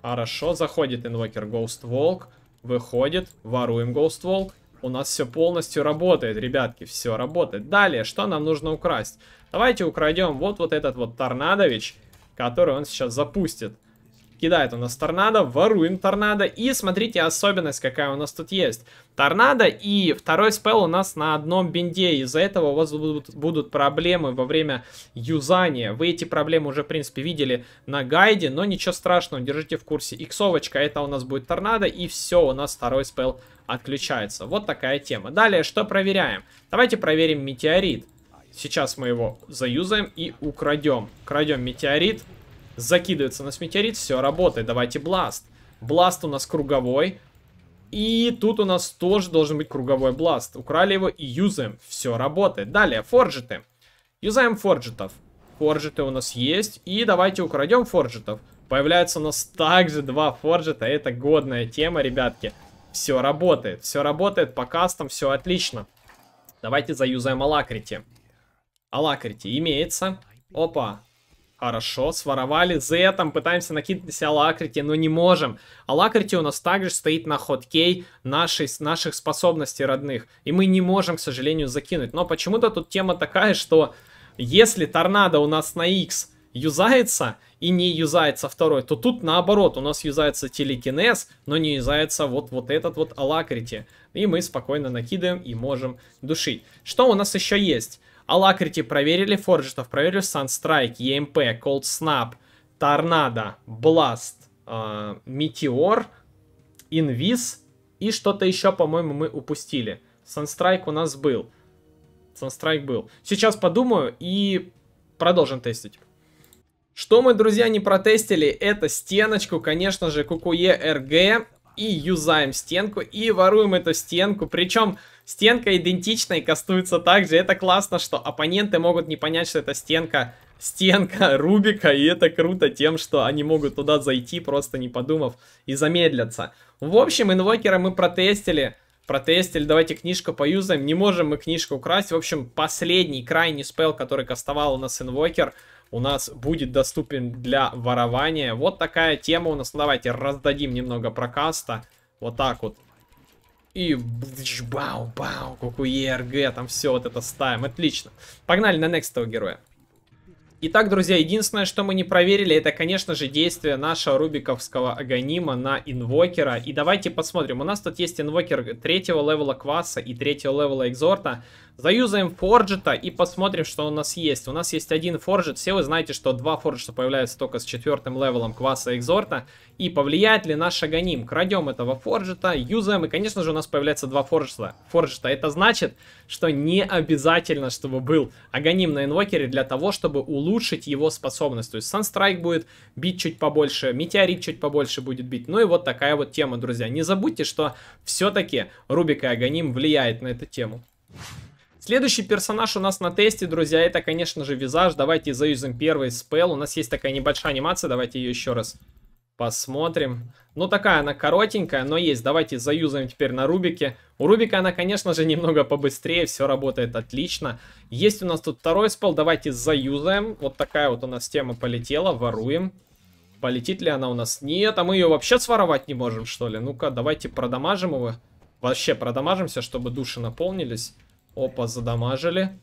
Хорошо, заходит инвокер Ghost Walk. Выходит, воруем Ghost Walk. У нас все полностью работает, ребятки, все работает. Далее, что нам нужно украсть? Давайте украдем вот, вот этот вот торнадович, который он сейчас запустит кидает у нас торнадо, воруем торнадо. И смотрите, особенность какая у нас тут есть. Торнадо и второй спел у нас на одном бинде. Из-за этого у вас будут, будут проблемы во время юзания. Вы эти проблемы уже, в принципе, видели на гайде, но ничего страшного, держите в курсе. Иксовочка, это у нас будет торнадо, и все, у нас второй спел отключается. Вот такая тема. Далее, что проверяем? Давайте проверим метеорит. Сейчас мы его заюзаем и украдем. Крадем метеорит. Закидывается на метеорит, все, работает. Давайте бласт. Бласт у нас круговой. И тут у нас тоже должен быть круговой бласт. Украли его и юзаем. Все работает. Далее, форжеты. Юзаем форжетов. Форжеты у нас есть. И давайте украдем форжетов. Появляется у нас также два форжета. Это годная тема, ребятки. Все работает. Все работает по кастам. Все отлично. Давайте заюзаем Алакрити. Алакрити имеется. Опа. Хорошо, своровали. за этом пытаемся накинуть на себя Лакрити, но не можем. А Лакрити у нас также стоит на ходкей нашей, наших способностей родных. И мы не можем, к сожалению, закинуть. Но почему-то тут тема такая, что если торнадо у нас на X юзается и не юзается второй, то тут наоборот, у нас юзается телекинез, но не юзается вот, вот этот вот алакрити. И мы спокойно накидаем и можем душить. Что у нас еще есть? Alacrity проверили, форджетов, проверили, Sunstrike, ЕМП, Колд Snap, Tornado, Бласт, а, Метеор, Meteor, и что-то еще, по-моему, мы упустили. Sunstrike у нас был. Sunstrike был. Сейчас подумаю и продолжим тестить. Что мы, друзья, не протестили, это стеночку, конечно же, Кукуе РГ. И юзаем стенку, и воруем эту стенку. Причем Стенка идентична и кастуется также. Это классно, что оппоненты могут не понять, что это стенка стенка [LAUGHS] Рубика, и это круто тем, что они могут туда зайти, просто не подумав, и замедлятся. В общем, инвокера мы протестили, протестили, давайте книжку поюзаем, не можем мы книжку украсть. В общем, последний, крайний спел, который кастовал у нас инвокер, у нас будет доступен для ворования. Вот такая тема у нас, давайте раздадим немного прокаста, вот так вот. И бау, бау, кукуе, РГ, там все вот это ставим. Отлично. Погнали на некстого героя. Итак, друзья, единственное, что мы не проверили, это, конечно же, действие нашего рубиковского агонима на инвокера. И давайте посмотрим. У нас тут есть инвокер третьего левела кваса и третьего левела экзорта. Заюзаем форджета и посмотрим, что у нас есть. У нас есть один форджет. Все вы знаете, что два форджета появляются только с четвертым левелом кваса экзорта. И повлияет ли наш агоним? Крадем этого форджета, юзаем, и, конечно же, у нас появляется два форджета. Форджета. Это значит, что не обязательно, чтобы был агоним на инвокере для того, чтобы улучшить его способность. То есть санстрайк будет бить чуть побольше, Метеорит чуть побольше будет бить. Ну и вот такая вот тема, друзья. Не забудьте, что все-таки Рубик и агоним влияет на эту тему. Следующий персонаж у нас на тесте, друзья, это, конечно же, визаж. Давайте заюзаем первый спел. У нас есть такая небольшая анимация, давайте ее еще раз Посмотрим. Ну, такая она коротенькая, но есть. Давайте заюзаем теперь на Рубике. У Рубика она, конечно же, немного побыстрее. Все работает отлично. Есть у нас тут второй спел. Давайте заюзаем. Вот такая вот у нас тема полетела. Воруем. Полетит ли она у нас? Нет, а мы ее вообще своровать не можем, что ли? Ну-ка, давайте продамажим его. Вообще продамажимся, чтобы души наполнились. Опа, задамажили.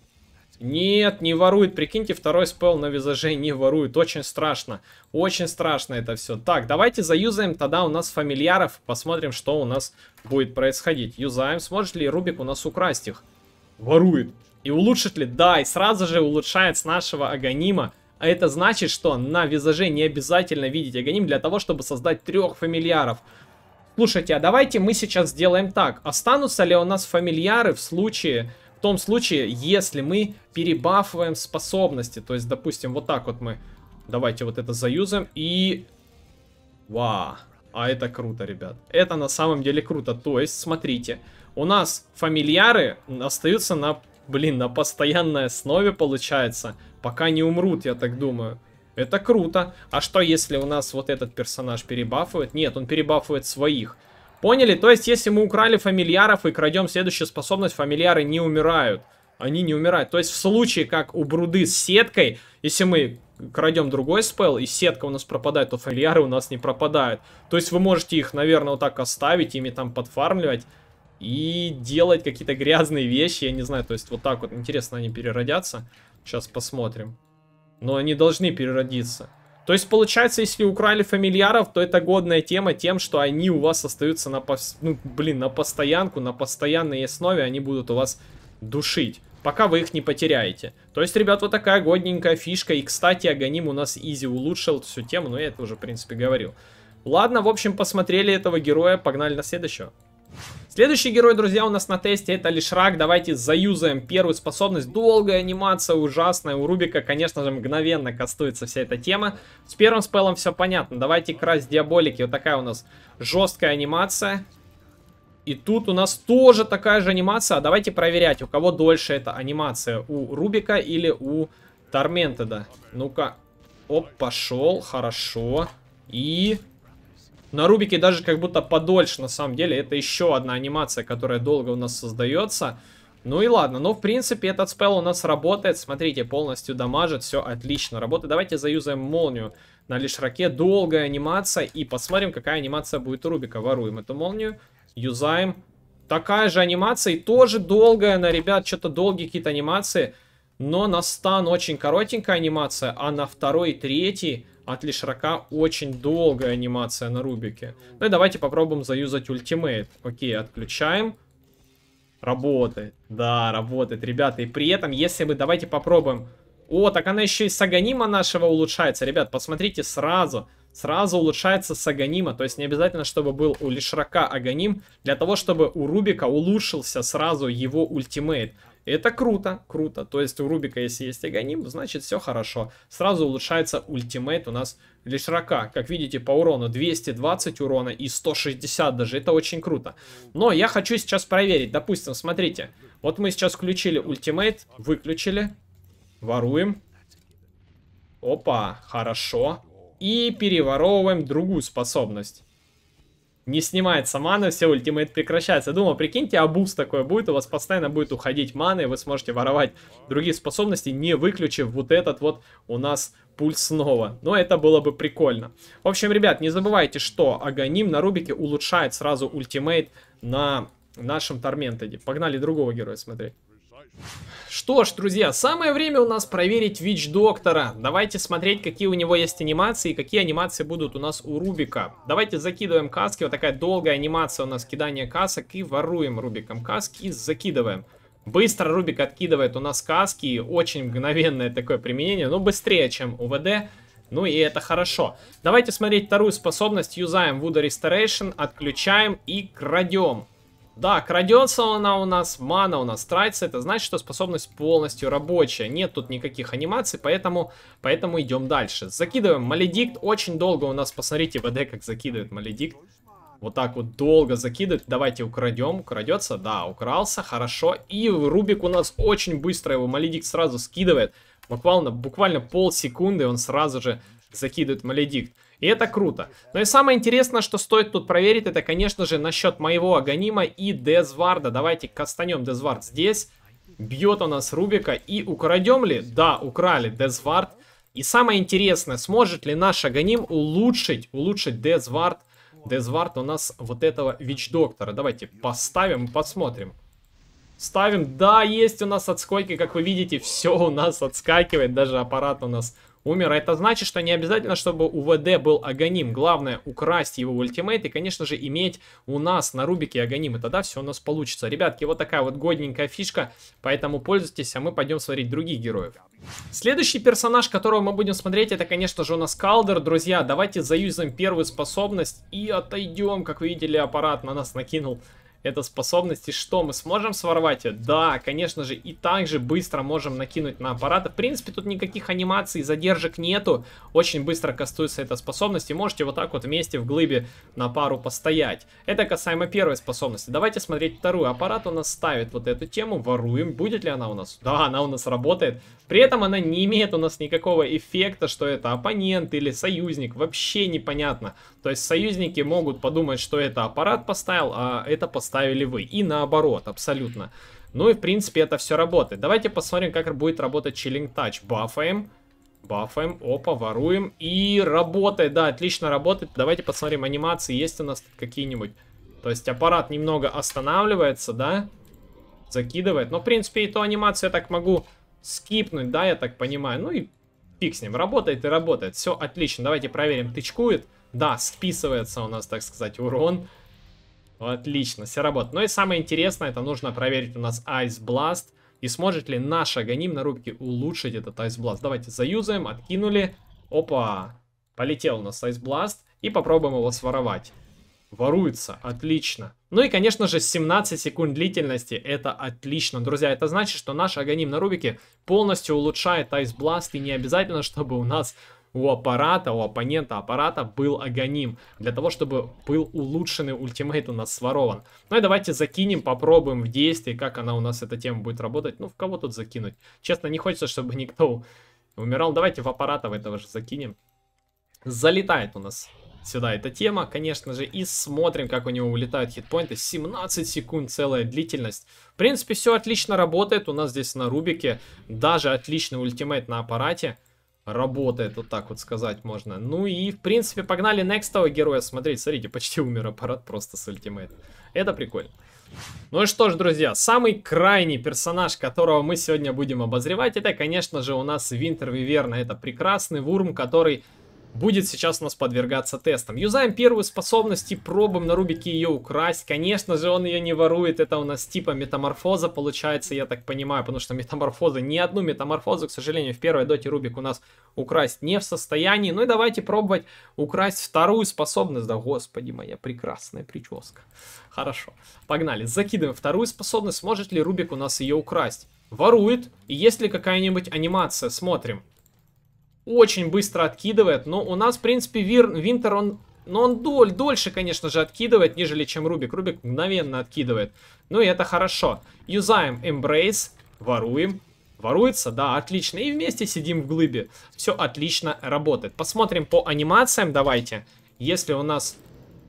Нет, не ворует. Прикиньте, второй спел на визаже не ворует. Очень страшно. Очень страшно это все. Так, давайте заюзаем тогда у нас фамильяров. Посмотрим, что у нас будет происходить. Юзаем. Сможет ли Рубик у нас украсть их? Ворует. И улучшит ли? Да, и сразу же улучшает с нашего Аганима. А это значит, что на визаже не обязательно видеть Аганим для того, чтобы создать трех фамильяров. Слушайте, а давайте мы сейчас сделаем так. Останутся ли у нас фамильяры в случае, в том случае, если мы перебафываем способности? То есть, допустим, вот так вот мы... Давайте вот это заюзаем и... Ва! А это круто, ребят. Это на самом деле круто. То есть, смотрите, у нас фамильяры остаются на, блин, на постоянной основе, получается. Пока не умрут, я так думаю. Это круто. А что, если у нас вот этот персонаж перебафует? Нет, он перебафует своих. Поняли? То есть, если мы украли фамильяров и крадем следующую способность, фамильяры не умирают. Они не умирают. То есть, в случае, как у Бруды с сеткой, если мы крадем другой спел, и сетка у нас пропадает, то фамильяры у нас не пропадают. То есть вы можете их, наверное, вот так оставить, ими там подфармливать и делать какие-то грязные вещи, я не знаю. То есть вот так вот, интересно, они переродятся. Сейчас посмотрим но они должны переродиться. То есть, получается, если украли фамильяров, то это годная тема тем, что они у вас остаются на, пос... ну, блин, на постоянку, на постоянной основе они будут у вас душить, пока вы их не потеряете. То есть, ребят, вот такая годненькая фишка. И, кстати, Аганим у нас изи улучшил всю тему, но я это уже, в принципе, говорил. Ладно, в общем, посмотрели этого героя, погнали на следующего. Следующий герой, друзья, у нас на тесте это Лишрак. Давайте заюзаем первую способность. Долгая анимация, ужасная. У Рубика, конечно же, мгновенно кастуется вся эта тема. С первым спеллом все понятно. Давайте красть диаболики. Вот такая у нас жесткая анимация. И тут у нас тоже такая же анимация. А давайте проверять, у кого дольше эта анимация. У Рубика или у Торментеда. Ну-ка. Оп, пошел. Хорошо. И... На Рубике даже как будто подольше, на самом деле. Это еще одна анимация, которая долго у нас создается. Ну и ладно, но в принципе этот спелл у нас работает, смотрите, полностью дамажит, все отлично работает. Давайте заюзаем молнию на лишраке, долгая анимация, и посмотрим, какая анимация будет у Рубика. Воруем эту молнию, юзаем. Такая же анимация, и тоже долгая, на ребят, что-то долгие какие-то анимации, но на стан очень коротенькая анимация, а на второй и третий от Лишрака очень долгая анимация на Рубике. Ну и давайте попробуем заюзать ультимейт. Окей, отключаем. Работает. Да, работает, ребята. И при этом, если мы, давайте попробуем... О, так она еще и с Саганима нашего улучшается. Ребят, посмотрите сразу. Сразу улучшается с Саганима. То есть не обязательно, чтобы был у Лишрака Аганим. Для того, чтобы у Рубика улучшился сразу его ультимейт. Это круто, круто. То есть у Рубика, если есть Аганим, значит все хорошо. Сразу улучшается ультимейт у нас для рака. Как видите, по урону 220 урона и 160 даже. Это очень круто. Но я хочу сейчас проверить. Допустим, смотрите. Вот мы сейчас включили ультимейт, выключили, воруем. Опа, хорошо. И переворовываем другую способность не снимается мана, все, ультимейт прекращается. Я думал, прикиньте, абуз такое будет, у вас постоянно будет уходить маны, вы сможете воровать другие способности, не выключив вот этот вот у нас пульс снова. Но это было бы прикольно. В общем, ребят, не забывайте, что Аганим на Рубике улучшает сразу ультимейт на нашем Торментеде. Погнали другого героя смотреть. Что ж, друзья, самое время у нас проверить Вич Доктора. Давайте смотреть, какие у него есть анимации и какие анимации будут у нас у Рубика. Давайте закидываем каски. Вот такая долгая анимация у нас кидание касок. И воруем Рубиком каски и закидываем. Быстро Рубик откидывает у нас каски. Очень мгновенное такое применение. Но ну, быстрее, чем у ВД. Ну и это хорошо. Давайте смотреть вторую способность. Юзаем Вуда Restoration, отключаем и крадем. Да, крадется она у нас, мана у нас тратится. Это значит, что способность полностью рабочая. Нет тут никаких анимаций, поэтому, поэтому идем дальше. Закидываем Маледикт. Очень долго у нас, посмотрите, ВД как закидывает Маледикт. Вот так вот долго закидывает. Давайте украдем. крадется. Да, укрался. Хорошо. И Рубик у нас очень быстро его Маледикт сразу скидывает. Буквально, буквально полсекунды он сразу же закидывает Маледикт. И это круто. Но и самое интересное, что стоит тут проверить, это, конечно же, насчет моего Аганима и Дезварда. Давайте кастанем Дезвард здесь. Бьет у нас Рубика. И украдем ли? Да, украли Дезвард. И самое интересное, сможет ли наш Аганим улучшить, улучшить Дезвард? Дезвард у нас вот этого Вич-доктора. Давайте поставим и посмотрим. Ставим. Да, есть у нас отскоки, как вы видите, все у нас отскакивает, даже аппарат у нас умер. А это значит, что не обязательно, чтобы у ВД был Аганим. Главное украсть его ультимейт и, конечно же, иметь у нас на Рубике Аганим. И тогда все у нас получится. Ребятки, вот такая вот годненькая фишка. Поэтому пользуйтесь, а мы пойдем смотреть других героев. Следующий персонаж, которого мы будем смотреть, это, конечно же, у нас Калдер. Друзья, давайте заюзаем первую способность и отойдем. Как вы видели, аппарат на нас накинул эта способность. И что, мы сможем своровать ее? Да, конечно же, и также быстро можем накинуть на аппарата. В принципе, тут никаких анимаций, задержек нету. Очень быстро кастуется эта способность, и можете вот так вот вместе в глыбе на пару постоять. Это касаемо первой способности. Давайте смотреть вторую. Аппарат у нас ставит вот эту тему, воруем. Будет ли она у нас? Да, она у нас работает. При этом она не имеет у нас никакого эффекта, что это оппонент или союзник. Вообще непонятно. То есть союзники могут подумать, что это аппарат поставил, а это поставил поставили вы. И наоборот, абсолютно. Ну и, в принципе, это все работает. Давайте посмотрим, как будет работать Chilling Touch. Бафаем. Бафаем, опа, воруем. И работает, да, отлично работает. Давайте посмотрим, анимации есть у нас тут какие-нибудь. То есть аппарат немного останавливается, да? Закидывает. Но, в принципе, эту анимацию я так могу скипнуть, да, я так понимаю. Ну и пик с ним, работает и работает. Все отлично, давайте проверим, тычкует. Да, списывается у нас, так сказать, урон. Ну, отлично, все работает. Ну и самое интересное, это нужно проверить у нас Ice Blast. И сможет ли наш Аганим на рубке улучшить этот Ice Blast. Давайте заюзаем, откинули. Опа, полетел у нас Ice Blast. И попробуем его своровать. Воруется, отлично. Ну и, конечно же, 17 секунд длительности, это отлично. Друзья, это значит, что наш Аганим на Рубике полностью улучшает Ice Blast, и не обязательно, чтобы у нас у аппарата, у оппонента аппарата был аганим для того, чтобы был улучшенный ультимейт у нас сворован. Ну и давайте закинем, попробуем в действии, как она у нас, эта тема будет работать. Ну, в кого тут закинуть? Честно, не хочется, чтобы никто умирал. Давайте в аппарата в этого же закинем. Залетает у нас сюда эта тема, конечно же, и смотрим, как у него улетают хитпоинты. 17 секунд, целая длительность. В принципе, все отлично работает у нас здесь на Рубике. Даже отличный ультимейт на аппарате работает, вот так вот сказать можно. Ну и, в принципе, погнали некстового героя смотреть. Смотрите, почти умер аппарат просто с ультимейта. Это прикольно. Ну и что ж, друзья, самый крайний персонаж, которого мы сегодня будем обозревать, это, конечно же, у нас Винтер Виверна. Это прекрасный вурм, который будет сейчас у нас подвергаться тестам. Юзаем первую способность и пробуем на Рубике ее украсть. Конечно же, он ее не ворует. Это у нас типа метаморфоза получается, я так понимаю. Потому что метаморфоза, ни одну метаморфозу, к сожалению, в первой доте Рубик у нас украсть не в состоянии. Ну и давайте пробовать украсть вторую способность. Да, господи, моя прекрасная прическа. Хорошо, погнали. Закидываем вторую способность. Сможет ли Рубик у нас ее украсть? Ворует. И есть ли какая-нибудь анимация? Смотрим очень быстро откидывает. Но у нас, в принципе, Вир, Винтер, он... Но он доль, дольше, конечно же, откидывает, нежели чем Рубик. Рубик мгновенно откидывает. Ну и это хорошо. Юзаем Embrace, воруем. Воруется, да, отлично. И вместе сидим в глыбе. Все отлично работает. Посмотрим по анимациям, давайте. Если у нас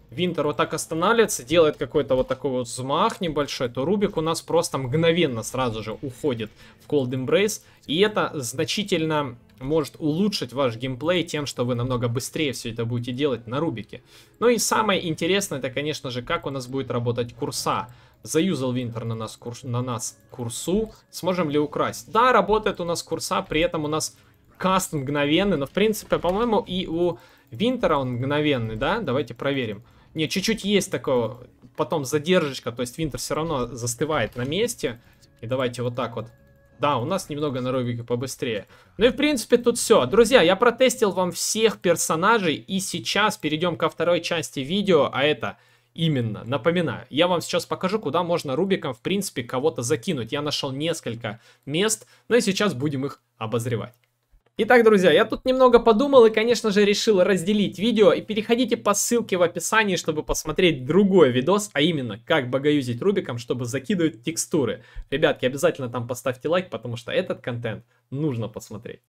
Винтер вот так останавливается, делает какой-то вот такой вот взмах небольшой, то Рубик у нас просто мгновенно сразу же уходит в Cold Embrace. И это значительно может улучшить ваш геймплей тем, что вы намного быстрее все это будете делать на Рубике. Ну и самое интересное, это, конечно же, как у нас будет работать курса. Заюзал Винтер на нас, курс, на нас курсу, сможем ли украсть? Да, работает у нас курса, при этом у нас каст мгновенный, но в принципе, по-моему, и у Винтера он мгновенный, да? Давайте проверим. Не, чуть-чуть есть такое, потом задержечка, то есть Винтер все равно застывает на месте. И давайте вот так вот да, у нас немного на Рубике побыстрее. Ну и в принципе тут все. Друзья, я протестил вам всех персонажей и сейчас перейдем ко второй части видео, а это... Именно, напоминаю, я вам сейчас покажу, куда можно Рубиком, в принципе, кого-то закинуть. Я нашел несколько мест, ну и сейчас будем их обозревать. Итак, друзья, я тут немного подумал и, конечно же, решил разделить видео. И переходите по ссылке в описании, чтобы посмотреть другой видос, а именно, как богоюзить Рубиком, чтобы закидывать текстуры. Ребятки, обязательно там поставьте лайк, потому что этот контент нужно посмотреть.